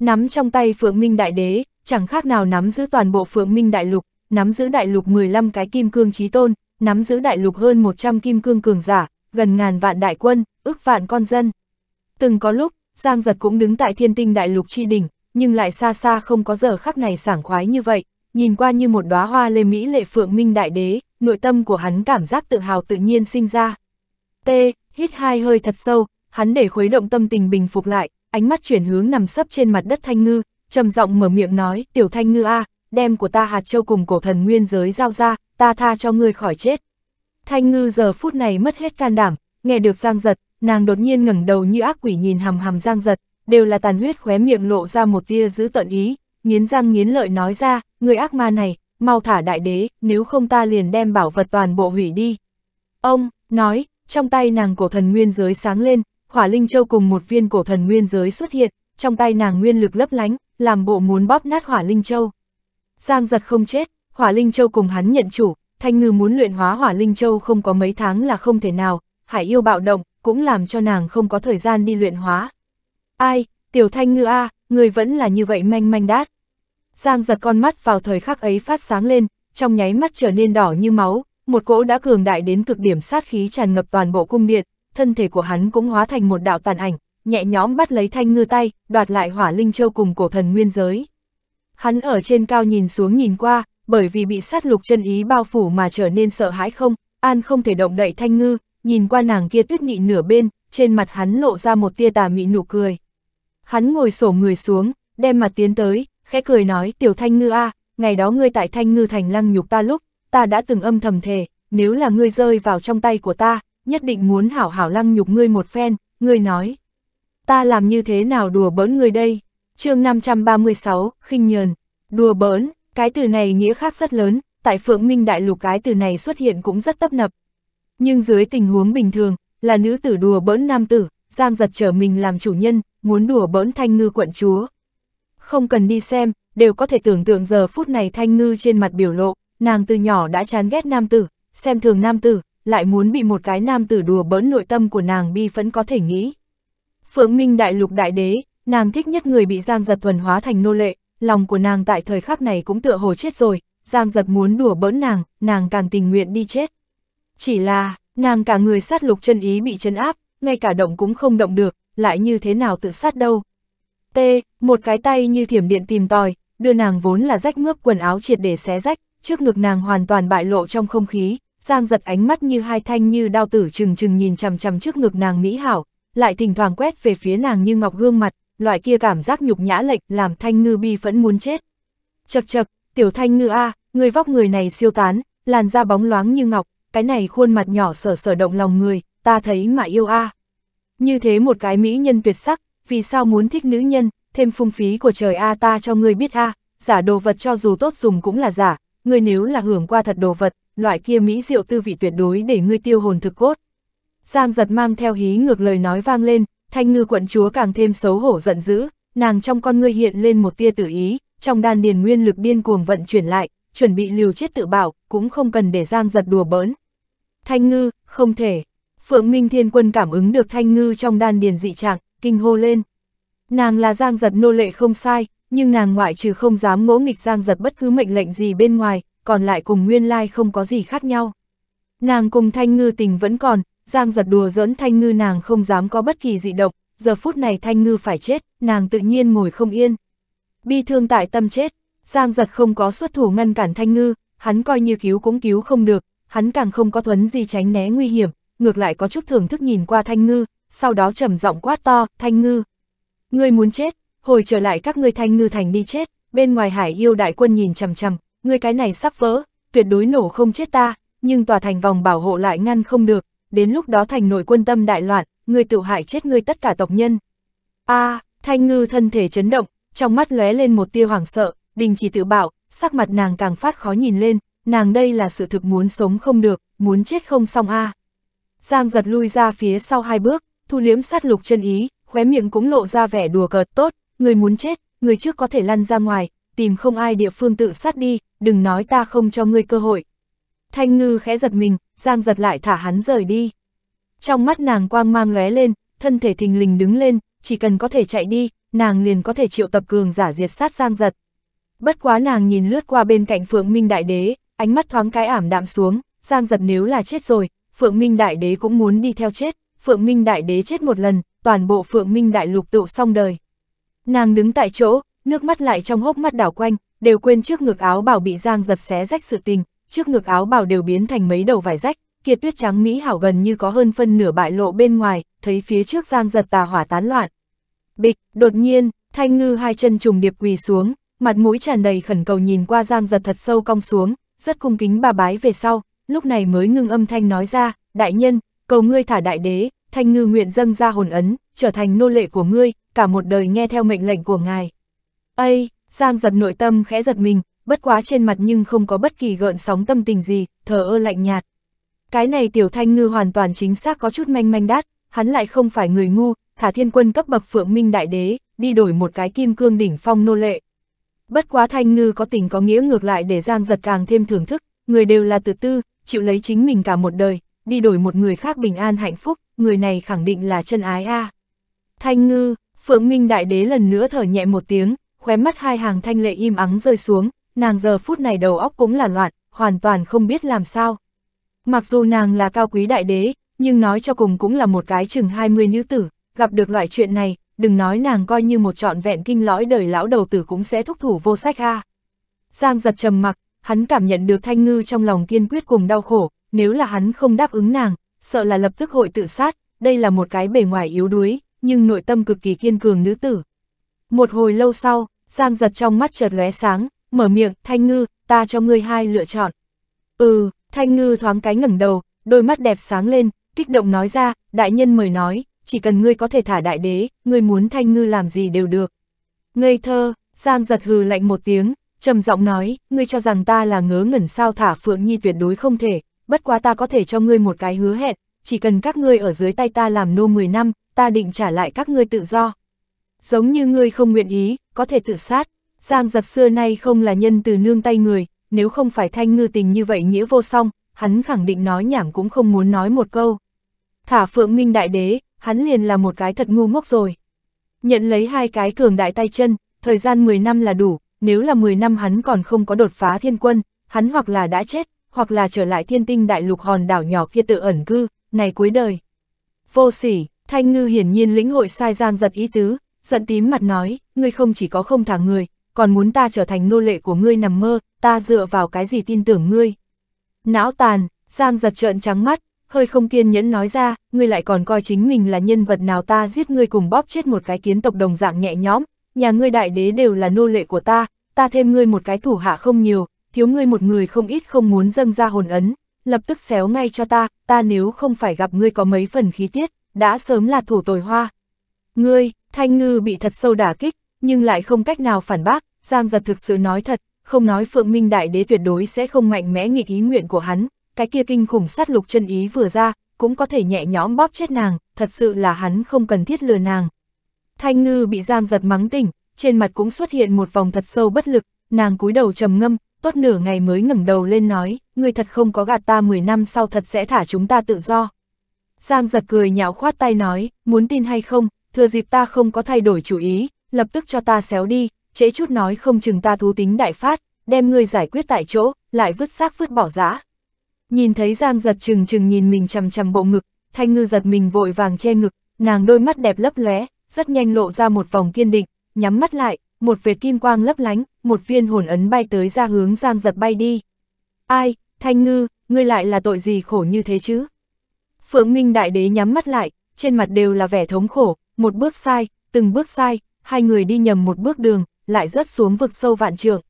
Nắm trong tay Phượng Minh Đại Đế, chẳng khác nào nắm giữ toàn bộ Phượng Minh Đại Lục, nắm giữ đại lục 15 cái kim cương trí tôn, nắm giữ đại lục hơn 100 kim cương cường giả, gần ngàn vạn đại quân, ước vạn con dân. Từng có lúc, Giang Giật cũng đứng tại thiên tinh đại lục tri đỉnh, nhưng lại xa xa không có giờ khắc này sảng khoái như vậy, nhìn qua như một đóa hoa lê mỹ lệ phượng minh đại đế, nội tâm của hắn cảm giác tự hào tự nhiên sinh ra. T, hít hai hơi thật sâu, hắn để khuấy động tâm tình bình phục lại, ánh mắt chuyển hướng nằm sấp trên mặt đất Thanh Ngư, trầm giọng mở miệng nói, tiểu Thanh Ngư A, đem của ta hạt châu cùng cổ thần nguyên giới giao ra, ta tha cho ngươi khỏi chết. Thanh Ngư giờ phút này mất hết can đảm, nghe được Giang Giật, nàng đột nhiên ngẩng đầu như ác quỷ nhìn hầm hầm Giang Giật, đều là tàn huyết khóe miệng lộ ra một tia giữ tận ý, nghiến răng nghiến lợi nói ra, người ác ma này, mau thả đại đế, nếu không ta liền đem bảo vật toàn bộ hủy đi. Ông, nói, trong tay nàng cổ thần nguyên giới sáng lên, hỏa linh châu cùng một viên cổ thần nguyên giới xuất hiện, trong tay nàng nguyên lực lấp lánh, làm bộ muốn bóp nát hỏa linh châu. Giang giật không chết, hỏa linh châu cùng hắn nhận chủ, thanh ngư muốn luyện hóa hỏa linh châu không có mấy tháng là không thể nào, hải yêu bạo động, cũng làm cho nàng không có thời gian đi luyện hóa. Ai, tiểu thanh ngư a người vẫn là như vậy manh manh đát. Giang giật con mắt vào thời khắc ấy phát sáng lên, trong nháy mắt trở nên đỏ như máu, một cỗ đã cường đại đến cực điểm sát khí tràn ngập toàn bộ cung điện, thân thể của hắn cũng hóa thành một đạo tàn ảnh, nhẹ nhóm bắt lấy thanh ngư tay, đoạt lại hỏa linh châu cùng cổ thần nguyên giới. Hắn ở trên cao nhìn xuống nhìn qua, bởi vì bị sát lục chân ý bao phủ mà trở nên sợ hãi không, an không thể động đậy thanh ngư, nhìn qua nàng kia tuyết nghị nửa bên, trên mặt hắn lộ ra một tia tà mị nụ cười. Hắn ngồi sổ người xuống, đem mặt tiến tới, khẽ cười nói tiểu thanh ngư a ngày đó ngươi tại thanh ngư thành lăng nhục ta lúc, ta đã từng âm thầm thề, nếu là ngươi rơi vào trong tay của ta, nhất định muốn hảo hảo lăng nhục ngươi một phen, ngươi nói. Ta làm như thế nào đùa bỡn ngươi đây? chương 536, khinh nhờn, đùa bỡn, cái từ này nghĩa khác rất lớn, tại Phượng Minh Đại Lục cái từ này xuất hiện cũng rất tấp nập. Nhưng dưới tình huống bình thường, là nữ tử đùa bỡn nam tử, Giang giật trở mình làm chủ nhân, muốn đùa bỡn thanh ngư quận chúa. Không cần đi xem, đều có thể tưởng tượng giờ phút này thanh ngư trên mặt biểu lộ, nàng từ nhỏ đã chán ghét nam tử, xem thường nam tử, lại muốn bị một cái nam tử đùa bỡn nội tâm của nàng bi vẫn có thể nghĩ. Phượng Minh đại lục đại đế, nàng thích nhất người bị Giang Giật thuần hóa thành nô lệ, lòng của nàng tại thời khắc này cũng tựa hồ chết rồi, Giang Giật muốn đùa bỡn nàng, nàng càng tình nguyện đi chết. Chỉ là, nàng cả người sát lục chân ý bị chân áp, ngay cả động cũng không động được, lại như thế nào tự sát đâu. T, một cái tay như thiểm điện tìm tòi, đưa nàng vốn là rách mướp quần áo triệt để xé rách, trước ngực nàng hoàn toàn bại lộ trong không khí, Giang giật ánh mắt như hai thanh như đao tử trừng trừng nhìn chằm chằm trước ngực nàng Mỹ Hảo, lại thỉnh thoảng quét về phía nàng như ngọc gương mặt, loại kia cảm giác nhục nhã lệch làm thanh ngư bi phẫn muốn chết. Chật chật, tiểu thanh ngư A, người vóc người này siêu tán, làn da bóng loáng như ngọc, cái này khuôn mặt nhỏ sở sở động lòng người, ta thấy mà yêu A. Như thế một cái mỹ nhân tuyệt sắc, vì sao muốn thích nữ nhân, thêm phung phí của trời A ta cho người biết A, giả đồ vật cho dù tốt dùng cũng là giả, người nếu là hưởng qua thật đồ vật, loại kia mỹ diệu tư vị tuyệt đối để ngươi tiêu hồn thực cốt. Giang giật mang theo hí ngược lời nói vang lên, thanh ngư quận chúa càng thêm xấu hổ giận dữ, nàng trong con ngươi hiện lên một tia tử ý, trong đan điền nguyên lực điên cuồng vận chuyển lại, chuẩn bị liều chết tự bảo, cũng không cần để Giang giật đùa bỡn. Thanh ngư, không thể. Phượng Minh Thiên Quân cảm ứng được thanh ngư trong đan điền dị trạng, kinh hô lên. Nàng là Giang giật nô lệ không sai, nhưng nàng ngoại trừ không dám ngỗ nghịch Giang giật bất cứ mệnh lệnh gì bên ngoài, còn lại cùng nguyên lai không có gì khác nhau. Nàng cùng thanh ngư tình vẫn còn, giang giật đùa dỡn thanh ngư nàng không dám có bất kỳ dị động, giờ phút này thanh ngư phải chết, nàng tự nhiên ngồi không yên. Bi thương tại tâm chết, giang giật không có xuất thủ ngăn cản thanh ngư, hắn coi như cứu cũng cứu không được, hắn càng không có thuấn gì tránh né nguy hiểm, ngược lại có chút thưởng thức nhìn qua thanh ngư, sau đó trầm giọng quát to, thanh ngư. Ngươi muốn chết, hồi trở lại các ngươi thanh ngư thành đi chết, bên ngoài hải yêu đại quân nhìn chằm chằm, ngươi cái này sắp vỡ, tuyệt đối nổ không chết ta, nhưng tòa thành vòng bảo hộ lại ngăn không được, đến lúc đó thành nội quân tâm đại loạn, ngươi tự hại chết ngươi tất cả tộc nhân. A, Thanh Ngư thân thể chấn động, trong mắt lóe lên một tia hoảng sợ, đình chỉ tự bảo, sắc mặt nàng càng phát khó nhìn lên, nàng đây là sự thực muốn sống không được, muốn chết không xong a. Giang giật lui ra phía sau hai bước, thu liếm sát lục chân ý, khóe miệng cũng lộ ra vẻ đùa cợt tốt, người muốn chết, người trước có thể lăn ra ngoài, tìm không ai địa phương tự sát đi, đừng nói ta không cho ngươi cơ hội. Thanh ngư khẽ giật mình, giang giật lại thả hắn rời đi. Trong mắt nàng quang mang lóe lên, thân thể thình lình đứng lên, chỉ cần có thể chạy đi, nàng liền có thể triệu tập cường giả diệt sát giang giật. Bất quá nàng nhìn lướt qua bên cạnh Phượng Minh Đại Đế, ánh mắt thoáng cái ảm đạm xuống, giang giật nếu là chết rồi, Phượng Minh Đại Đế cũng muốn đi theo chết, Phượng Minh Đại Đế chết một lần, toàn bộ Phượng Minh Đại Lục tụ xong đời. Nàng đứng tại chỗ, nước mắt lại trong hốc mắt đảo quanh, đều quên trước ngực áo bảo bị Giang giật xé rách sự tình, trước ngực áo bảo đều biến thành mấy đầu vải rách, kiệt tuyết trắng mỹ hảo gần như có hơn phân nửa bại lộ bên ngoài, thấy phía trước Giang giật tà hỏa tán loạn. Bịch, đột nhiên, Thanh Ngư hai chân trùng điệp quỳ xuống, mặt mũi tràn đầy khẩn cầu nhìn qua Giang giật thật sâu cong xuống, rất cung kính bà bái về sau, lúc này mới ngưng âm thanh nói ra, đại nhân, cầu ngươi thả đại đế, Thanh Ngư nguyện dâng ra hồn ấn, trở thành nô lệ của ngươi, cả một đời nghe theo mệnh lệnh của ngài. Ây, Giang giật nội tâm khẽ giật mình, bất quá trên mặt nhưng không có bất kỳ gợn sóng tâm tình gì, thờ ơ lạnh nhạt. Cái này tiểu thanh ngư hoàn toàn chính xác có chút manh manh đát, hắn lại không phải người ngu, thả thiên quân cấp bậc phượng minh đại đế, đi đổi một cái kim cương đỉnh phong nô lệ. Bất quá thanh ngư có tình có nghĩa ngược lại để Giang giật càng thêm thưởng thức, người đều là từ tư, chịu lấy chính mình cả một đời, đi đổi một người khác bình an hạnh phúc, người này khẳng định là chân ái a. À. Thanh ngư, phượng minh đại đế lần nữa thở nhẹ một tiếng, khóe mắt hai hàng thanh lệ im ắng rơi xuống, nàng giờ phút này đầu óc cũng là loạn, hoàn toàn không biết làm sao. Mặc dù nàng là cao quý đại đế, nhưng nói cho cùng cũng là một cái chừng 20 nữ tử, gặp được loại chuyện này, đừng nói nàng coi như một trọn vẹn kinh lõi đời lão đầu tử cũng sẽ thúc thủ vô sách ha. Giang giật trầm mặc, hắn cảm nhận được thanh ngư trong lòng kiên quyết cùng đau khổ, nếu là hắn không đáp ứng nàng, sợ là lập tức hội tự sát, đây là một cái bề ngoài yếu đuối, nhưng nội tâm cực kỳ kiên cường nữ tử. Một hồi lâu sau, Giang giật trong mắt chợt lóe sáng, mở miệng, Thanh Ngư, ta cho ngươi hai lựa chọn. Ừ, Thanh Ngư thoáng cái ngẩng đầu, đôi mắt đẹp sáng lên, kích động nói ra, đại nhân mời nói, chỉ cần ngươi có thể thả đại đế, ngươi muốn Thanh Ngư làm gì đều được. Ngây thơ, Giang giật hừ lạnh một tiếng, trầm giọng nói, ngươi cho rằng ta là ngớ ngẩn sao thả Phượng Nhi tuyệt đối không thể, bất quá ta có thể cho ngươi một cái hứa hẹn, chỉ cần các ngươi ở dưới tay ta làm nô 10 năm, ta định trả lại các ngươi tự do giống như ngươi không nguyện ý, có thể tự sát. Giang giật xưa nay không là nhân từ nương tay người, nếu không phải thanh ngư tình như vậy nghĩa vô song, hắn khẳng định nói nhảm cũng không muốn nói một câu. Thả phượng minh đại đế, hắn liền là một cái thật ngu ngốc rồi. Nhận lấy hai cái cường đại tay chân, thời gian 10 năm là đủ, nếu là 10 năm hắn còn không có đột phá thiên quân, hắn hoặc là đã chết, hoặc là trở lại thiên tinh đại lục hòn đảo nhỏ kia tự ẩn cư, này cuối đời. Vô sỉ, Thanh Ngư hiển nhiên lĩnh hội sai giang giật ý tứ, giận tím mặt nói, ngươi không chỉ có không thả người, còn muốn ta trở thành nô lệ của ngươi nằm mơ, ta dựa vào cái gì tin tưởng ngươi. Não tàn, Giang giật trợn trắng mắt, hơi không kiên nhẫn nói ra, ngươi lại còn coi chính mình là nhân vật nào ta giết ngươi cùng bóp chết một cái kiến tộc đồng dạng nhẹ nhõm, nhà ngươi đại đế đều là nô lệ của ta, ta thêm ngươi một cái thủ hạ không nhiều, thiếu ngươi một người không ít không muốn dâng ra hồn ấn, lập tức xéo ngay cho ta, ta nếu không phải gặp ngươi có mấy phần khí tiết, đã sớm là thủ tồi hoa. Ngươi, Thanh Ngư bị thật sâu đả kích, nhưng lại không cách nào phản bác, Giang Giật thực sự nói thật, không nói Phượng Minh Đại Đế tuyệt đối sẽ không mạnh mẽ nghịch ý nguyện của hắn, cái kia kinh khủng sát lục chân ý vừa ra, cũng có thể nhẹ nhõm bóp chết nàng, thật sự là hắn không cần thiết lừa nàng. Thanh Ngư bị Giang Giật mắng tỉnh, trên mặt cũng xuất hiện một vòng thật sâu bất lực, nàng cúi đầu trầm ngâm, tốt nửa ngày mới ngẩng đầu lên nói, người thật không có gạt ta 10 năm sau thật sẽ thả chúng ta tự do. Giang giật cười nhạo khoát tay nói, muốn tin hay không, thừa dịp ta không có thay đổi chủ ý, lập tức cho ta xéo đi, trễ chút nói không chừng ta thú tính đại phát, đem ngươi giải quyết tại chỗ, lại vứt xác vứt bỏ giã. Nhìn thấy Giang giật chừng chừng nhìn mình chằm chằm bộ ngực, thanh ngư giật mình vội vàng che ngực, nàng đôi mắt đẹp lấp lóe, rất nhanh lộ ra một vòng kiên định, nhắm mắt lại, một vệt kim quang lấp lánh, một viên hồn ấn bay tới ra hướng Giang giật bay đi. Ai, thanh ngư, ngươi lại là tội gì khổ như thế chứ? Phượng Minh Đại Đế nhắm mắt lại, trên mặt đều là vẻ thống khổ, một bước sai, từng bước sai, hai người đi nhầm một bước đường, lại rớt xuống vực sâu vạn trượng.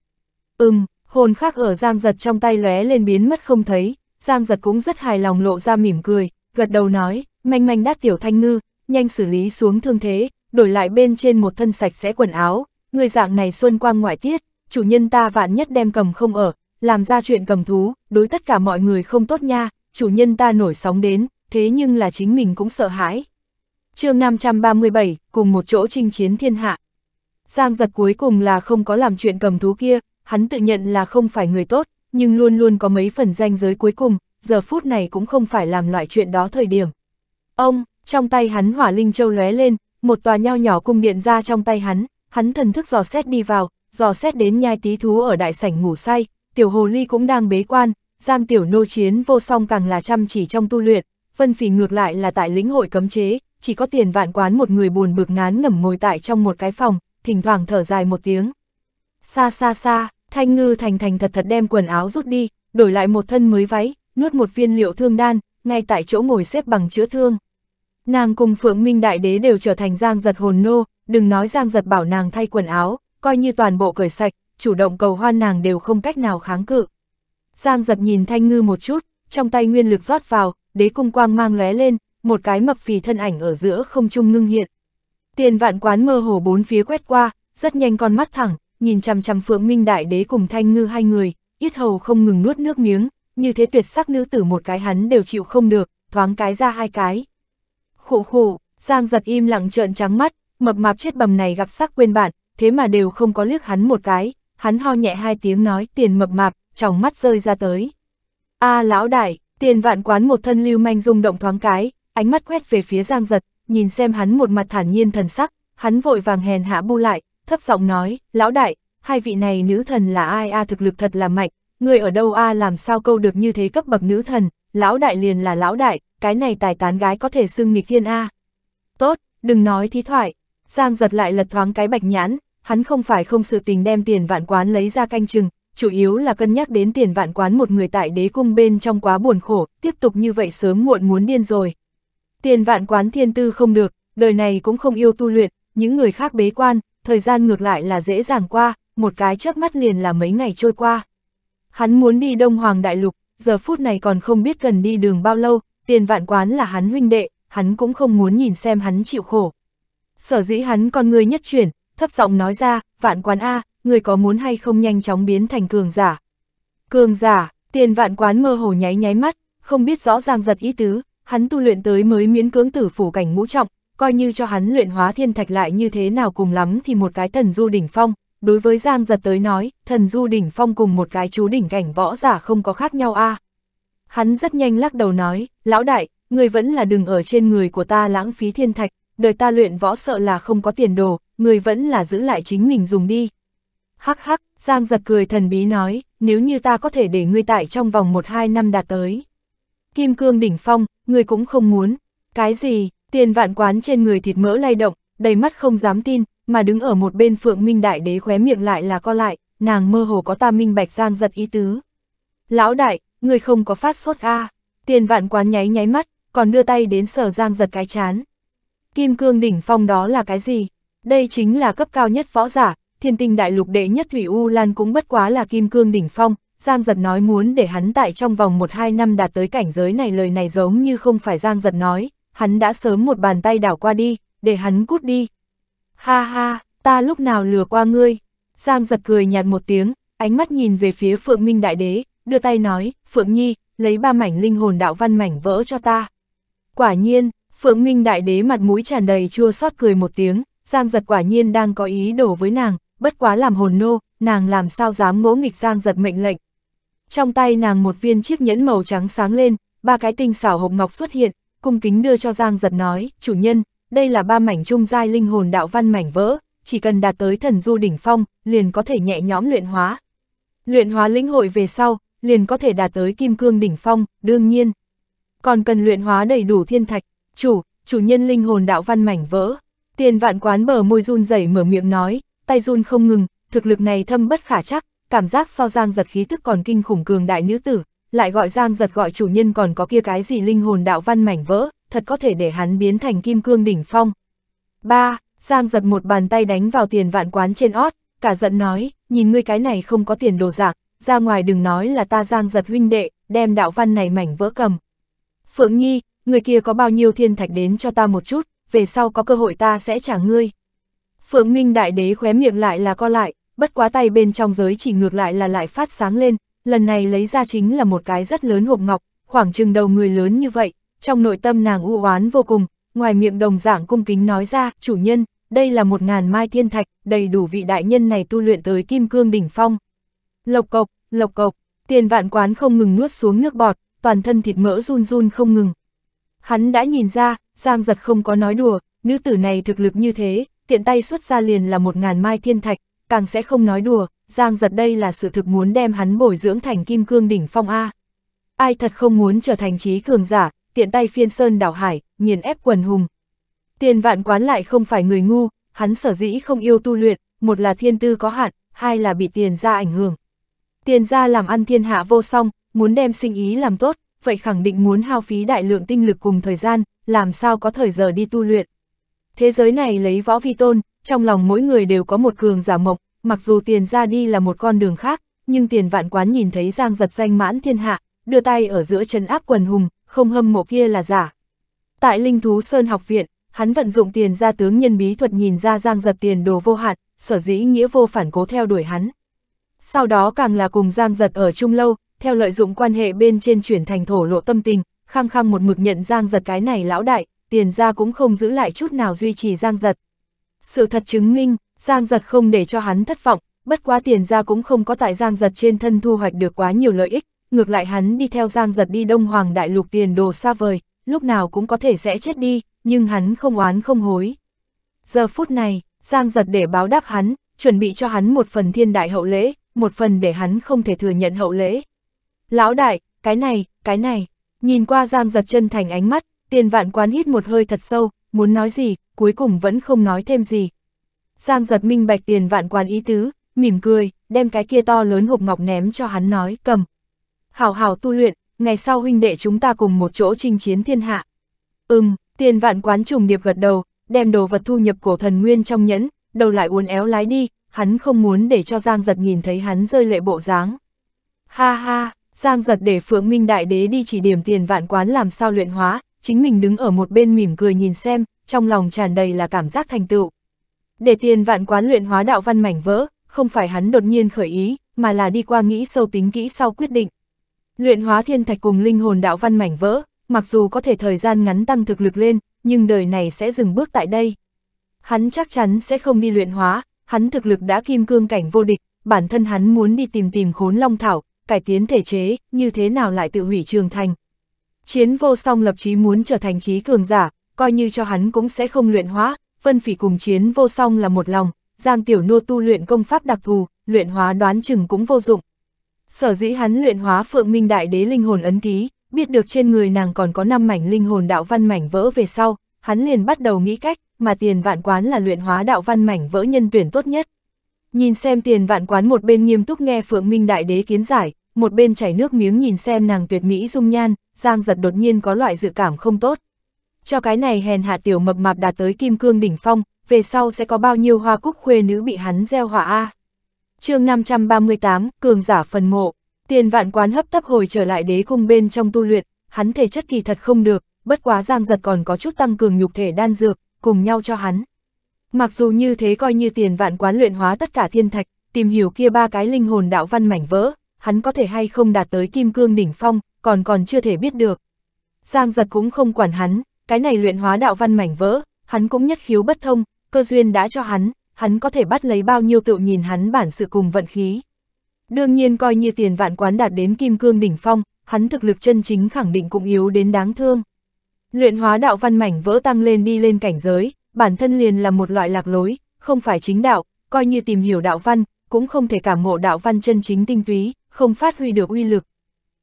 Ừm, hồn khác ở Giang Giật trong tay lóe lên biến mất không thấy, Giang Giật cũng rất hài lòng lộ ra mỉm cười, gật đầu nói, manh manh đát tiểu thanh ngư, nhanh xử lý xuống thương thế, đổi lại bên trên một thân sạch sẽ quần áo, người dạng này xuân quang ngoại tiết, chủ nhân ta vạn nhất đem cầm không ở, làm ra chuyện cầm thú, đối tất cả mọi người không tốt nha, chủ nhân ta nổi sóng đến, thế nhưng là chính mình cũng sợ hãi chương 537, cùng một chỗ chinh chiến thiên hạ. Giang giật cuối cùng là không có làm chuyện cầm thú kia, hắn tự nhận là không phải người tốt, nhưng luôn luôn có mấy phần danh giới cuối cùng, giờ phút này cũng không phải làm loại chuyện đó thời điểm. Ông, trong tay hắn hỏa linh châu lóe lên, một tòa nho nhỏ cung điện ra trong tay hắn, hắn thần thức dò xét đi vào, dò xét đến nhai tí thú ở đại sảnh ngủ say, tiểu hồ ly cũng đang bế quan, giang tiểu nô chiến vô song càng là chăm chỉ trong tu luyện, phân phỉ ngược lại là tại lĩnh hội cấm chế, chỉ có tiền vạn quán một người buồn bực ngán ngẩm ngồi tại trong một cái phòng, thỉnh thoảng thở dài một tiếng. Xa xa xa, Thanh Ngư thành thành thật thật đem quần áo rút đi, đổi lại một thân mới váy, nuốt một viên liệu thương đan, ngay tại chỗ ngồi xếp bằng chữa thương. Nàng cùng Phượng Minh Đại Đế đều trở thành giang giật hồn nô, đừng nói giang giật bảo nàng thay quần áo, coi như toàn bộ cởi sạch, chủ động cầu hoan nàng đều không cách nào kháng cự. Giang giật nhìn Thanh Ngư một chút, trong tay nguyên lực rót vào, đế cung quang mang lóe lên, một cái mập phì thân ảnh ở giữa không trung ngưng hiện. Tiền vạn quán mơ hồ bốn phía quét qua, rất nhanh con mắt thẳng, nhìn chằm chằm Phượng Minh Đại Đế cùng Thanh Ngư hai người, yết hầu không ngừng nuốt nước miếng, như thế tuyệt sắc nữ tử một cái hắn đều chịu không được, thoáng cái ra hai cái. Khụ khụ, Giang giật im lặng trợn trắng mắt, mập mạp chết bầm này gặp sắc quên bạn, thế mà đều không có liếc hắn một cái, hắn ho nhẹ hai tiếng nói tiền mập mạp, trong mắt rơi ra tới. a à, lão đại, tiền vạn quán một thân lưu manh rung động thoáng cái, ánh mắt quét về phía Giang Giật, nhìn xem hắn một mặt thản nhiên thần sắc, hắn vội vàng hèn hạ bu lại, thấp giọng nói, lão đại, hai vị này nữ thần là ai a thực lực thật là mạnh, người ở đâu a làm sao câu được như thế cấp bậc nữ thần, lão đại liền là lão đại, cái này tài tán gái có thể xưng nghịch thiên a. Tốt, đừng nói thí thoại, Giang giật lại lật thoáng cái bạch nhãn, hắn không phải không sự tình đem tiền vạn quán lấy ra canh chừng, chủ yếu là cân nhắc đến tiền vạn quán một người tại đế cung bên trong quá buồn khổ, tiếp tục như vậy sớm muộn muốn điên rồi. Tiền vạn quán thiên tư không được, đời này cũng không yêu tu luyện, những người khác bế quan, thời gian ngược lại là dễ dàng qua, một cái chớp mắt liền là mấy ngày trôi qua. Hắn muốn đi Đông Hoàng Đại Lục, giờ phút này còn không biết cần đi đường bao lâu, tiền vạn quán là hắn huynh đệ, hắn cũng không muốn nhìn xem hắn chịu khổ. Sở dĩ hắn con người nhất chuyển, thấp giọng nói ra, vạn quán A, người có muốn hay không nhanh chóng biến thành cường giả. Cường giả, tiền vạn quán mơ hồ nháy nháy mắt, không biết rõ ràng giật ý tứ, hắn tu luyện tới mới miễn cưỡng tử phủ cảnh ngũ trọng, coi như cho hắn luyện hóa thiên thạch lại như thế nào cùng lắm thì một cái thần du đỉnh phong, đối với Giang giật tới nói, thần du đỉnh phong cùng một cái chú đỉnh cảnh võ giả không có khác nhau a Hắn rất nhanh lắc đầu nói, lão đại, người vẫn là đừng ở trên người của ta lãng phí thiên thạch, đời ta luyện võ sợ là không có tiền đồ, người vẫn là giữ lại chính mình dùng đi. Hắc hắc, Giang giật cười thần bí nói, nếu như ta có thể để ngươi tại trong vòng 1-2 năm đạt tới kim cương đỉnh phong, người cũng không muốn. Cái gì, tiền vạn quán trên người thịt mỡ lay động, đầy mắt không dám tin, mà đứng ở một bên phượng minh đại đế khóe miệng lại là co lại, nàng mơ hồ có ta minh bạch gian giật ý tứ. Lão đại, người không có phát sốt a à. tiền vạn quán nháy nháy mắt, còn đưa tay đến sở giang giật cái chán. Kim cương đỉnh phong đó là cái gì? Đây chính là cấp cao nhất võ giả, thiên tinh đại lục đệ nhất Thủy U Lan cũng bất quá là kim cương đỉnh phong, Giang Giật nói muốn để hắn tại trong vòng 1-2 năm đạt tới cảnh giới này lời này giống như không phải Giang Giật nói, hắn đã sớm một bàn tay đảo qua đi, để hắn cút đi. Ha ha, ta lúc nào lừa qua ngươi. Giang Giật cười nhạt một tiếng, ánh mắt nhìn về phía Phượng Minh Đại Đế, đưa tay nói, Phượng Nhi, lấy ba mảnh linh hồn đạo văn mảnh vỡ cho ta. Quả nhiên, Phượng Minh Đại Đế mặt mũi tràn đầy chua xót cười một tiếng, Giang Giật quả nhiên đang có ý đổ với nàng, bất quá làm hồn nô, nàng làm sao dám ngỗ nghịch Giang Giật mệnh lệnh, trong tay nàng một viên chiếc nhẫn màu trắng sáng lên, ba cái tinh xảo hộp ngọc xuất hiện, cung kính đưa cho Giang giật nói, chủ nhân, đây là ba mảnh trung giai linh hồn đạo văn mảnh vỡ, chỉ cần đạt tới thần du đỉnh phong, liền có thể nhẹ nhõm luyện hóa. Luyện hóa lĩnh hội về sau, liền có thể đạt tới kim cương đỉnh phong, đương nhiên. Còn cần luyện hóa đầy đủ thiên thạch, chủ, chủ nhân linh hồn đạo văn mảnh vỡ. Tiền vạn quán bờ môi run rẩy mở miệng nói, tay run không ngừng, thực lực này thâm bất khả chắc, cảm giác so giang giật khí thức còn kinh khủng cường đại nữ tử, lại gọi giang giật gọi chủ nhân còn có kia cái gì linh hồn đạo văn mảnh vỡ, thật có thể để hắn biến thành kim cương đỉnh phong. ba Giang giật một bàn tay đánh vào tiền vạn quán trên ót, cả giận nói, nhìn ngươi cái này không có tiền đồ giạc, ra ngoài đừng nói là ta giang giật huynh đệ, đem đạo văn này mảnh vỡ cầm. Phượng Nhi, người kia có bao nhiêu thiên thạch đến cho ta một chút, về sau có cơ hội ta sẽ trả ngươi. Phượng Minh đại đế khóe miệng lại là co lại, bất quá tay bên trong giới chỉ ngược lại là lại phát sáng lên, lần này lấy ra chính là một cái rất lớn hộp ngọc, khoảng chừng đầu người lớn như vậy, trong nội tâm nàng u oán vô cùng, ngoài miệng đồng dạng cung kính nói ra, chủ nhân, đây là một ngàn mai thiên thạch, đầy đủ vị đại nhân này tu luyện tới kim cương đỉnh phong. Lộc cộc, lộc cộc, tiền vạn quán không ngừng nuốt xuống nước bọt, toàn thân thịt mỡ run run không ngừng. Hắn đã nhìn ra, Giang giật không có nói đùa, nữ tử này thực lực như thế, tiện tay xuất ra liền là một ngàn mai thiên thạch, càng sẽ không nói đùa, Giang giật đây là sự thực muốn đem hắn bồi dưỡng thành kim cương đỉnh phong A. Ai thật không muốn trở thành trí cường giả, tiện tay phiên sơn đảo hải, nghiền ép quần hùng. Tiền vạn quán lại không phải người ngu, hắn sở dĩ không yêu tu luyện, một là thiên tư có hạn, hai là bị tiền ra ảnh hưởng. Tiền ra làm ăn thiên hạ vô song, muốn đem sinh ý làm tốt, vậy khẳng định muốn hao phí đại lượng tinh lực cùng thời gian, làm sao có thời giờ đi tu luyện. Thế giới này lấy võ vi tôn, trong lòng mỗi người đều có một cường giả mộc, mặc dù tiền ra đi là một con đường khác, nhưng tiền vạn quán nhìn thấy giang giật danh mãn thiên hạ, đưa tay ở giữa chân áp quần hùng, không hâm mộ kia là giả. Tại Linh Thú Sơn học viện, hắn vận dụng tiền ra tướng nhân bí thuật nhìn ra giang giật tiền đồ vô hạn, sở dĩ nghĩa vô phản cố theo đuổi hắn. Sau đó càng là cùng giang giật ở chung lâu, theo lợi dụng quan hệ bên trên chuyển thành thổ lộ tâm tình, khăng khăng một mực nhận giang giật cái này lão đại, tiền ra cũng không giữ lại chút nào duy trì giang giật sự thật chứng minh, Giang Giật không để cho hắn thất vọng, bất quá tiền ra cũng không có tại Giang Giật trên thân thu hoạch được quá nhiều lợi ích, ngược lại hắn đi theo Giang Giật đi Đông Hoàng Đại Lục tiền đồ xa vời, lúc nào cũng có thể sẽ chết đi, nhưng hắn không oán không hối. Giờ phút này, Giang Giật để báo đáp hắn, chuẩn bị cho hắn một phần thiên đại hậu lễ, một phần để hắn không thể thừa nhận hậu lễ. Lão đại, cái này, cái này, nhìn qua Giang Giật chân thành ánh mắt, tiền vạn quán hít một hơi thật sâu, muốn nói gì, cuối cùng vẫn không nói thêm gì. Giang giật minh bạch tiền vạn quan ý tứ, mỉm cười, đem cái kia to lớn hộp ngọc ném cho hắn nói, cầm. Hảo hảo tu luyện, ngày sau huynh đệ chúng ta cùng một chỗ chinh chiến thiên hạ. Ừm, tiền vạn quán trùng điệp gật đầu, đem đồ vật thu nhập cổ thần nguyên trong nhẫn, đầu lại uốn éo lái đi, hắn không muốn để cho Giang giật nhìn thấy hắn rơi lệ bộ dáng. Ha ha, Giang giật để Phượng Minh Đại Đế đi chỉ điểm tiền vạn quán làm sao luyện hóa, chính mình đứng ở một bên mỉm cười nhìn xem, trong lòng tràn đầy là cảm giác thành tựu. Để tiền vạn quán luyện hóa đạo văn mảnh vỡ, không phải hắn đột nhiên khởi ý, mà là đi qua nghĩ sâu tính kỹ sau quyết định. Luyện hóa thiên thạch cùng linh hồn đạo văn mảnh vỡ, mặc dù có thể thời gian ngắn tăng thực lực lên, nhưng đời này sẽ dừng bước tại đây. Hắn chắc chắn sẽ không đi luyện hóa, hắn thực lực đã kim cương cảnh vô địch, bản thân hắn muốn đi tìm tìm khốn long thảo, cải tiến thể chế, như thế nào lại tự hủy trường thành, Chiến vô song lập chí muốn trở thành trí cường giả, coi như cho hắn cũng sẽ không luyện hóa, vân phỉ cùng chiến vô song là một lòng, Giang Tiểu Nô tu luyện công pháp đặc thù, luyện hóa đoán chừng cũng vô dụng. Sở dĩ hắn luyện hóa Phượng Minh Đại Đế linh hồn ấn ký, biết được trên người nàng còn có 5 mảnh linh hồn đạo văn mảnh vỡ về sau, hắn liền bắt đầu nghĩ cách, mà tiền vạn quán là luyện hóa đạo văn mảnh vỡ nhân tuyển tốt nhất. Nhìn xem tiền vạn quán một bên nghiêm túc nghe Phượng Minh Đại Đế kiến giải, một bên chảy nước miếng nhìn xem nàng tuyệt mỹ dung nhan, Giang giật đột nhiên có loại dự cảm không tốt. Cho cái này hèn hạ tiểu mập mạp đạt tới kim cương đỉnh phong, về sau sẽ có bao nhiêu hoa cúc khuê nữ bị hắn gieo họa a. Chương 538, cường giả phần mộ. Tiền Vạn Quán hấp tấp hồi trở lại đế cung bên trong tu luyện, hắn thể chất kỳ thật không được, bất quá Giang Giật còn có chút tăng cường nhục thể đan dược, cùng nhau cho hắn. Mặc dù như thế coi như Tiền Vạn Quán luyện hóa tất cả thiên thạch, tìm hiểu kia ba cái linh hồn đạo văn mảnh vỡ, hắn có thể hay không đạt tới kim cương đỉnh phong, còn còn chưa thể biết được. Giang giật cũng không quản hắn, cái này luyện hóa đạo văn mảnh vỡ, hắn cũng nhất khiếu bất thông, cơ duyên đã cho hắn, hắn có thể bắt lấy bao nhiêu tự nhìn hắn bản sự cùng vận khí. Đương nhiên coi như tiền vạn quán đạt đến kim cương đỉnh phong, hắn thực lực chân chính khẳng định cũng yếu đến đáng thương. Luyện hóa đạo văn mảnh vỡ tăng lên đi lên cảnh giới, bản thân liền là một loại lạc lối, không phải chính đạo, coi như tìm hiểu đạo văn, cũng không thể cảm ngộ đạo văn chân chính tinh túy, không phát huy được uy lực.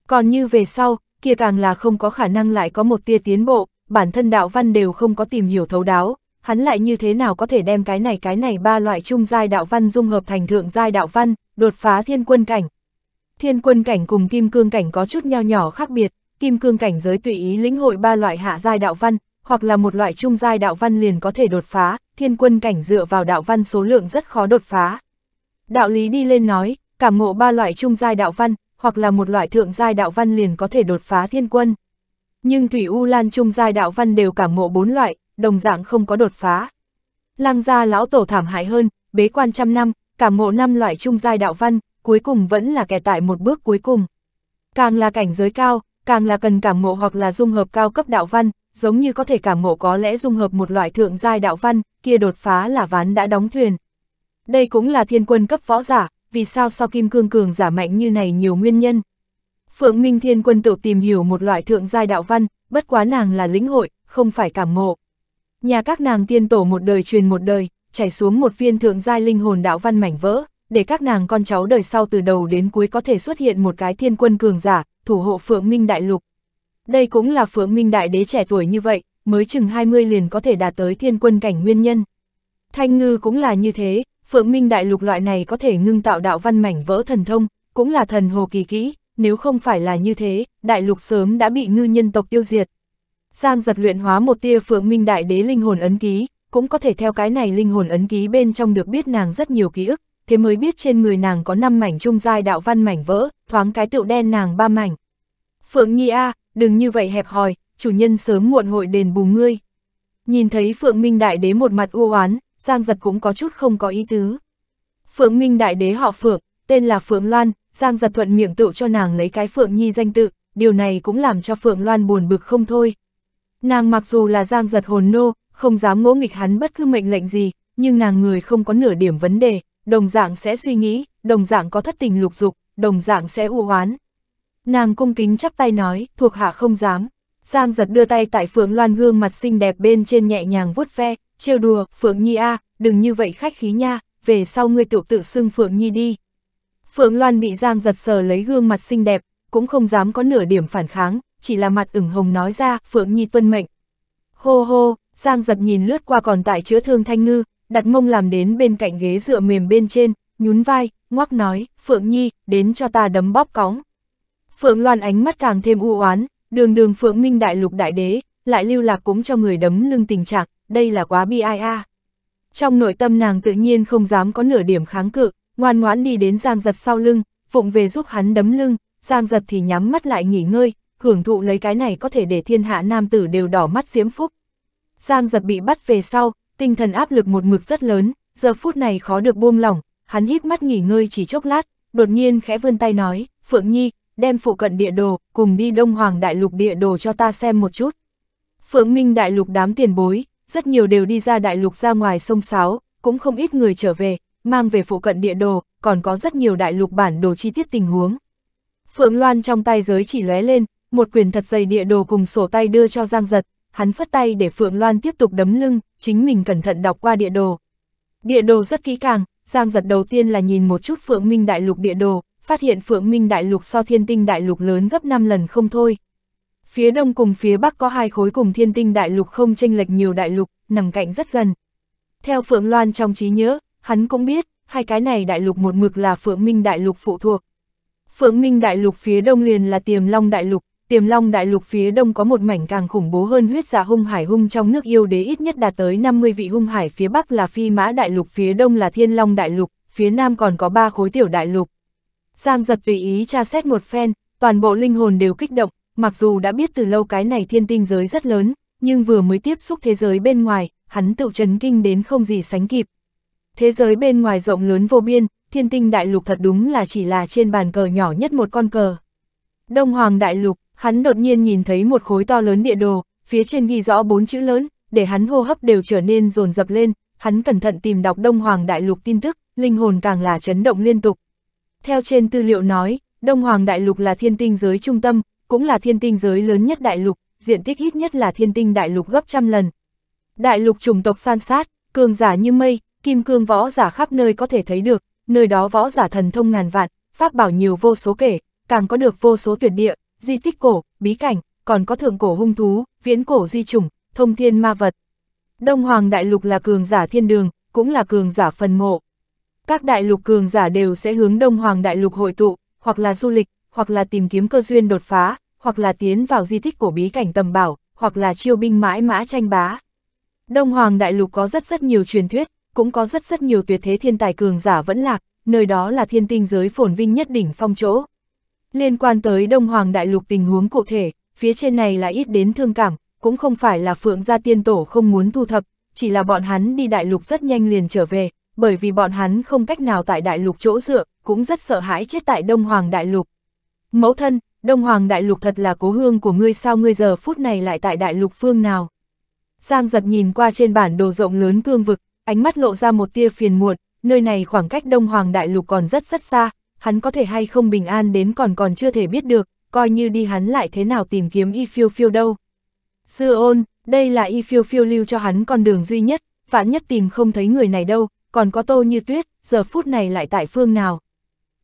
Còn như về sau, kia càng là không có khả năng lại có một tia tiến bộ, bản thân đạo văn đều không có tìm hiểu thấu đáo, hắn lại như thế nào có thể đem cái này cái này ba loại trung giai đạo văn dung hợp thành thượng giai đạo văn, đột phá thiên quân cảnh. Thiên quân cảnh cùng kim cương cảnh có chút nho nhỏ khác biệt, kim cương cảnh giới tùy ý lĩnh hội ba loại hạ giai đạo văn, hoặc là một loại trung giai đạo văn liền có thể đột phá, thiên quân cảnh dựa vào đạo văn số lượng rất khó đột phá. Đạo lý đi lên nói, cảm ngộ ba loại trung giai đạo văn, hoặc là một loại thượng giai đạo văn liền có thể đột phá thiên quân. Nhưng Thủy U Lan trung giai đạo văn đều cảm ngộ bốn loại, đồng dạng không có đột phá. Lăng gia lão tổ thảm hại hơn, bế quan trăm năm, cảm ngộ năm loại trung giai đạo văn, cuối cùng vẫn là kẻ tại một bước cuối cùng. Càng là cảnh giới cao, càng là cần cảm ngộ hoặc là dung hợp cao cấp đạo văn, giống như có thể cảm ngộ có lẽ dung hợp một loại thượng giai đạo văn, kia đột phá là ván đã đóng thuyền. Đây cũng là thiên quân cấp võ giả, vì sao so kim cương cường giả mạnh như này nhiều nguyên nhân. Phượng Minh Thiên Quân tự tìm hiểu một loại thượng giai đạo văn, bất quá nàng là lĩnh hội, không phải cảm ngộ. Nhà các nàng tiên tổ một đời truyền một đời, chảy xuống một viên thượng giai linh hồn đạo văn mảnh vỡ, để các nàng con cháu đời sau từ đầu đến cuối có thể xuất hiện một cái thiên quân cường giả, thủ hộ Phượng Minh Đại Lục. Đây cũng là Phượng Minh Đại Đế trẻ tuổi như vậy, mới chừng 20 liền có thể đạt tới thiên quân cảnh nguyên nhân. Thanh Ngư cũng là như thế, Phượng Minh Đại Lục loại này có thể ngưng tạo đạo văn mảnh vỡ thần thông, cũng là thần hồ kỳ kỹ, nếu không phải là như thế, Đại Lục sớm đã bị ngư nhân tộc tiêu diệt. Giang giật luyện hóa một tia Phượng Minh Đại Đế linh hồn ấn ký, cũng có thể theo cái này linh hồn ấn ký bên trong được biết nàng rất nhiều ký ức, thế mới biết trên người nàng có 5 mảnh trung giai đạo văn mảnh vỡ, thoáng cái tựu đen nàng ba mảnh. Phượng Nhi A, đừng như vậy hẹp hòi, chủ nhân sớm muộn hội đền bù ngươi. Nhìn thấy Phượng Minh Đại Đế một mặt u oán, Giang giật cũng có chút không có ý tứ. Phượng Minh Đại Đế họ Phượng, tên là Phượng Loan, Giang giật thuận miệng tự cho nàng lấy cái Phượng Nhi danh tự, điều này cũng làm cho Phượng Loan buồn bực không thôi. Nàng mặc dù là Giang giật hồn nô, không dám ngỗ nghịch hắn bất cứ mệnh lệnh gì, nhưng nàng người không có nửa điểm vấn đề, đồng dạng sẽ suy nghĩ, đồng dạng có thất tình lục dục, đồng dạng sẽ u oán. Nàng cung kính chắp tay nói, thuộc hạ không dám, Giang giật đưa tay tại Phượng Loan gương mặt xinh đẹp bên trên nhẹ nhàng vuốt ve, trêu đùa, Phượng Nhi a đừng như vậy khách khí nha, về sau ngươi tự tự xưng Phượng Nhi đi. Phượng Loan bị Giang giật sờ lấy gương mặt xinh đẹp, cũng không dám có nửa điểm phản kháng, chỉ là mặt ửng hồng nói ra, Phượng Nhi tuân mệnh. Hô hô, Giang giật nhìn lướt qua còn tại chữa thương Thanh Ngư, đặt mông làm đến bên cạnh ghế dựa mềm bên trên, nhún vai, ngoắc nói, Phượng Nhi, đến cho ta đấm bóp cóng. Phượng Loan ánh mắt càng thêm u oán, Đường đường phượng minh đại lục đại đế, lại lưu lạc cũng cho người đấm lưng tình trạng, đây là quá bi ai a. Trong nội tâm nàng tự nhiên không dám có nửa điểm kháng cự, ngoan ngoãn đi đến giang giật sau lưng, phụng về giúp hắn đấm lưng, giang giật thì nhắm mắt lại nghỉ ngơi, hưởng thụ lấy cái này có thể để thiên hạ nam tử đều đỏ mắt diễm phúc. Giang giật bị bắt về sau, tinh thần áp lực một mực rất lớn, giờ phút này khó được buông lỏng, hắn hít mắt nghỉ ngơi chỉ chốc lát, đột nhiên khẽ vươn tay nói, Phượng Nhi, đem phụ cận địa đồ, cùng đi Đông Hoàng Đại Lục địa đồ cho ta xem một chút. Phượng Minh Đại Lục đám tiền bối, rất nhiều đều đi ra Đại Lục ra ngoài sông Sáo, cũng không ít người trở về, mang về phụ cận địa đồ, còn có rất nhiều Đại Lục bản đồ chi tiết tình huống. Phượng Loan trong tay giới chỉ lóe lên, một quyền thật dày địa đồ cùng sổ tay đưa cho Giang Giật, hắn phất tay để Phượng Loan tiếp tục đấm lưng, chính mình cẩn thận đọc qua địa đồ. Địa đồ rất kỹ càng, Giang Giật đầu tiên là nhìn một chút Phượng Minh Đại Lục địa đồ, phát hiện Phượng Minh Đại Lục so thiên tinh đại lục lớn gấp 5 lần không thôi. Phía đông cùng phía bắc có hai khối cùng thiên tinh đại lục không tranh lệch nhiều đại lục, nằm cạnh rất gần. Theo Phượng Loan trong trí nhớ, hắn cũng biết, hai cái này đại lục một mực là Phượng Minh đại lục phụ thuộc. Phượng Minh đại lục phía đông liền là Tiềm Long đại lục, Tiềm Long đại lục phía đông có một mảnh càng khủng bố hơn huyết giả dạ hung hải hung trong nước yêu đế ít nhất đạt tới 50 vị hung hải phía bắc là Phi Mã đại lục phía đông là Thiên Long đại lục, phía nam còn có ba khối tiểu đại lục, Giang giật tùy ý tra xét một phen, toàn bộ linh hồn đều kích động, mặc dù đã biết từ lâu cái này thiên tinh giới rất lớn, nhưng vừa mới tiếp xúc thế giới bên ngoài, hắn tự chấn kinh đến không gì sánh kịp. Thế giới bên ngoài rộng lớn vô biên, thiên tinh đại lục thật đúng là chỉ là trên bàn cờ nhỏ nhất một con cờ. Đông Hoàng đại lục, hắn đột nhiên nhìn thấy một khối to lớn địa đồ, phía trên ghi rõ bốn chữ lớn, để hắn hô hấp đều trở nên dồn dập lên, hắn cẩn thận tìm đọc Đông Hoàng đại lục tin tức, linh hồn càng là chấn động liên tục. Theo trên tư liệu nói, Đông Hoàng Đại Lục là thiên tinh giới trung tâm, cũng là thiên tinh giới lớn nhất đại lục, diện tích ít nhất là thiên tinh đại lục gấp trăm lần. Đại lục chủng tộc san sát, cường giả như mây, kim cương võ giả khắp nơi có thể thấy được, nơi đó võ giả thần thông ngàn vạn, pháp bảo nhiều vô số kể, càng có được vô số tuyệt địa, di tích cổ, bí cảnh, còn có thượng cổ hung thú, viễn cổ di chủng, thông thiên ma vật. Đông Hoàng Đại Lục là cường giả thiên đường, cũng là cường giả phần mộ các đại lục cường giả đều sẽ hướng Đông Hoàng đại lục hội tụ, hoặc là du lịch, hoặc là tìm kiếm cơ duyên đột phá, hoặc là tiến vào di tích của bí cảnh tầm bảo, hoặc là chiêu binh mãi mã tranh bá. Đông Hoàng đại lục có rất rất nhiều truyền thuyết, cũng có rất rất nhiều tuyệt thế thiên tài cường giả vẫn lạc, nơi đó là thiên tinh giới phồn vinh nhất đỉnh phong chỗ. Liên quan tới Đông Hoàng đại lục tình huống cụ thể, phía trên này là ít đến thương cảm, cũng không phải là phượng gia tiên tổ không muốn thu thập, chỉ là bọn hắn đi đại lục rất nhanh liền trở về, bởi vì bọn hắn không cách nào tại đại lục chỗ dựa, cũng rất sợ hãi chết tại Đông Hoàng đại lục. Mẫu thân, Đông Hoàng đại lục thật là cố hương của ngươi sao ngươi giờ phút này lại tại đại lục phương nào? Giang giật nhìn qua trên bản đồ rộng lớn cương vực, ánh mắt lộ ra một tia phiền muộn, nơi này khoảng cách Đông Hoàng đại lục còn rất rất xa, hắn có thể hay không bình an đến còn còn chưa thể biết được, coi như đi hắn lại thế nào tìm kiếm y phiêu phiêu đâu. Sư ôn, đây là y phiêu phiêu lưu cho hắn con đường duy nhất, vạn nhất tìm không thấy người này đâu, còn có Tô Như Tuyết, giờ phút này lại tại phương nào.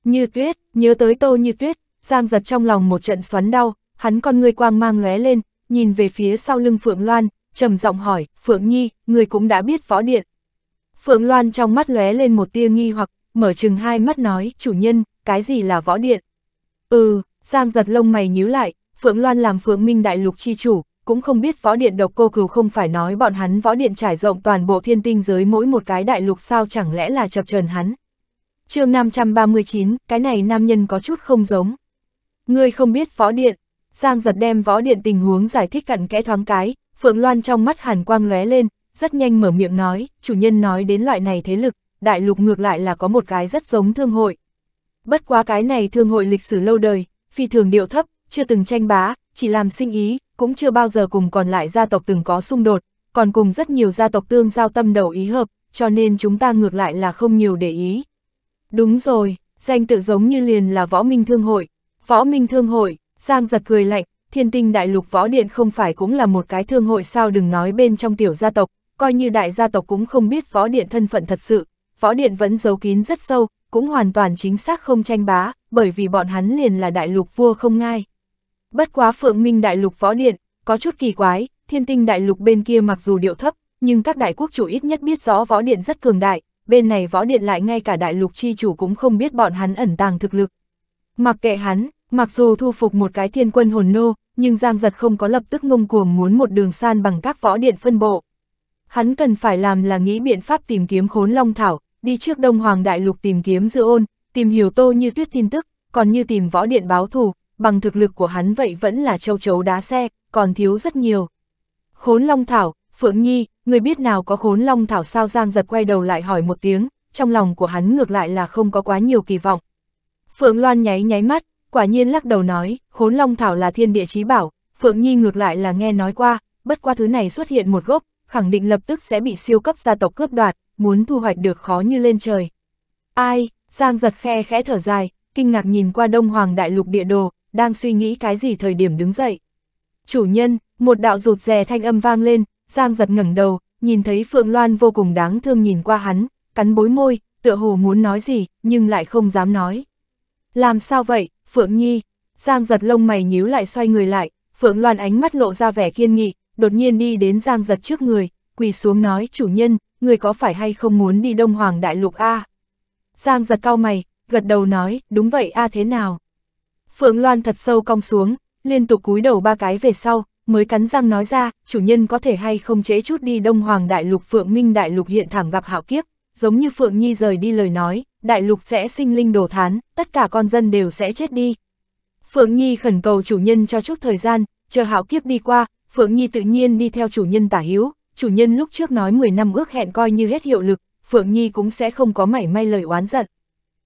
Như Tuyết, nhớ tới Tô Như Tuyết, Giang giật trong lòng một trận xoắn đau, hắn con người quang mang lóe lên, nhìn về phía sau lưng Phượng Loan, trầm giọng hỏi, Phượng Nhi, người cũng đã biết võ điện. Phượng Loan trong mắt lóe lên một tia nghi hoặc, mở chừng hai mắt nói, chủ nhân, cái gì là võ điện? Ừ, Giang giật lông mày nhíu lại, Phượng Loan làm Phượng Minh Đại Lục chi chủ, cũng không biết võ điện độc cô cừu không phải nói bọn hắn võ điện trải rộng toàn bộ thiên tinh giới mỗi một cái đại lục sao chẳng lẽ là chập trần hắn. chương 539, cái này nam nhân có chút không giống. Ngươi không biết võ điện, Giang giật đem võ điện tình huống giải thích cặn kẽ thoáng cái, Phượng Loan trong mắt hàn quang lóe lên, rất nhanh mở miệng nói, chủ nhân nói đến loại này thế lực, đại lục ngược lại là có một cái rất giống thương hội. Bất quá cái này thương hội lịch sử lâu đời, phi thường điệu thấp, chưa từng tranh bá, chỉ làm sinh ý, cũng chưa bao giờ cùng còn lại gia tộc từng có xung đột, còn cùng rất nhiều gia tộc tương giao tâm đầu ý hợp, cho nên chúng ta ngược lại là không nhiều để ý. Đúng rồi, danh tự giống như liền là Võ Minh Thương Hội. Võ Minh Thương Hội, Giang giật cười lạnh, thiên tinh đại lục võ điện không phải cũng là một cái thương hội sao đừng nói bên trong tiểu gia tộc, coi như đại gia tộc cũng không biết võ điện thân phận thật sự. Võ điện vẫn giấu kín rất sâu, cũng hoàn toàn chính xác không tranh bá, bởi vì bọn hắn liền là đại lục vua không ngai. Bất quá Phượng Minh Đại Lục Võ Điện, có chút kỳ quái, thiên tinh đại lục bên kia mặc dù điệu thấp, nhưng các đại quốc chủ ít nhất biết rõ Võ Điện rất cường đại, bên này Võ Điện lại ngay cả đại lục chi chủ cũng không biết bọn hắn ẩn tàng thực lực. Mặc kệ hắn, mặc dù thu phục một cái thiên quân hồn nô, nhưng Giang Giật không có lập tức ngông cuồng muốn một đường san bằng các Võ Điện phân bộ. Hắn cần phải làm là nghĩ biện pháp tìm kiếm khốn long thảo, đi trước Đông Hoàng Đại Lục tìm kiếm dư ôn, tìm hiểu tô như tuyết tin tức, còn như tìm võ điện báo thù, bằng thực lực của hắn vậy vẫn là châu chấu đá xe, còn thiếu rất nhiều. Khốn Long Thảo, Phượng Nhi, người biết nào có khốn Long Thảo sao Giang giật quay đầu lại hỏi một tiếng, trong lòng của hắn ngược lại là không có quá nhiều kỳ vọng. Phượng Loan nháy nháy mắt, quả nhiên lắc đầu nói, khốn Long Thảo là thiên địa chí bảo, Phượng Nhi ngược lại là nghe nói qua, bất qua thứ này xuất hiện một gốc, khẳng định lập tức sẽ bị siêu cấp gia tộc cướp đoạt, muốn thu hoạch được khó như lên trời. Ai, Giang giật khe khẽ thở dài, kinh ngạc nhìn qua Đông Hoàng Đại Lục địa đồ, đang suy nghĩ cái gì thời điểm đứng dậy. Chủ nhân, một đạo rụt rè thanh âm vang lên, Giang giật ngẩng đầu, nhìn thấy Phượng Loan vô cùng đáng thương nhìn qua hắn, cắn bối môi, tựa hồ muốn nói gì, nhưng lại không dám nói. Làm sao vậy, Phượng Nhi? Giang giật lông mày nhíu lại xoay người lại, Phượng Loan ánh mắt lộ ra vẻ kiên nghị, đột nhiên đi đến Giang giật trước người, quỳ xuống nói chủ nhân, người có phải hay không muốn đi Đông Hoàng Đại Lục A? Giang giật cao mày, gật đầu nói, đúng vậy A thế nào? Phượng Loan thật sâu cong xuống, liên tục cúi đầu ba cái về sau, mới cắn răng nói ra, chủ nhân có thể hay không chế chút đi Đông Hoàng Đại Lục Phượng Minh Đại Lục hiện thảm gặp hạo kiếp, giống như Phượng Nhi rời đi lời nói, Đại Lục sẽ sinh linh đồ thán, tất cả con dân đều sẽ chết đi. Phượng Nhi khẩn cầu chủ nhân cho chút thời gian, chờ hạo kiếp đi qua, Phượng Nhi tự nhiên đi theo chủ nhân tả hiếu, chủ nhân lúc trước nói 10 năm ước hẹn coi như hết hiệu lực, Phượng Nhi cũng sẽ không có mảy may lời oán giận.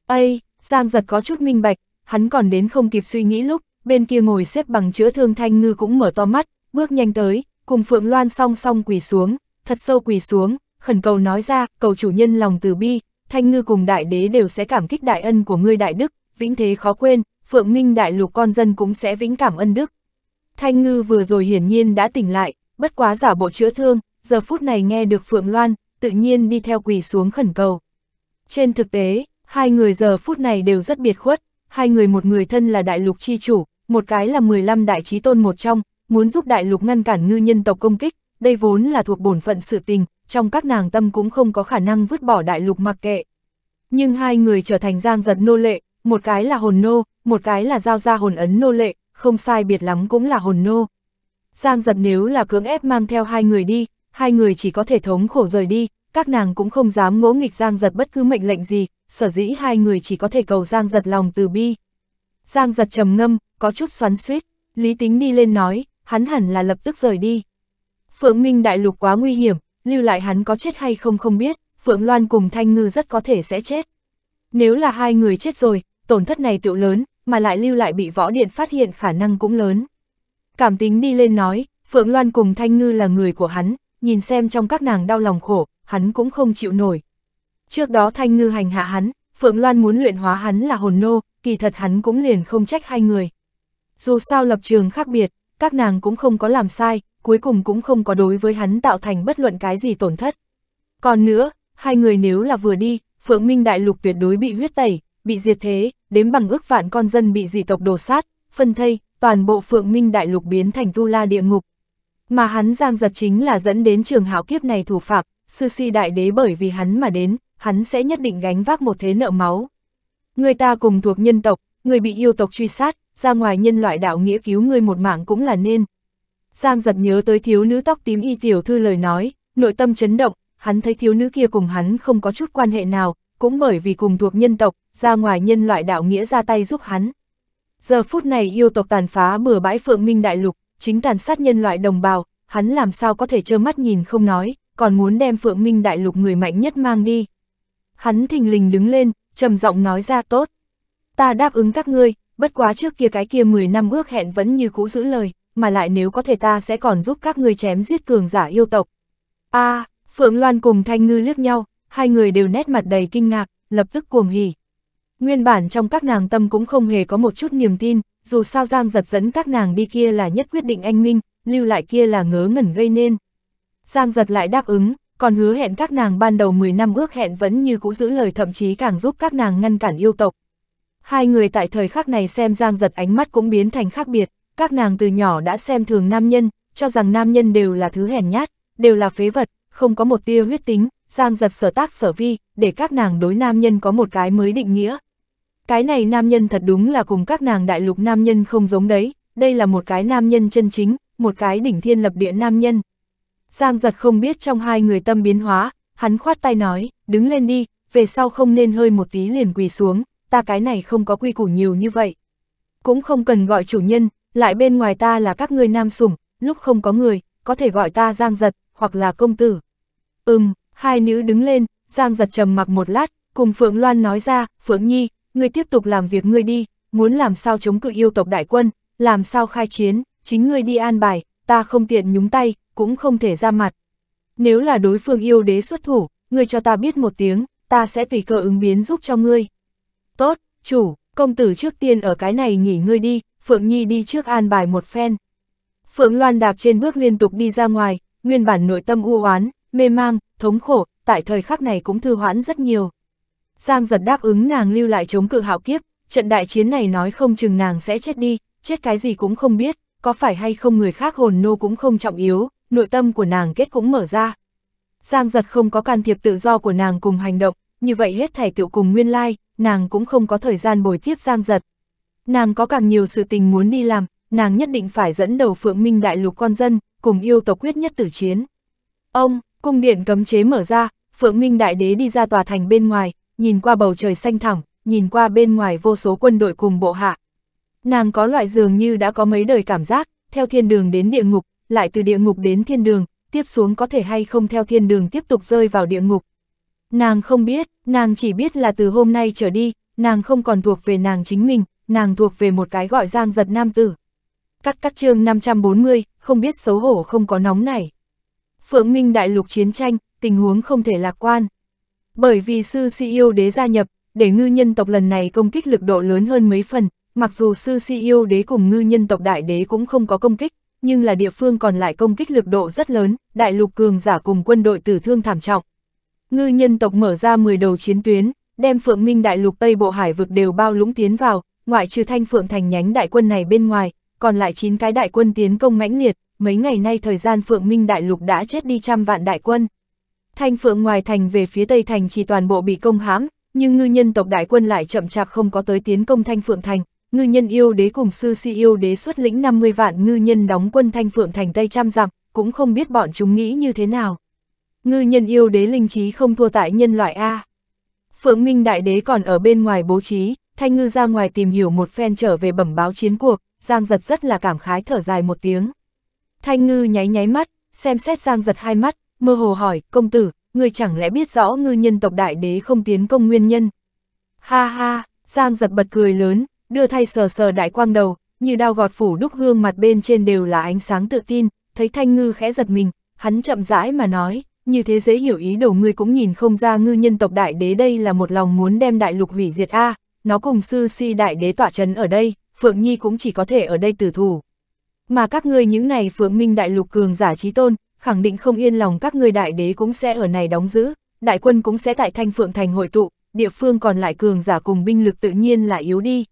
Ây, Giang giật có chút minh bạch, hắn còn đến không kịp suy nghĩ lúc, bên kia ngồi xếp bằng chữa thương thanh ngư cũng mở to mắt, bước nhanh tới, cùng Phượng Loan song song quỳ xuống, thật sâu quỳ xuống, khẩn cầu nói ra, cầu chủ nhân lòng từ bi, thanh ngư cùng đại đế đều sẽ cảm kích đại ân của ngươi đại đức, vĩnh thế khó quên, Phượng Minh đại lục con dân cũng sẽ vĩnh cảm ân đức. Thanh ngư vừa rồi hiển nhiên đã tỉnh lại, bất quá giả bộ chữa thương, giờ phút này nghe được Phượng Loan, tự nhiên đi theo quỳ xuống khẩn cầu. Trên thực tế, hai người giờ phút này đều rất biệt khuất, hai người một người thân là đại lục chi chủ, một cái là 15 đại trí tôn một trong, muốn giúp đại lục ngăn cản ngư nhân tộc công kích, đây vốn là thuộc bổn phận sự tình, trong các nàng tâm cũng không có khả năng vứt bỏ đại lục mặc kệ. Nhưng hai người trở thành giang giật nô lệ, một cái là hồn nô, một cái là giao ra hồn ấn nô lệ, không sai biệt lắm cũng là hồn nô. Giang giật nếu là cưỡng ép mang theo hai người đi, hai người chỉ có thể thống khổ rời đi, các nàng cũng không dám ngỗ nghịch Giang Giật bất cứ mệnh lệnh gì, sở dĩ hai người chỉ có thể cầu Giang Giật lòng từ bi. Giang Giật trầm ngâm, có chút xoắn suýt, Lý Tính đi lên nói, hắn hẳn là lập tức rời đi. Phượng Minh đại lục quá nguy hiểm, lưu lại hắn có chết hay không không biết, Phượng Loan cùng Thanh Ngư rất có thể sẽ chết. Nếu là hai người chết rồi, tổn thất này tựu lớn, mà lại lưu lại bị võ điện phát hiện khả năng cũng lớn. Cảm tính đi lên nói, Phượng Loan cùng Thanh Ngư là người của hắn, nhìn xem trong các nàng đau lòng khổ, hắn cũng không chịu nổi. Trước đó Thanh Ngư hành hạ hắn, Phượng Loan muốn luyện hóa hắn là hồn nô, kỳ thật hắn cũng liền không trách hai người. Dù sao lập trường khác biệt, các nàng cũng không có làm sai, cuối cùng cũng không có đối với hắn tạo thành bất luận cái gì tổn thất. Còn nữa, hai người nếu là vừa đi, Phượng Minh Đại Lục tuyệt đối bị huyết tẩy, bị diệt thế, đếm bằng ước vạn con dân bị dị tộc đồ sát, phân thây, toàn bộ Phượng Minh Đại Lục biến thành tu la địa ngục. Mà hắn giang giật chính là dẫn đến trường hảo kiếp này thủ phạm, sư si đại đế bởi vì hắn mà đến, hắn sẽ nhất định gánh vác một thế nợ máu. Người ta cùng thuộc nhân tộc, người bị yêu tộc truy sát, ra ngoài nhân loại đạo nghĩa cứu người một mạng cũng là nên. Giang giật nhớ tới thiếu nữ tóc tím y tiểu thư lời nói, nội tâm chấn động, hắn thấy thiếu nữ kia cùng hắn không có chút quan hệ nào, cũng bởi vì cùng thuộc nhân tộc, ra ngoài nhân loại đạo nghĩa ra tay giúp hắn. Giờ phút này yêu tộc tàn phá bừa bãi phượng minh đại lục, chính tàn sát nhân loại đồng bào, hắn làm sao có thể trơ mắt nhìn không nói, còn muốn đem Phượng Minh Đại Lục người mạnh nhất mang đi. Hắn thình lình đứng lên, trầm giọng nói ra tốt. Ta đáp ứng các ngươi, bất quá trước kia cái kia 10 năm ước hẹn vẫn như cũ giữ lời, mà lại nếu có thể ta sẽ còn giúp các ngươi chém giết cường giả yêu tộc. a à, Phượng Loan cùng Thanh Ngư liếc nhau, hai người đều nét mặt đầy kinh ngạc, lập tức cuồng hỉ. Nguyên bản trong các nàng tâm cũng không hề có một chút niềm tin, dù sao Giang giật dẫn các nàng đi kia là nhất quyết định anh Minh, lưu lại kia là ngớ ngẩn gây nên. Giang giật lại đáp ứng, còn hứa hẹn các nàng ban đầu 10 năm ước hẹn vẫn như cũ giữ lời thậm chí càng giúp các nàng ngăn cản yêu tộc. Hai người tại thời khắc này xem Giang giật ánh mắt cũng biến thành khác biệt, các nàng từ nhỏ đã xem thường nam nhân, cho rằng nam nhân đều là thứ hèn nhát, đều là phế vật, không có một tia huyết tính, Giang giật sở tác sở vi, để các nàng đối nam nhân có một cái mới định nghĩa. Cái này nam nhân thật đúng là cùng các nàng đại lục nam nhân không giống đấy, đây là một cái nam nhân chân chính, một cái đỉnh thiên lập địa nam nhân. Giang giật không biết trong hai người tâm biến hóa, hắn khoát tay nói, đứng lên đi, về sau không nên hơi một tí liền quỳ xuống, ta cái này không có quy củ nhiều như vậy. Cũng không cần gọi chủ nhân, lại bên ngoài ta là các ngươi nam sủng, lúc không có người, có thể gọi ta Giang giật, hoặc là công tử. Ừm, hai nữ đứng lên, Giang giật trầm mặc một lát, cùng Phượng Loan nói ra, Phượng Nhi, ngươi tiếp tục làm việc ngươi đi, muốn làm sao chống cự yêu tộc đại quân, làm sao khai chiến, chính ngươi đi an bài, ta không tiện nhúng tay, cũng không thể ra mặt. Nếu là đối phương yêu đế xuất thủ, ngươi cho ta biết một tiếng, ta sẽ tùy cơ ứng biến giúp cho ngươi. Tốt, chủ, công tử trước tiên ở cái này nghỉ ngươi đi, Phượng Nhi đi trước an bài một phen. Phượng Loan đạp trên bước liên tục đi ra ngoài, nguyên bản nội tâm u oán, mê mang, thống khổ, tại thời khắc này cũng thư hoãn rất nhiều. Giang giật đáp ứng nàng lưu lại chống cự hạo kiếp, trận đại chiến này nói không chừng nàng sẽ chết đi, chết cái gì cũng không biết, có phải hay không người khác hồn nô cũng không trọng yếu, nội tâm của nàng kết cũng mở ra. Giang giật không có can thiệp tự do của nàng cùng hành động, như vậy hết thảy tựu cùng nguyên lai, nàng cũng không có thời gian bồi tiếp Giang giật. Nàng có càng nhiều sự tình muốn đi làm, nàng nhất định phải dẫn đầu phượng minh đại lục con dân, cùng yêu tộc quyết nhất tử chiến. Ông, cung điện cấm chế mở ra, phượng minh đại đế đi ra tòa thành bên ngoài, nhìn qua bầu trời xanh thẳm, nhìn qua bên ngoài vô số quân đội cùng bộ hạ, Nàng có loại dường như đã có mấy đời cảm giác, theo thiên đường đến địa ngục, lại từ địa ngục đến thiên đường, tiếp xuống có thể hay không theo thiên đường tiếp tục rơi vào địa ngục. Nàng không biết, nàng chỉ biết là từ hôm nay trở đi, nàng không còn thuộc về nàng chính mình, nàng thuộc về một cái gọi giang giật nam tử. các các chương 540, không biết xấu hổ không có nóng này. Phượng Minh đại lục chiến tranh, tình huống không thể lạc quan. Bởi vì sư si đế gia nhập, để ngư nhân tộc lần này công kích lực độ lớn hơn mấy phần, Mặc dù sư si e đế cùng ngư nhân tộc đại đế cũng không có công kích, nhưng là địa phương còn lại công kích lực độ rất lớn, đại lục cường giả cùng quân đội tử thương thảm trọng. Ngư nhân tộc mở ra 10 đầu chiến tuyến, đem phượng minh đại lục Tây Bộ Hải vực đều bao lũng tiến vào, ngoại trừ thanh phượng thành nhánh đại quân này bên ngoài, còn lại 9 cái đại quân tiến công mãnh liệt, mấy ngày nay thời gian phượng minh đại lục đã chết đi trăm vạn đại quân. Thanh phượng ngoài thành về phía tây thành chỉ toàn bộ bị công hãm, nhưng ngư nhân tộc đại quân lại chậm chạp không có tới tiến công thanh phượng thành, ngư nhân yêu đế cùng sư si yêu đế xuất lĩnh 50 vạn ngư nhân đóng quân thanh phượng thành Tây Trăm dặm, cũng không biết bọn chúng nghĩ như thế nào. Ngư nhân yêu đế linh trí không thua tại nhân loại A. Phượng Minh Đại Đế còn ở bên ngoài bố trí, Thanh Ngư ra ngoài tìm hiểu một phen trở về bẩm báo chiến cuộc, Giang Giật rất là cảm khái thở dài một tiếng. Thanh Ngư nháy nháy mắt, xem xét Giang Giật hai mắt, mơ hồ hỏi, công tử, người chẳng lẽ biết rõ ngư nhân tộc Đại Đế không tiến công nguyên nhân? Ha ha, Giang Giật bật cười lớn, đưa thay sờ sờ đại quang đầu, như đao gọt phủ đúc gương mặt bên trên đều là ánh sáng tự tin, thấy Thanh Ngư khẽ giật mình, hắn chậm rãi mà nói, như thế dễ hiểu ý đồ ngươi cũng nhìn không ra ngư nhân tộc đại đế đây là một lòng muốn đem đại lục hủy diệt a, nó cùng sư si đại đế tỏa trấn ở đây, Phượng Nhi cũng chỉ có thể ở đây tử thủ. Mà các ngươi những này Phượng Minh đại lục cường giả trí tôn, khẳng định không yên lòng các ngươi đại đế cũng sẽ ở này đóng giữ, đại quân cũng sẽ tại Thanh Phượng thành hội tụ, địa phương còn lại cường giả cùng binh lực tự nhiên là yếu đi,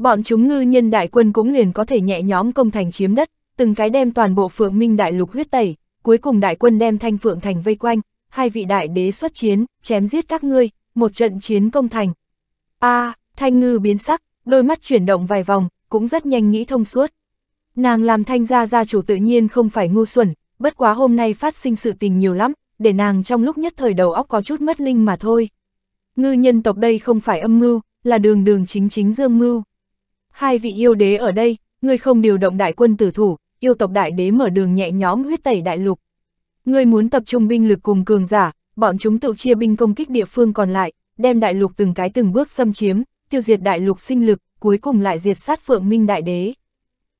bọn chúng ngư nhân đại quân cũng liền có thể nhẹ nhóm công thành chiếm đất, từng cái đem toàn bộ phượng minh đại lục huyết tẩy, cuối cùng đại quân đem thanh phượng thành vây quanh, hai vị đại đế xuất chiến, chém giết các ngươi, một trận chiến công thành. a à, thanh ngư biến sắc, đôi mắt chuyển động vài vòng, cũng rất nhanh nghĩ thông suốt. Nàng làm thanh gia gia chủ tự nhiên không phải ngu xuẩn, bất quá hôm nay phát sinh sự tình nhiều lắm, để nàng trong lúc nhất thời đầu óc có chút mất linh mà thôi. Ngư nhân tộc đây không phải âm mưu, là đường đường chính chính dương mưu hai vị yêu đế ở đây, ngươi không điều động đại quân tử thủ, yêu tộc đại đế mở đường nhẹ nhóm huyết tẩy đại lục. Ngươi muốn tập trung binh lực cùng cường giả, bọn chúng tự chia binh công kích địa phương còn lại, đem đại lục từng cái từng bước xâm chiếm, tiêu diệt đại lục sinh lực, cuối cùng lại diệt sát phượng minh đại đế.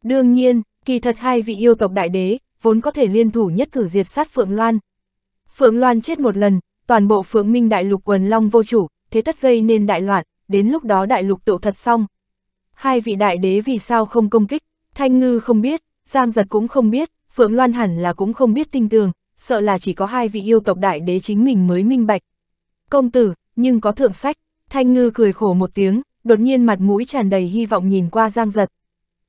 Đương nhiên, kỳ thật hai vị yêu tộc đại đế, vốn có thể liên thủ nhất cử diệt sát phượng loan. Phượng loan chết một lần, toàn bộ phượng minh đại lục quần long vô chủ, thế tất gây nên đại loạn, đến lúc đó đại lục tụ thật xong, hai vị đại đế vì sao không công kích, Thanh Ngư không biết, Giang Giật cũng không biết, Phượng Loan hẳn là cũng không biết tinh tường, sợ là chỉ có hai vị yêu tộc đại đế chính mình mới minh bạch. Công tử, nhưng có thượng sách, Thanh Ngư cười khổ một tiếng, đột nhiên mặt mũi tràn đầy hy vọng nhìn qua Giang Giật.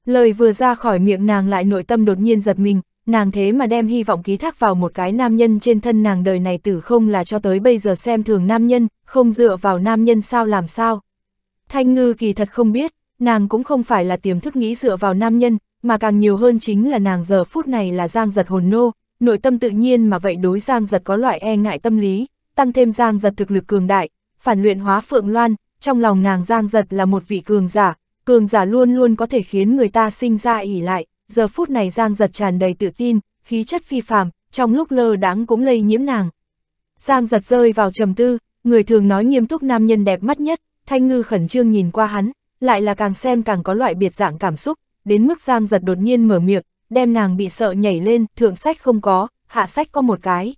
Lời vừa ra khỏi miệng nàng lại nội tâm đột nhiên giật mình, nàng thế mà đem hy vọng ký thác vào một cái nam nhân trên thân nàng đời này tử không là cho tới bây giờ xem thường nam nhân, không dựa vào nam nhân sao làm sao. Thanh Ngư kỳ thật không biết, nàng cũng không phải là tiềm thức nghĩ dựa vào nam nhân, mà càng nhiều hơn chính là nàng giờ phút này là giang giật hồn nô, nội tâm tự nhiên mà vậy đối giang giật có loại e ngại tâm lý, tăng thêm giang giật thực lực cường đại, phản luyện hóa phượng loan, trong lòng nàng giang giật là một vị cường giả, cường giả luôn luôn có thể khiến người ta sinh ra ỉ lại, giờ phút này giang giật tràn đầy tự tin, khí chất phi phàm, trong lúc lơ đáng cũng lây nhiễm nàng. Giang giật rơi vào trầm tư, người thường nói nghiêm túc nam nhân đẹp mắt nhất, thanh ngư khẩn trương nhìn qua hắn, lại là càng xem càng có loại biệt dạng cảm xúc, đến mức Giang giật đột nhiên mở miệng, đem nàng bị sợ nhảy lên, thượng sách không có, hạ sách có một cái.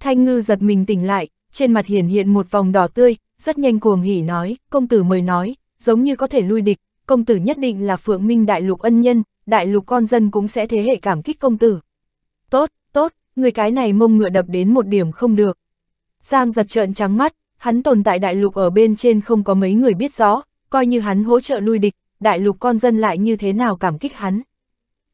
Thanh ngư giật mình tỉnh lại, trên mặt hiển hiện một vòng đỏ tươi, rất nhanh cuồng hỉ nói, công tử mời nói, giống như có thể lui địch, công tử nhất định là phượng minh đại lục ân nhân, đại lục con dân cũng sẽ thế hệ cảm kích công tử. Tốt, tốt, người cái này mông ngựa đập đến một điểm không được. Giang giật trợn trắng mắt, hắn tồn tại đại lục ở bên trên không có mấy người biết rõ, coi như hắn hỗ trợ lui địch, đại lục con dân lại như thế nào cảm kích hắn.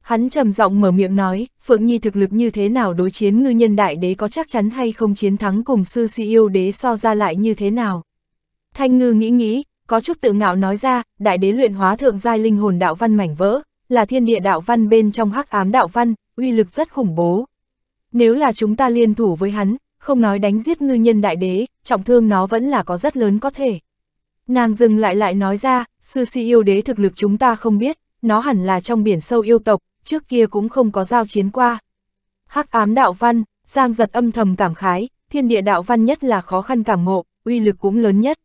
Hắn trầm giọng mở miệng nói, Phượng Nhi thực lực như thế nào đối chiến ngư nhân đại đế có chắc chắn hay không chiến thắng cùng sư si yêu đế so ra lại như thế nào. Thanh ngư nghĩ nghĩ, có chút tự ngạo nói ra, đại đế luyện hóa thượng giai linh hồn đạo văn mảnh vỡ, là thiên địa đạo văn bên trong hắc ám đạo văn, uy lực rất khủng bố. Nếu là chúng ta liên thủ với hắn, không nói đánh giết ngư nhân đại đế, trọng thương nó vẫn là có rất lớn có thể. Nàng dừng lại lại nói ra, sư si yêu đế thực lực chúng ta không biết, nó hẳn là trong biển sâu yêu tộc, trước kia cũng không có giao chiến qua. Hắc ám đạo văn, Giang giật âm thầm cảm khái, thiên địa đạo văn nhất là khó khăn cảm ngộ, uy lực cũng lớn nhất.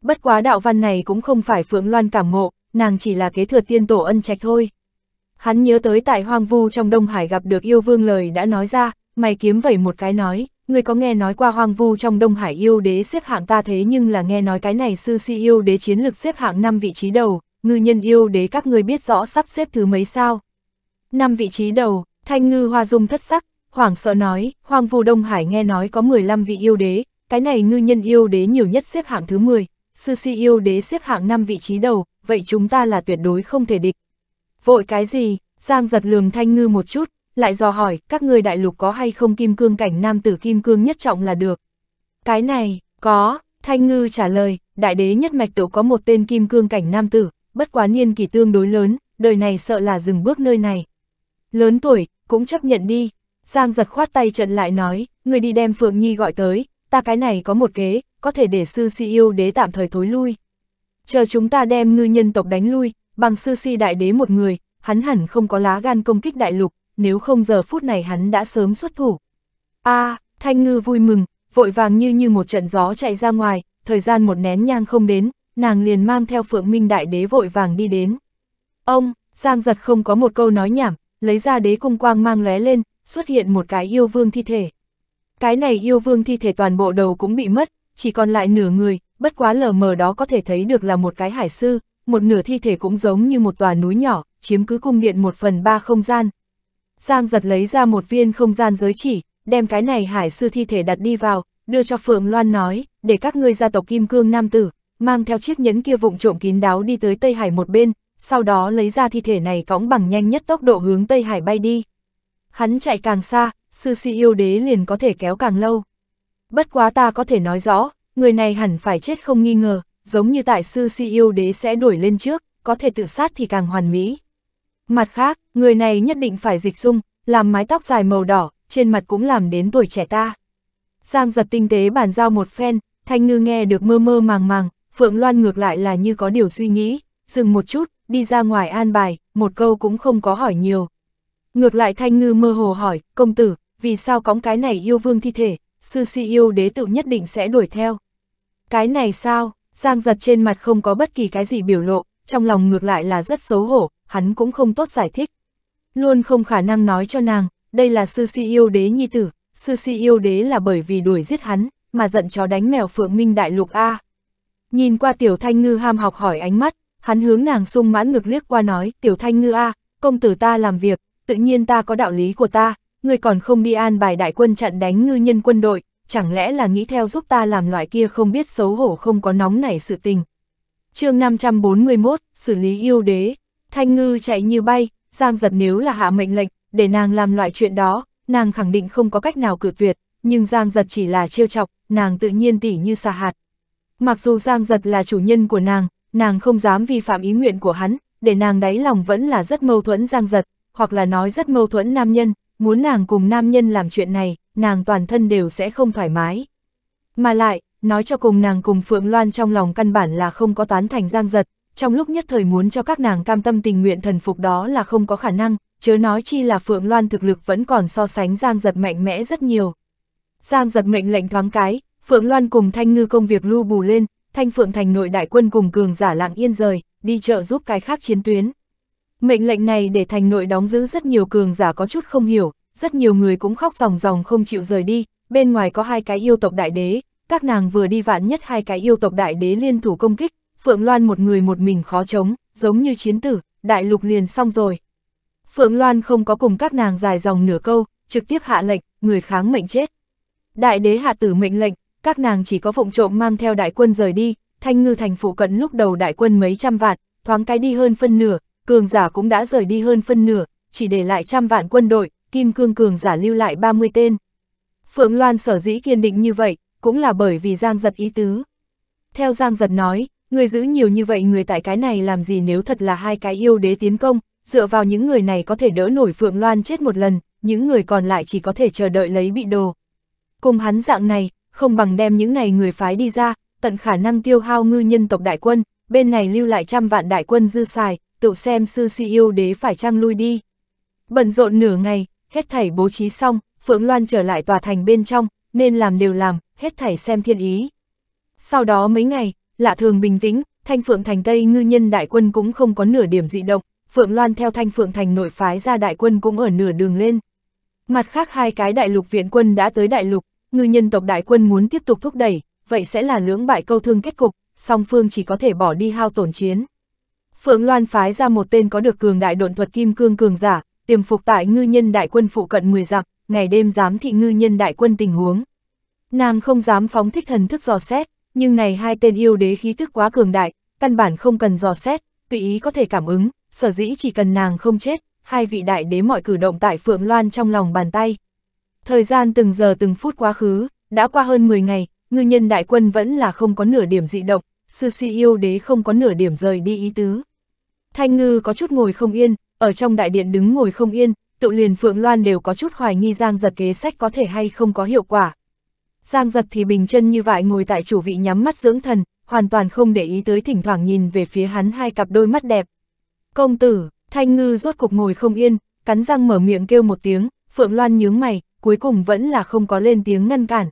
Bất quá đạo văn này cũng không phải Phượng Loan cảm ngộ, nàng chỉ là kế thừa tiên tổ ân trạch thôi. Hắn nhớ tới tại hoang vu trong Đông Hải gặp được yêu vương lời đã nói ra, mày kiếm vẩy một cái nói, người có nghe nói qua hoang vu trong Đông Hải yêu đế xếp hạng ta thế nhưng là nghe nói cái này sư si yêu đế chiến lược xếp hạng 5 vị trí đầu, ngư nhân yêu đế các người biết rõ sắp xếp thứ mấy sao. 5 vị trí đầu, thanh ngư hoa dung thất sắc, hoảng sợ nói, hoang vu Đông Hải nghe nói có 15 vị yêu đế, cái này ngư nhân yêu đế nhiều nhất xếp hạng thứ 10, sư si yêu đế xếp hạng 5 vị trí đầu, vậy chúng ta là tuyệt đối không thể địch. Vội cái gì, Giang giật lường thanh ngư một chút, lại dò hỏi, các người đại lục có hay không kim cương cảnh nam tử kim cương nhất trọng là được. Cái này, có, Thanh Ngư trả lời, đại đế nhất mạch tổ có một tên kim cương cảnh nam tử, bất quá niên kỳ tương đối lớn, đời này sợ là dừng bước nơi này. Lớn tuổi, cũng chấp nhận đi. Giang giật khoát tay trận lại nói, người đi đem Phượng Nhi gọi tới, ta cái này có một kế, có thể để sư si yêu đế tạm thời thối lui. Chờ chúng ta đem ngư nhân tộc đánh lui, bằng sư si đại đế một người, hắn hẳn không có lá gan công kích đại lục, nếu không giờ phút này hắn đã sớm xuất thủ. a à, Thanh Ngư vui mừng, vội vàng như như một trận gió chạy ra ngoài, thời gian một nén nhang không đến, nàng liền mang theo Phượng Minh Đại Đế vội vàng đi đến. Ông, Giang giật không có một câu nói nhảm, lấy ra đế cung quang mang lóe lên, xuất hiện một cái yêu vương thi thể. Cái này yêu vương thi thể toàn bộ đầu cũng bị mất, chỉ còn lại nửa người, bất quá lờ mờ đó có thể thấy được là một cái hải sư, một nửa thi thể cũng giống như một tòa núi nhỏ, chiếm cứ cung điện một phần ba không gian, Giang giật lấy ra một viên không gian giới chỉ, đem cái này hải sư thi thể đặt đi vào, đưa cho Phượng Loan nói, để các ngươi gia tộc Kim Cương Nam Tử, mang theo chiếc nhẫn kia vụng trộm kín đáo đi tới Tây Hải một bên, sau đó lấy ra thi thể này cõng bằng nhanh nhất tốc độ hướng Tây Hải bay đi. Hắn chạy càng xa, sư si yêu đế liền có thể kéo càng lâu. Bất quá ta có thể nói rõ, người này hẳn phải chết không nghi ngờ, giống như tại sư si yêu đế sẽ đuổi lên trước, có thể tự sát thì càng hoàn mỹ. Mặt khác, người này nhất định phải dịch dung, làm mái tóc dài màu đỏ, trên mặt cũng làm đến tuổi trẻ ta. Giang giật tinh tế bàn giao một phen, Thanh Ngư nghe được mơ mơ màng màng, Phượng Loan ngược lại là như có điều suy nghĩ, dừng một chút, đi ra ngoài an bài, một câu cũng không có hỏi nhiều. Ngược lại Thanh Ngư mơ hồ hỏi, công tử, vì sao cõng cái này yêu vương thi thể, sư si yêu đế tự nhất định sẽ đuổi theo. Cái này sao, Giang giật trên mặt không có bất kỳ cái gì biểu lộ, trong lòng ngược lại là rất xấu hổ, hắn cũng không tốt giải thích. Luôn không khả năng nói cho nàng, đây là sư si yêu đế nhi tử, sư si yêu đế là bởi vì đuổi giết hắn, mà giận chó đánh mèo phượng minh đại lục A. Nhìn qua tiểu thanh ngư ham học hỏi ánh mắt, hắn hướng nàng sung mãn ngực liếc qua nói, tiểu thanh ngư A, công tử ta làm việc, tự nhiên ta có đạo lý của ta, người còn không đi an bài đại quân chặn đánh ngư nhân quân đội, chẳng lẽ là nghĩ theo giúp ta làm loại kia không biết xấu hổ không có nóng nảy sự tình. chương 541, xử lý yêu đế. Thanh ngư chạy như bay, Giang giật nếu là hạ mệnh lệnh, để nàng làm loại chuyện đó, nàng khẳng định không có cách nào cử tuyệt, nhưng Giang giật chỉ là trêu chọc, nàng tự nhiên tỉ như xà hạt. Mặc dù Giang giật là chủ nhân của nàng, nàng không dám vi phạm ý nguyện của hắn, để nàng đáy lòng vẫn là rất mâu thuẫn Giang giật, hoặc là nói rất mâu thuẫn nam nhân, muốn nàng cùng nam nhân làm chuyện này, nàng toàn thân đều sẽ không thoải mái. Mà lại, nói cho cùng nàng cùng Phượng Loan trong lòng căn bản là không có tán thành Giang Giật, trong lúc nhất thời muốn cho các nàng cam tâm tình nguyện thần phục đó là không có khả năng, chớ nói chi là Phượng Loan thực lực vẫn còn so sánh Giang Giật mạnh mẽ rất nhiều. Giang Giật mệnh lệnh thoáng cái, Phượng Loan cùng Thanh Ngư công việc lưu bù lên, Thanh Phượng thành nội đại quân cùng cường giả lặng yên rời, đi trợ giúp cái khác chiến tuyến. Mệnh lệnh này để thành nội đóng giữ rất nhiều cường giả có chút không hiểu, rất nhiều người cũng khóc ròng ròng không chịu rời đi, bên ngoài có hai cái yêu tộc đại đế, các nàng vừa đi vạn nhất hai cái yêu tộc đại đế liên thủ công kích, Phượng Loan một người một mình khó chống, giống như chiến tử, đại lục liền xong rồi. Phượng Loan không có cùng các nàng dài dòng nửa câu, trực tiếp hạ lệnh, người kháng mệnh chết. Đại đế hạ tử mệnh lệnh, các nàng chỉ có phụng trộm mang theo đại quân rời đi, thanh ngư thành phụ cận lúc đầu đại quân mấy trăm vạn, thoáng cái đi hơn phân nửa, cường giả cũng đã rời đi hơn phân nửa, chỉ để lại trăm vạn quân đội, kim cương cường giả lưu lại 30 tên. Phượng Loan sở dĩ kiên định như vậy, cũng là bởi vì Giang Giật ý tứ. Theo Giang Giật nói, người giữ nhiều như vậy người tại cái này làm gì nếu thật là hai cái yêu đế tiến công, dựa vào những người này có thể đỡ nổi Phượng Loan chết một lần, những người còn lại chỉ có thể chờ đợi lấy bị đồ. Cùng hắn dạng này, không bằng đem những này người phái đi ra, tận khả năng tiêu hao ngư nhân tộc đại quân, bên này lưu lại trăm vạn đại quân dư xài, tự xem sư si yêu đế phải trang lui đi. Bận rộn nửa ngày, hết thảy bố trí xong, Phượng Loan trở lại tòa thành bên trong, nên làm đều làm, hết thảy xem thiên ý. Sau đó mấy ngày, lạ thường bình tĩnh, Thanh Phượng Thành Tây ngư nhân đại quân cũng không có nửa điểm dị động, Phượng Loan theo Thanh Phượng Thành nội phái ra đại quân cũng ở nửa đường lên. Mặt khác hai cái đại lục viện quân đã tới đại lục, ngư nhân tộc đại quân muốn tiếp tục thúc đẩy, vậy sẽ là lưỡng bại câu thương kết cục, song phương chỉ có thể bỏ đi hao tổn chiến. Phượng Loan phái ra một tên có được cường đại độn thuật kim cương cường giả, tiềm phục tại ngư nhân đại quân phụ cận 10 dặm, ngày đêm giám thị ngư nhân đại quân tình huống. Nàng không dám phóng thích thần thức dò xét, nhưng này hai tên yêu đế khí thức quá cường đại, căn bản không cần dò xét, tùy ý có thể cảm ứng, sở dĩ chỉ cần nàng không chết, hai vị đại đế mọi cử động tại Phượng Loan trong lòng bàn tay. Thời gian từng giờ từng phút quá khứ, đã qua hơn 10 ngày, ngư nhân đại quân vẫn là không có nửa điểm dị động, sư si yêu đế không có nửa điểm rời đi ý tứ. Thanh ngư có chút ngồi không yên, ở trong đại điện đứng ngồi không yên, tự liền Phượng Loan đều có chút hoài nghi giang giật kế sách có thể hay không có hiệu quả, Giang giật thì bình chân như vậy ngồi tại chủ vị nhắm mắt dưỡng thần, hoàn toàn không để ý tới thỉnh thoảng nhìn về phía hắn hai cặp đôi mắt đẹp. Công tử, Thanh Ngư rốt cục ngồi không yên, cắn răng mở miệng kêu một tiếng, Phượng Loan nhướng mày, cuối cùng vẫn là không có lên tiếng ngăn cản.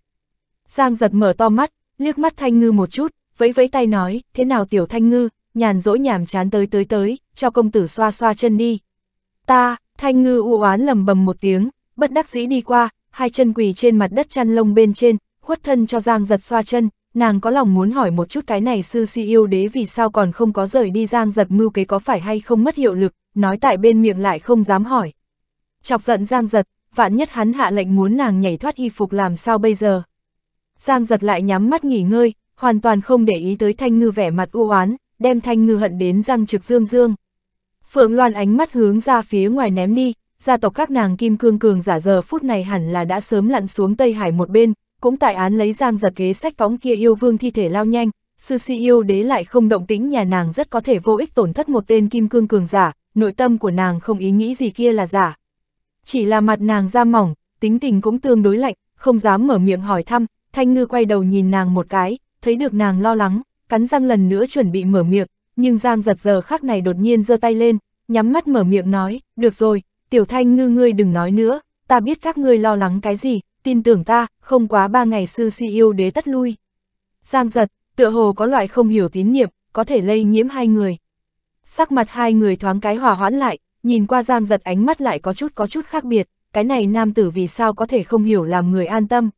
Giang giật mở to mắt, liếc mắt Thanh Ngư một chút, vẫy vẫy tay nói, thế nào tiểu Thanh Ngư, nhàn dỗi nhảm chán tới tới tới, cho công tử xoa xoa chân đi. Ta, Thanh Ngư u oán lầm bầm một tiếng, bất đắc dĩ đi qua, hai chân quỳ trên mặt đất chăn lông bên trên, khuất thân cho Giang giật xoa chân, nàng có lòng muốn hỏi một chút cái này sư si yêu e đế vì sao còn không có rời đi Giang giật mưu kế có phải hay không mất hiệu lực, nói tại bên miệng lại không dám hỏi. Chọc giận Giang giật, vạn nhất hắn hạ lệnh muốn nàng nhảy thoát y phục làm sao bây giờ. Giang giật lại nhắm mắt nghỉ ngơi, hoàn toàn không để ý tới thanh ngư vẻ mặt u oán đem thanh ngư hận đến răng trực dương dương. Phượng Loan ánh mắt hướng ra phía ngoài ném đi, gia tộc các nàng Kim Cương Cường giả giờ phút này hẳn là đã sớm lặn xuống Tây Hải một bên, cũng tại án lấy giang giật kế sách phóng kia yêu vương thi thể lao nhanh, sư si yêu đế lại không động tĩnh nhà nàng rất có thể vô ích tổn thất một tên Kim Cương Cường giả, nội tâm của nàng không ý nghĩ gì kia là giả. Chỉ là mặt nàng da mỏng, tính tình cũng tương đối lạnh, không dám mở miệng hỏi thăm, Thanh Ngư quay đầu nhìn nàng một cái, thấy được nàng lo lắng, cắn răng lần nữa chuẩn bị mở miệng, nhưng Giang giật giờ khác này đột nhiên giơ tay lên, nhắm mắt mở miệng nói, được rồi, Tiểu Thanh ngư ngươi đừng nói nữa, ta biết các ngươi lo lắng cái gì, tin tưởng ta, không quá ba ngày sư si yêu đế tất lui. Giang giật, tựa hồ có loại không hiểu tín nhiệm, có thể lây nhiễm hai người. Sắc mặt hai người thoáng cái hòa hoãn lại, nhìn qua Giang giật ánh mắt lại có chút có chút khác biệt, cái này nam tử vì sao có thể không hiểu làm người an tâm.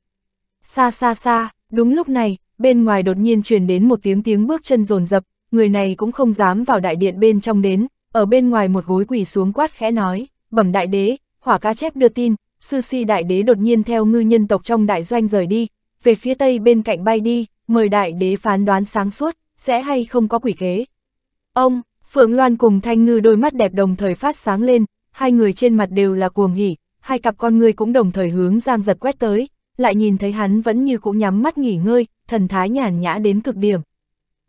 Xa xa xa, đúng lúc này, bên ngoài đột nhiên truyền đến một tiếng tiếng bước chân rồn rập, người này cũng không dám vào đại điện bên trong đến, ở bên ngoài một gối quỳ xuống quát khẽ nói bẩm đại đế, hỏa cá chép đưa tin, sư si đại đế đột nhiên theo ngư nhân tộc trong đại doanh rời đi, về phía tây bên cạnh bay đi, mời đại đế phán đoán sáng suốt, sẽ hay không có quỷ kế. Ông, Phượng Loan cùng Thanh Ngư đôi mắt đẹp đồng thời phát sáng lên, hai người trên mặt đều là cuồng hỉ, hai cặp con người cũng đồng thời hướng giang giật quét tới, lại nhìn thấy hắn vẫn như cũng nhắm mắt nghỉ ngơi, thần thái nhàn nhã đến cực điểm.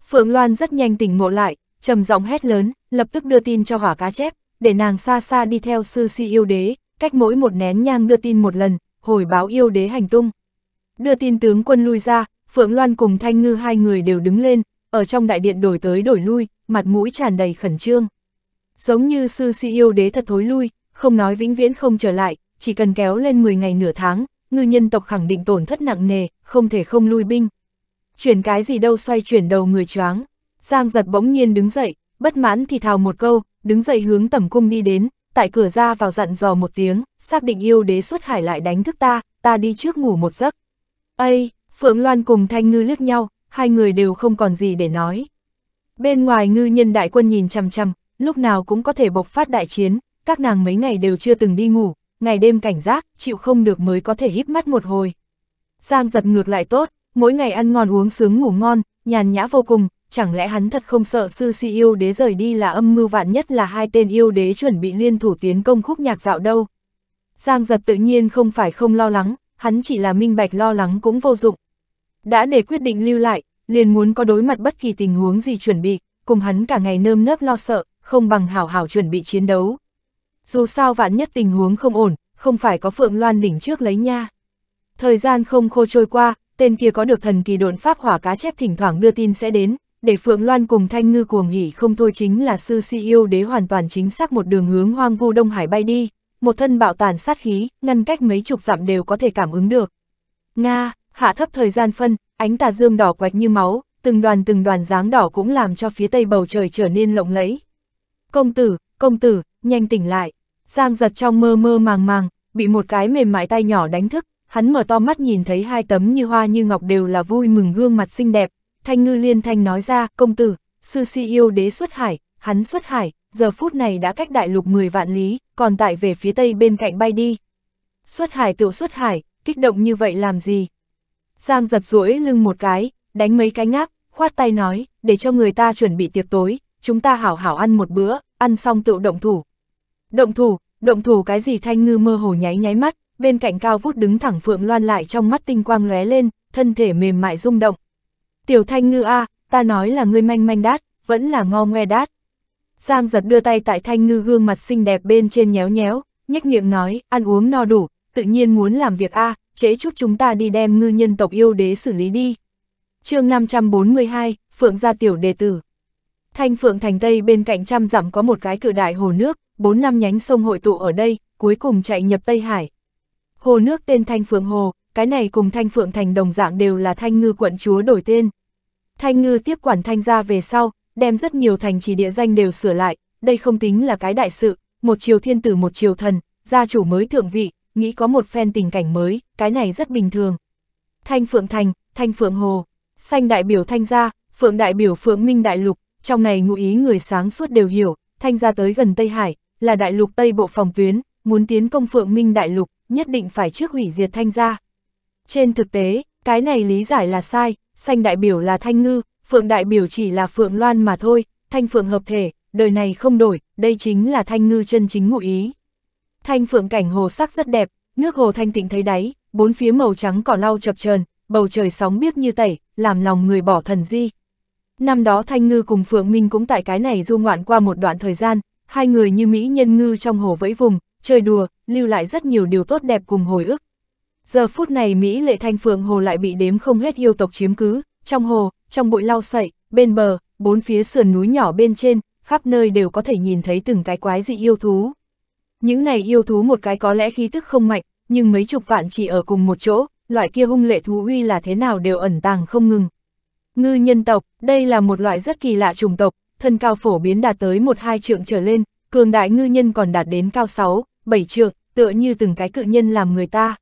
Phượng Loan rất nhanh tỉnh ngộ lại, trầm giọng hét lớn, lập tức đưa tin cho hỏa cá chép để nàng xa xa đi theo sư si yêu đế, cách mỗi một nén nhang đưa tin một lần, hồi báo yêu đế hành tung. Đưa tin tướng quân lui ra, Phượng Loan cùng Thanh Ngư hai người đều đứng lên, ở trong đại điện đổi tới đổi lui, mặt mũi tràn đầy khẩn trương. Giống như sư si yêu đế thật thối lui, không nói vĩnh viễn không trở lại, chỉ cần kéo lên 10 ngày nửa tháng, ngư nhân tộc khẳng định tổn thất nặng nề, không thể không lui binh. Chuyển cái gì đâu xoay chuyển đầu người choáng. Giang giật bỗng nhiên đứng dậy, bất mãn thì thào một câu, đứng dậy hướng tẩm cung đi đến, tại cửa ra vào dặn dò một tiếng, xác định yêu đế xuất hải lại đánh thức ta, ta đi trước ngủ một giấc. Ây, Phượng Loan cùng Thanh Ngư liếc nhau, hai người đều không còn gì để nói. Bên ngoài ngư nhân đại quân nhìn chằm chằm, lúc nào cũng có thể bộc phát đại chiến, các nàng mấy ngày đều chưa từng đi ngủ, ngày đêm cảnh giác, chịu không được mới có thể híp mắt một hồi. Giang giật ngược lại tốt, mỗi ngày ăn ngon uống sướng ngủ ngon, nhàn nhã vô cùng, chẳng lẽ hắn thật không sợ sư si yêu đế rời đi là âm mưu vạn nhất là hai tên yêu đế chuẩn bị liên thủ tiến công khúc nhạc dạo đâu. Giang giật tự nhiên không phải không lo lắng, hắn chỉ là minh bạch lo lắng cũng vô dụng. Đã để quyết định lưu lại, liền muốn có đối mặt bất kỳ tình huống gì chuẩn bị, cùng hắn cả ngày nơm nớp lo sợ, không bằng hảo hảo chuẩn bị chiến đấu. Dù sao vạn nhất tình huống không ổn, không phải có phượng loan đỉnh trước lấy nha. Thời gian không khô trôi qua, tên kia có được thần kỳ độn pháp hỏa cá chép thỉnh thoảng đưa tin sẽ đến, để Phượng Loan cùng Thanh Ngư cuồng hỉ không thôi chính là sư si yêu e đế hoàn toàn chính xác một đường hướng hoang vu Đông Hải bay đi, một thân bạo tàn sát khí, ngăn cách mấy chục dặm đều có thể cảm ứng được. Nga, hạ thấp thời gian phân, ánh tà dương đỏ quạch như máu, từng đoàn từng đoàn dáng đỏ cũng làm cho phía tây bầu trời trở nên lộng lẫy. Công tử, công tử, nhanh tỉnh lại. Giang giật trong mơ mơ màng màng, bị một cái mềm mại tay nhỏ đánh thức, hắn mở to mắt nhìn thấy hai tấm như hoa như ngọc đều là vui mừng gương mặt xinh đẹp, Thanh ngư liên thanh nói ra, công tử, sư si yêu e đế xuất hải, hắn xuất hải, giờ phút này đã cách đại lục 10 vạn lý, còn tại về phía tây bên cạnh bay đi. Xuất hải tiểu xuất hải, kích động như vậy làm gì? Giang giật duỗi lưng một cái, đánh mấy cái ngáp, khoát tay nói, để cho người ta chuẩn bị tiệc tối, chúng ta hảo hảo ăn một bữa, ăn xong tựu động thủ. Động thủ, động thủ cái gì thanh ngư mơ hồ nháy nháy mắt, bên cạnh cao vút đứng thẳng phượng loan lại trong mắt tinh quang lóe lên, thân thể mềm mại rung động, Tiểu thanh ngư a ta nói là ngươi manh manh đát, vẫn là ngo ngoe đát. Giang giật đưa tay tại thanh ngư gương mặt xinh đẹp bên trên nhéo nhéo, nhếch miệng nói, ăn uống no đủ, tự nhiên muốn làm việc a chế trễ chút chúng ta đi đem ngư nhân tộc yêu đế xử lý đi. chương 542, Phượng gia tiểu đệ tử. Thanh Phượng Thành Tây bên cạnh trăm dặm có một cái cự đại hồ nước, bốn năm nhánh sông hội tụ ở đây, cuối cùng chạy nhập Tây Hải. Hồ nước tên Thanh Phượng Hồ, cái này cùng Thanh Phượng Thành đồng dạng đều là Thanh Ngư quận chúa đổi tên. Thanh Ngư tiếp quản Thanh gia về sau, đem rất nhiều thành trì địa danh đều sửa lại, đây không tính là cái đại sự, một triều thiên tử một triều thần, gia chủ mới thượng vị, nghĩ có một phen tình cảnh mới, cái này rất bình thường. Thanh Phượng Thành, Thanh Phượng Hồ, xanh đại biểu Thanh gia, Phượng đại biểu Phượng Minh đại lục, trong này ngụ ý người sáng suốt đều hiểu, Thanh gia tới gần Tây Hải, là đại lục Tây bộ phòng tuyến, muốn tiến công Phượng Minh đại lục, nhất định phải trước hủy diệt Thanh gia, trên thực tế, cái này lý giải là sai, xanh đại biểu là thanh ngư, phượng đại biểu chỉ là phượng loan mà thôi, thanh phượng hợp thể, đời này không đổi, đây chính là thanh ngư chân chính ngụ ý. Thanh phượng cảnh hồ sắc rất đẹp, nước hồ thanh tịnh thấy đáy, bốn phía màu trắng cỏ lau chập chờn, bầu trời sóng biếc như tẩy, làm lòng người bỏ thần di. Năm đó Thanh Ngư cùng Phượng Minh cũng tại cái này du ngoạn qua một đoạn thời gian, hai người như Mỹ nhân ngư trong hồ vẫy vùng, chơi đùa, lưu lại rất nhiều điều tốt đẹp cùng hồi ức. Giờ phút này Mỹ lệ thanh phượng hồ lại bị đếm không hết yêu tộc chiếm cứ, trong hồ, trong bụi lau sậy, bên bờ, bốn phía sườn núi nhỏ bên trên, khắp nơi đều có thể nhìn thấy từng cái quái dị yêu thú. Những này yêu thú một cái có lẽ khí tức không mạnh, nhưng mấy chục vạn chỉ ở cùng một chỗ, loại kia hung lệ thú uy là thế nào đều ẩn tàng không ngừng. Ngư nhân tộc, đây là một loại rất kỳ lạ chủng tộc, thân cao phổ biến đạt tới một hai trượng trở lên, cường đại ngư nhân còn đạt đến cao 6, 7 trượng, tựa như từng cái cự nhân làm người ta.